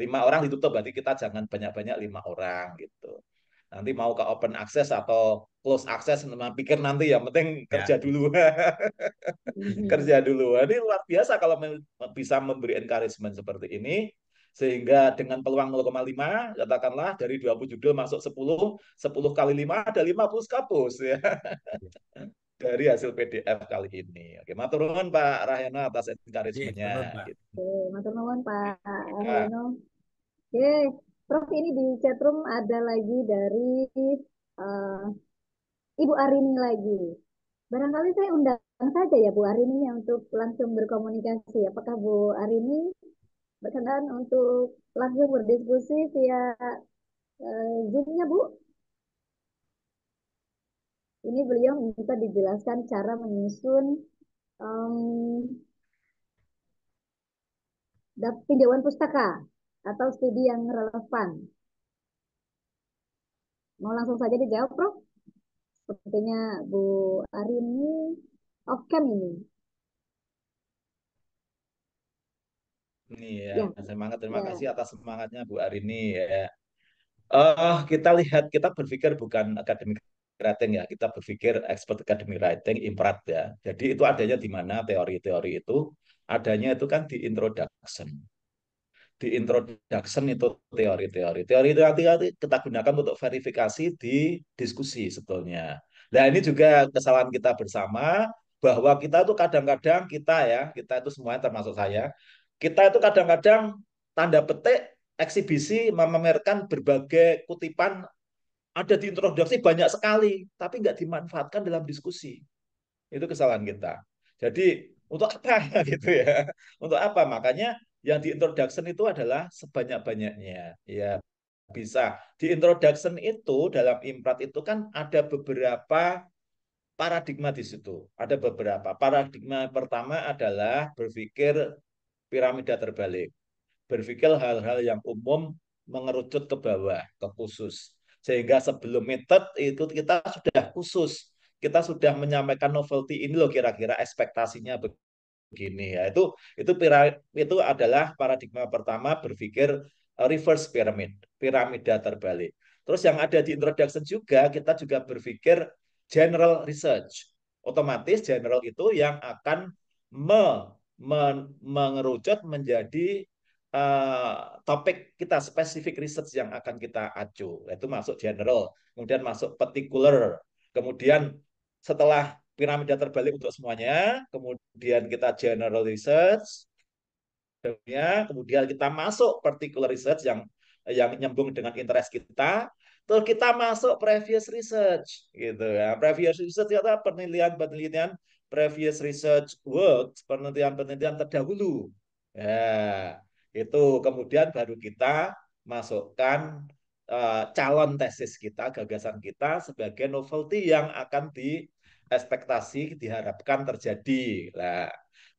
Lima orang ditutup berarti kita jangan banyak-banyak lima orang gitu nanti mau ke open access atau close access nah, pikir nanti ya penting kerja ya. dulu mm-hmm. kerja dulu ini luar biasa kalau bisa memberi encouragement seperti ini sehingga dengan peluang 0,5 katakanlah dari 20 judul masuk 10 10 kali 5 ada 50 kapus ya dari hasil PDF kali ini. Oke, matur nuwun Pak Rahyana atas iya, encouragement-nya. Oke, matur nuwun Pak iya. Rahyana. Oke. Prof ini di chatroom ada lagi dari uh, Ibu Arini lagi. Barangkali saya undang saja ya Bu Arini ya untuk langsung berkomunikasi. Apakah Bu Arini berkenan untuk langsung berdiskusi via uh, Zoom-nya Bu? Ini beliau minta dijelaskan cara menyusun um, pinjauan pustaka atau studi yang relevan? Mau langsung saja dijawab, Prof? Sepertinya Bu Arini off cam ini. Ini ya, ya. semangat. Terima ya. kasih atas semangatnya Bu Arini ya. Uh, kita lihat, kita berpikir bukan akademik writing ya, kita berpikir expert academic writing imprat ya. Jadi itu adanya di mana teori-teori itu adanya itu kan di introduction di introduction itu teori-teori. Teori itu nanti kita gunakan untuk verifikasi di diskusi sebetulnya. Nah ini juga kesalahan kita bersama bahwa kita itu kadang-kadang kita ya, kita itu semuanya termasuk saya, kita itu kadang-kadang tanda petik eksibisi memamerkan berbagai kutipan ada di introduksi banyak sekali, tapi nggak dimanfaatkan dalam diskusi. Itu kesalahan kita. Jadi untuk apa gitu ya? Untuk apa? Makanya yang di introduction itu adalah sebanyak-banyaknya ya bisa di introduction itu dalam imprat itu kan ada beberapa paradigma di situ ada beberapa paradigma pertama adalah berpikir piramida terbalik berpikir hal-hal yang umum mengerucut ke bawah ke khusus sehingga sebelum method itu kita sudah khusus kita sudah menyampaikan novelty ini loh kira-kira ekspektasinya gini ya itu itu itu adalah paradigma pertama berpikir eh, reverse pyramid piramida terbalik terus yang ada di introduction juga kita juga berpikir general research otomatis general itu yang akan me, me, mengerucut menjadi uh, topik kita spesifik research yang akan kita acu itu masuk general kemudian masuk particular kemudian setelah piramida terbalik untuk semuanya, kemudian kita general research, kemudian kita masuk particular research yang yang nyambung dengan interest kita, terus kita masuk previous research gitu ya. Previous research itu penelitian-penelitian previous research works, penelitian-penelitian terdahulu. Ya, itu kemudian baru kita masukkan uh, calon tesis kita, gagasan kita sebagai novelty yang akan di ekspektasi diharapkan terjadi. Nah,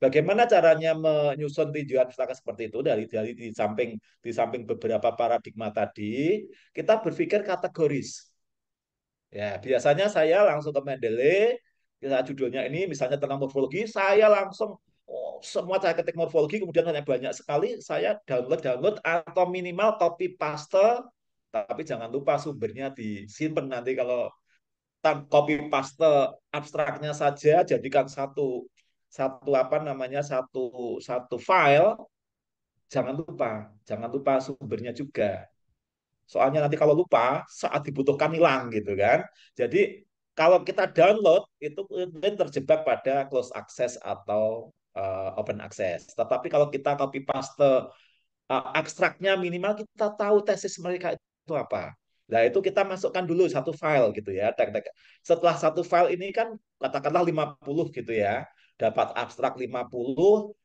bagaimana caranya menyusun tujuan pustaka seperti itu dari dari di samping di samping beberapa paradigma tadi, kita berpikir kategoris. Ya, biasanya saya langsung ke Mendeley, kita judulnya ini misalnya tentang morfologi, saya langsung oh, semua saya ketik morfologi, kemudian hanya banyak sekali saya download-download atau minimal copy paste tapi jangan lupa sumbernya disimpan nanti kalau copy paste abstraknya saja jadikan satu satu apa namanya satu satu file jangan lupa jangan lupa sumbernya juga soalnya nanti kalau lupa saat dibutuhkan hilang gitu kan jadi kalau kita download itu mungkin terjebak pada close access atau uh, open access tetapi kalau kita copy paste uh, abstraknya minimal kita tahu tesis mereka itu apa Nah, itu kita masukkan dulu satu file gitu ya. Setelah satu file ini kan katakanlah 50 gitu ya. Dapat abstrak 50,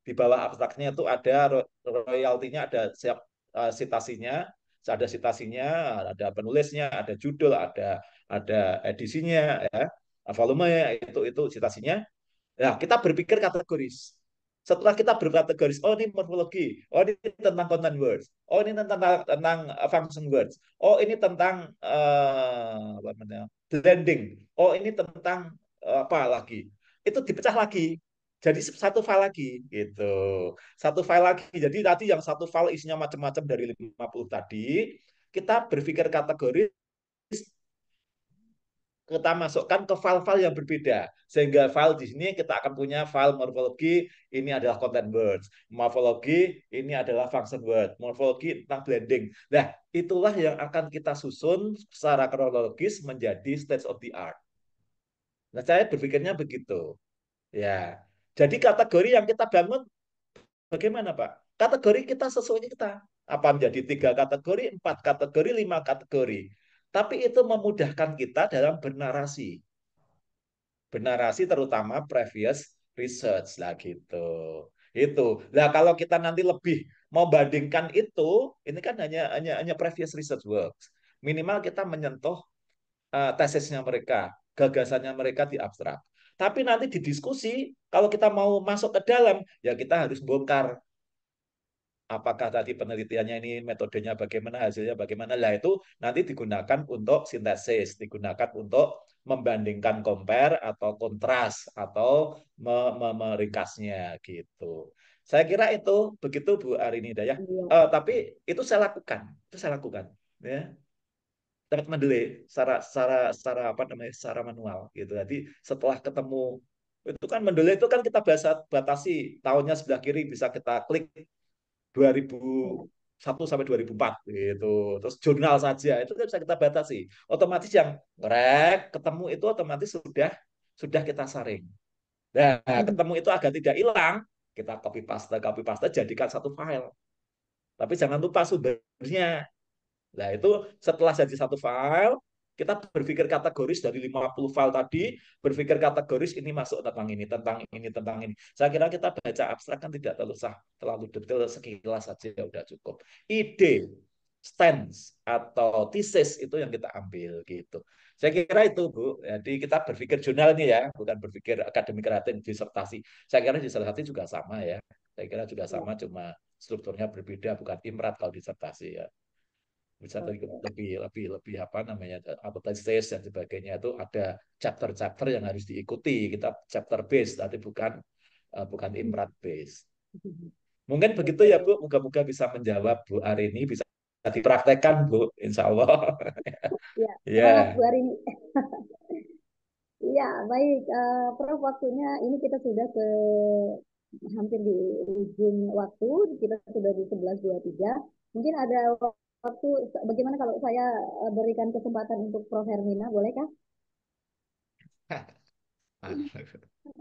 di bawah abstraknya itu ada royaltinya ada siap e, sitasinya, ada sitasinya, ada penulisnya, ada judul, ada ada edisinya ya. Volume itu itu sitasinya. Nah, kita berpikir kategoris. Setelah kita berkategoris, oh ini morfologi, oh ini tentang content words, oh ini tentang tentang eh, function words, oh ini tentang uh, apa namanya blending, oh ini tentang uh, apa lagi, itu dipecah lagi. Jadi satu file lagi gitu. Satu file lagi. Jadi tadi yang satu file isinya macam-macam dari 50 tadi, kita berpikir kategoris kita masukkan ke file-file yang berbeda. Sehingga file di sini kita akan punya file morfologi, ini adalah content words. Morfologi, ini adalah function word. Morfologi tentang blending. Nah, itulah yang akan kita susun secara kronologis menjadi state of the art. Nah, saya berpikirnya begitu. Ya. Jadi kategori yang kita bangun bagaimana, Pak? Kategori kita sesuai kita. Apa menjadi tiga kategori, empat kategori, lima kategori tapi itu memudahkan kita dalam bernarasi. Bernarasi terutama previous research lah gitu. Itu. Nah, kalau kita nanti lebih membandingkan itu, ini kan hanya hanya hanya previous research works. Minimal kita menyentuh uh, tesisnya mereka, gagasannya mereka di abstrak. Tapi nanti di diskusi, kalau kita mau masuk ke dalam, ya kita harus bongkar apakah tadi penelitiannya ini metodenya bagaimana, hasilnya bagaimana. Lah itu nanti digunakan untuk sintesis, digunakan untuk membandingkan compare atau kontras atau memerikasnya gitu. Saya kira itu begitu Bu Arini ya. Uh, tapi itu saya lakukan, itu saya lakukan ya dapat mendelay secara secara secara apa namanya secara manual gitu. Jadi setelah ketemu itu kan mendelay itu kan kita bahasa batasi tahunnya sebelah kiri bisa kita klik 2000 satu sampai 2004 gitu. Terus jurnal saja itu kan bisa kita batasi. Otomatis yang rek ketemu itu otomatis sudah sudah kita saring. Nah, hmm. ketemu itu agak tidak hilang, kita copy paste, copy paste jadikan satu file. Tapi jangan lupa sumbernya. Nah, itu setelah jadi satu file, kita berpikir kategoris dari 50 file tadi, berpikir kategoris ini masuk tentang ini, tentang ini, tentang ini. Saya kira kita baca abstrak kan tidak terlalu sah, terlalu detail sekilas saja ya udah cukup. Ide stance atau thesis itu yang kita ambil gitu. Saya kira itu Bu. Jadi kita berpikir jurnal ini ya, bukan berpikir akademik kreatif disertasi. Saya kira disertasi juga sama ya. Saya kira juga sama iya. cuma strukturnya berbeda bukan imrat kalau disertasi ya bisa lebih lebih lebih lebih apa namanya appetite test dan sebagainya itu ada chapter-chapter yang harus diikuti kita chapter based tapi bukan eh, bukan hmm. imrat based hmm. mungkin begitu ya bu moga-moga bisa menjawab bu hari ini bisa dipraktekkan bu insya Allah ya, ya. Bu Arini ya baik uh, Prof waktunya ini kita sudah ke hampir di ujung waktu kita sudah di sebelas dua tiga mungkin ada waktu bagaimana kalau saya eh, berikan kesempatan untuk Prof Hermina, bolehkah?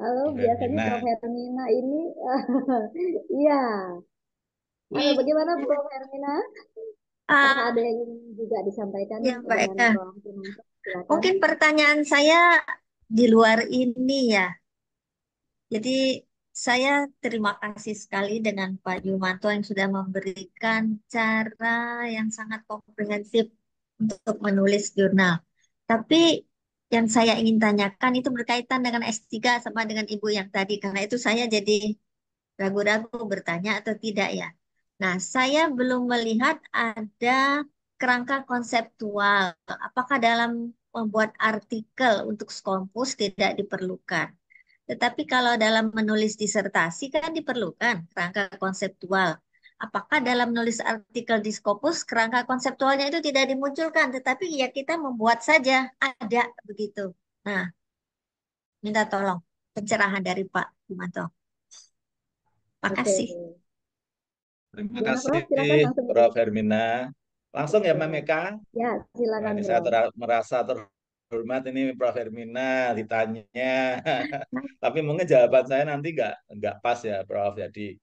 Halo, biasanya Hermina. Prof Hermina ini iya. Halo, bagaimana Prof Hermina? Uh, ada yang juga disampaikan ya, Pak ah. Mungkin pertanyaan saya di luar ini ya. Jadi saya terima kasih sekali dengan Pak Yumanto yang sudah memberikan cara yang sangat komprehensif untuk menulis jurnal. Tapi yang saya ingin tanyakan itu berkaitan dengan S3 sama dengan Ibu yang tadi. Karena itu saya jadi ragu-ragu bertanya atau tidak ya. Nah, saya belum melihat ada kerangka konseptual. Apakah dalam membuat artikel untuk skompus tidak diperlukan? Tetapi kalau dalam menulis disertasi kan diperlukan kerangka konseptual. Apakah dalam menulis artikel di Scopus kerangka konseptualnya itu tidak dimunculkan, tetapi ya kita membuat saja ada begitu. Nah, minta tolong pencerahan dari Pak Bumanto. Makasih. kasih. Terima kasih Prof. Hermina. Langsung ya Mbak Meka? Ya, silakan. Nah, ini saya merasa ter hormat ini Prof Hermina ditanya. Hmm. Tapi mungkin jawaban saya nanti nggak nggak pas ya Prof. Jadi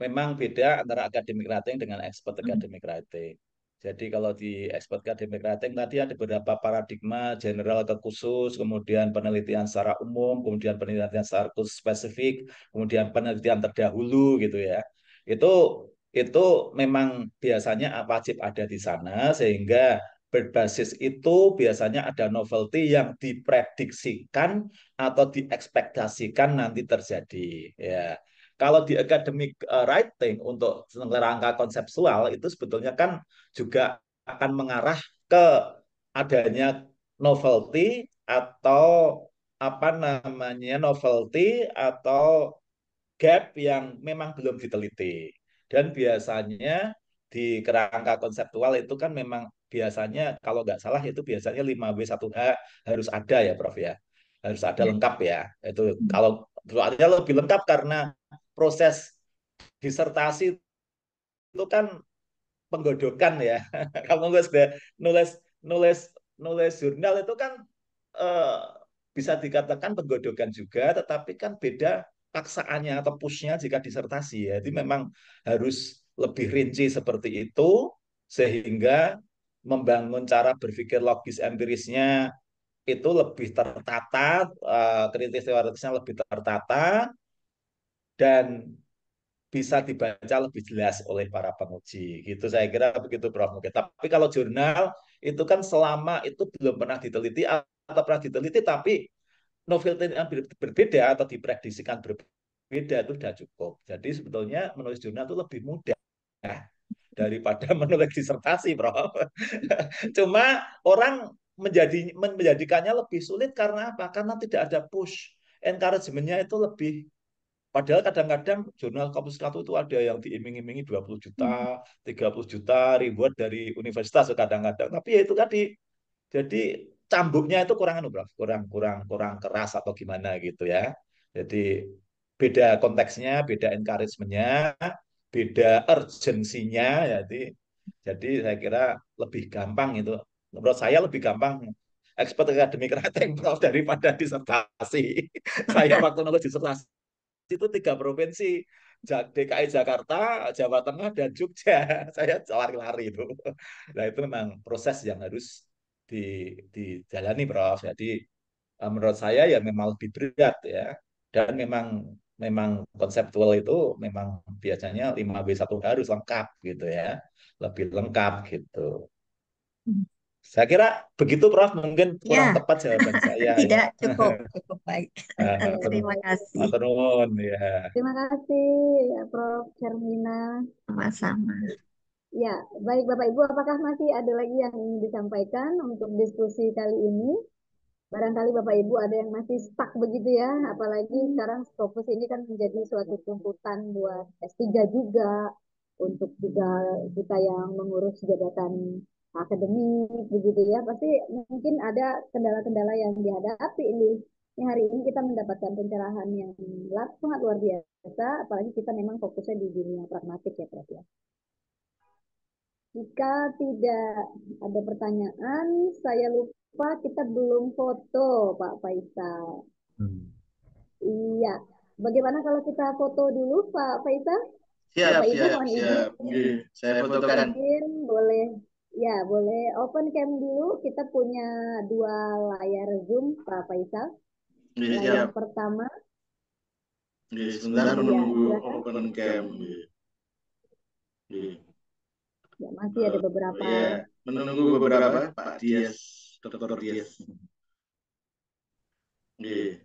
memang beda antara academic writing dengan expert hmm. academic writing. Jadi kalau di expert academic writing tadi ada beberapa paradigma general ke khusus, kemudian penelitian secara umum, kemudian penelitian secara khusus spesifik, kemudian penelitian terdahulu gitu ya. Itu itu memang biasanya wajib ada di sana sehingga berbasis itu biasanya ada novelty yang diprediksikan atau diekspektasikan nanti terjadi ya kalau di academic eh, writing untuk rangka konseptual itu sebetulnya kan juga akan mengarah ke adanya novelty atau apa namanya novelty atau gap yang memang belum diteliti dan biasanya di kerangka konseptual itu kan memang biasanya kalau nggak salah itu biasanya 5W1H harus ada ya Prof ya. Harus ada iya. lengkap ya. Itu hmm. kalau soalnya lebih lengkap karena proses disertasi itu kan penggodokan ya. kamu nggak sudah nulis nulis nulis jurnal itu kan eh, bisa dikatakan penggodokan juga tetapi kan beda paksaannya atau pushnya jika disertasi ya. Jadi memang harus lebih rinci seperti itu sehingga membangun cara berpikir logis empirisnya itu lebih tertata, eh, kritis teoritisnya lebih tertata, dan bisa dibaca lebih jelas oleh para penguji. Gitu saya kira begitu Prof. Mungkin. Tapi kalau jurnal itu kan selama itu belum pernah diteliti atau pernah diteliti tapi novel yang berbeda atau diprediksikan berbeda itu sudah cukup. Jadi sebetulnya menulis jurnal itu lebih mudah daripada menulis disertasi, Bro. Cuma orang menjadi menjadikannya lebih sulit karena apa? Karena tidak ada push. Encouragement-nya itu lebih Padahal kadang-kadang jurnal kampus satu itu ada yang diiming-imingi 20 juta, 30 hmm. juta ribuan dari universitas kadang-kadang. Tapi ya itu tadi. Jadi cambuknya itu kurang anu, Bro. Kurang kurang kurang keras atau gimana gitu ya. Jadi beda konteksnya, beda encouragement-nya beda urgensinya jadi jadi saya kira lebih gampang itu menurut saya lebih gampang expert akademik rating prof daripada disertasi saya waktu nulis disertasi itu tiga provinsi DKI Jakarta, Jawa Tengah, dan Jogja. Saya lari-lari itu. Nah itu memang proses yang harus di, dijalani, Prof. Jadi eh, menurut saya ya memang lebih berat ya. Dan memang memang konseptual itu memang biasanya 5 B 1 harus lengkap gitu ya. Lebih lengkap gitu. Hmm. Saya kira begitu Prof mungkin kurang ya. tepat jawaban saya. Tidak ya. cukup, cukup baik. Nah, Terima kasih. ya. Terima kasih ya Prof Cermina. Sama-sama. Ya, baik Bapak Ibu, apakah masih ada lagi yang ingin disampaikan untuk diskusi kali ini? barangkali Bapak Ibu ada yang masih stuck begitu ya, apalagi sekarang Scopus ini kan menjadi suatu tuntutan buat S3 juga, untuk juga kita yang mengurus jabatan akademik begitu ya, pasti mungkin ada kendala-kendala yang dihadapi ini. Ini hari ini kita mendapatkan pencerahan yang sangat luar biasa, apalagi kita memang fokusnya di dunia pragmatik ya Prof ya. Jika tidak ada pertanyaan, saya lupa Pak, kita belum foto, Pak Faisal. Hmm. Iya. Bagaimana kalau kita foto dulu, Pak Faisal? Siap, Pak siap, siap. Izin. Iya. Saya fotokan. Mungkin boleh. Ya, boleh open cam dulu. Kita punya dua layar Zoom, Pak Faisal. Ya, siap. pertama. Ya, sebentar iya, menunggu ya, open cam. Ya. ya, masih ada beberapa. Ya, menunggu beberapa, Pak Dias. Dr. Dias. Oke.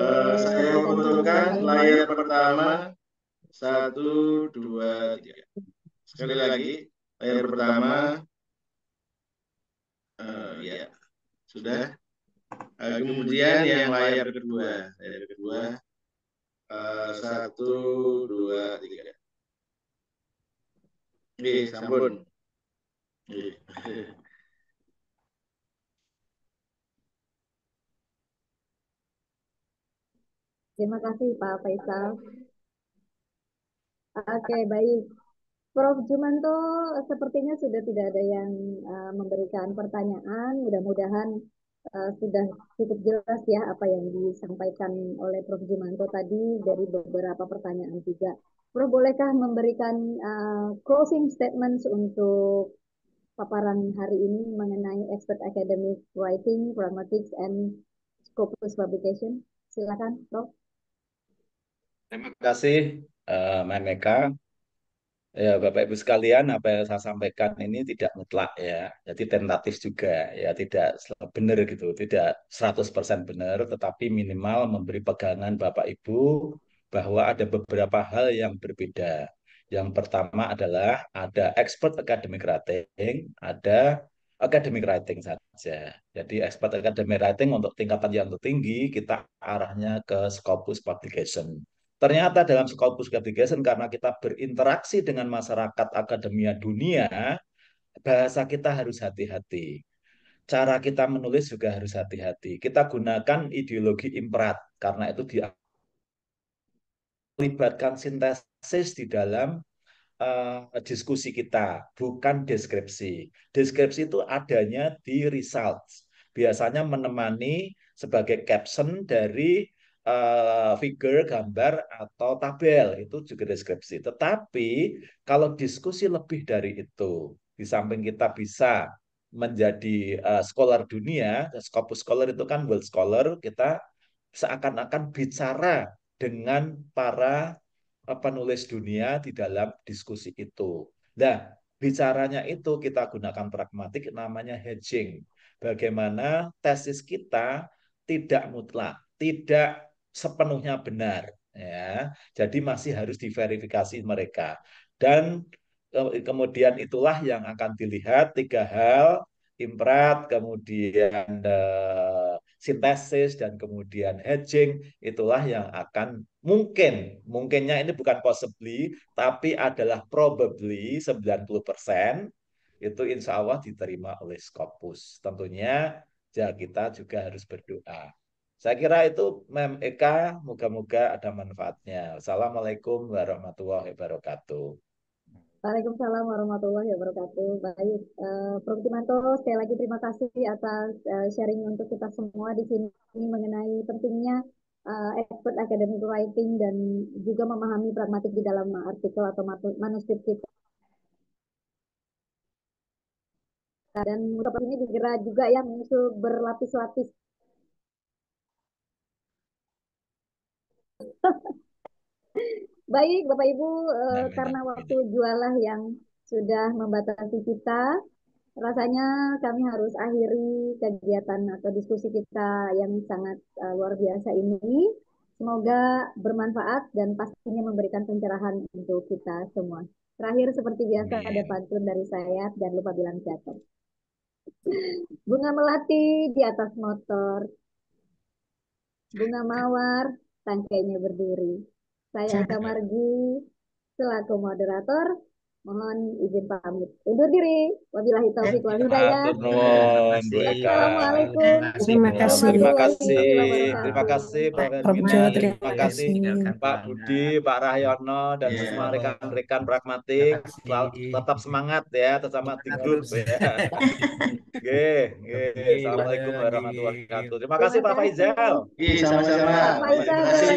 Uh, saya membutuhkan layar pertama satu dua tiga. Sekali lagi layar pertama uh, ya sudah. Uh, kemudian yang layar kedua, layar kedua uh, satu dua tiga. ini iya, iya, sampun. Terima kasih Pak Faisal. Oke, baik. Prof. Jumanto sepertinya sudah tidak ada yang uh, memberikan pertanyaan. Mudah-mudahan uh, sudah cukup jelas ya apa yang disampaikan oleh Prof. Jumanto tadi dari beberapa pertanyaan juga. Prof, bolehkah memberikan uh, closing statements untuk paparan hari ini mengenai expert academic writing, pragmatics, and Scopus publication? Silakan, Prof. Terima kasih uh, eh, Maneka. Ya Bapak Ibu sekalian, apa yang saya sampaikan ini tidak mutlak ya. Jadi tentatif juga ya, tidak benar gitu, tidak 100% benar, tetapi minimal memberi pegangan Bapak Ibu bahwa ada beberapa hal yang berbeda. Yang pertama adalah ada expert academic rating, ada academic rating saja. Jadi expert academic rating untuk tingkatan yang tertinggi kita arahnya ke Scopus Publication. Ternyata dalam Scopus Gabigasen, karena kita berinteraksi dengan masyarakat akademia dunia, bahasa kita harus hati-hati. Cara kita menulis juga harus hati-hati. Kita gunakan ideologi imperat karena itu dia libatkan sintesis di dalam uh, diskusi kita, bukan deskripsi. Deskripsi itu adanya di results. Biasanya menemani sebagai caption dari Eh, figure, gambar, atau tabel. Itu juga deskripsi. Tetapi kalau diskusi lebih dari itu, di samping kita bisa menjadi uh, scholar dunia, Scopus Scholar itu kan world scholar, kita seakan-akan bicara dengan para eh, penulis dunia di dalam diskusi itu. Nah, bicaranya itu kita gunakan pragmatik namanya hedging. Bagaimana tesis kita tidak mutlak, tidak sepenuhnya benar ya. Jadi masih harus diverifikasi mereka dan eh, kemudian itulah yang akan dilihat tiga hal imprat kemudian uh, sintesis dan kemudian hedging itulah yang akan mungkin mungkinnya ini bukan possibly tapi adalah probably 90% itu insya Allah diterima oleh Scopus. Tentunya ya kita juga harus berdoa. Saya kira itu Mem Eka, moga-moga ada manfaatnya. Assalamualaikum warahmatullahi wabarakatuh. Waalaikumsalam warahmatullahi wabarakatuh. Baik, eh, Prof. Timanto sekali lagi terima kasih atas eh, sharing untuk kita semua di sini mengenai pentingnya eh, expert academic writing dan juga memahami pragmatik di dalam artikel atau manuskrip kita. Dan mudah ini segera juga ya musuh berlapis-lapis Baik, Bapak Ibu, eh, nah, karena nah. waktu jualah yang sudah membatasi kita, rasanya kami harus akhiri kegiatan atau diskusi kita yang sangat uh, luar biasa ini. Semoga bermanfaat dan pastinya memberikan pencerahan untuk kita semua. Terakhir seperti biasa ada pantun dari saya, jangan lupa bilang jatuh. Bunga melati di atas motor. Bunga mawar tangkainya berduri. Saya Kamargi selaku moderator mohon izin pamit undur diri wabillahi taufiq wal hidayah assalamualaikum terima kasih terima kasih terima kasih Pak Rojo terima kasih Pak Budi Pak Rahyono dan iya. semua rekan-rekan pragmatik tetap semangat ya terutama tidur ya oke assalamualaikum warahmatullahi wabarakatuh terima kasih Pak Faizal sama-sama terima kasih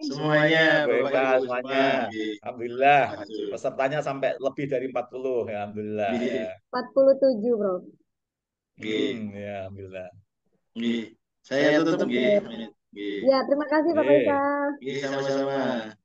semuanya semuanya alhamdulillah pesertanya sampai sampai lebih dari 40 ya alhamdulillah. Iya. Ya. 47, Bro. Hmm, iya. ya alhamdulillah. Gih. Iya. Saya tutup gih. Ya, terima kasih Pak Faisal. sama-sama.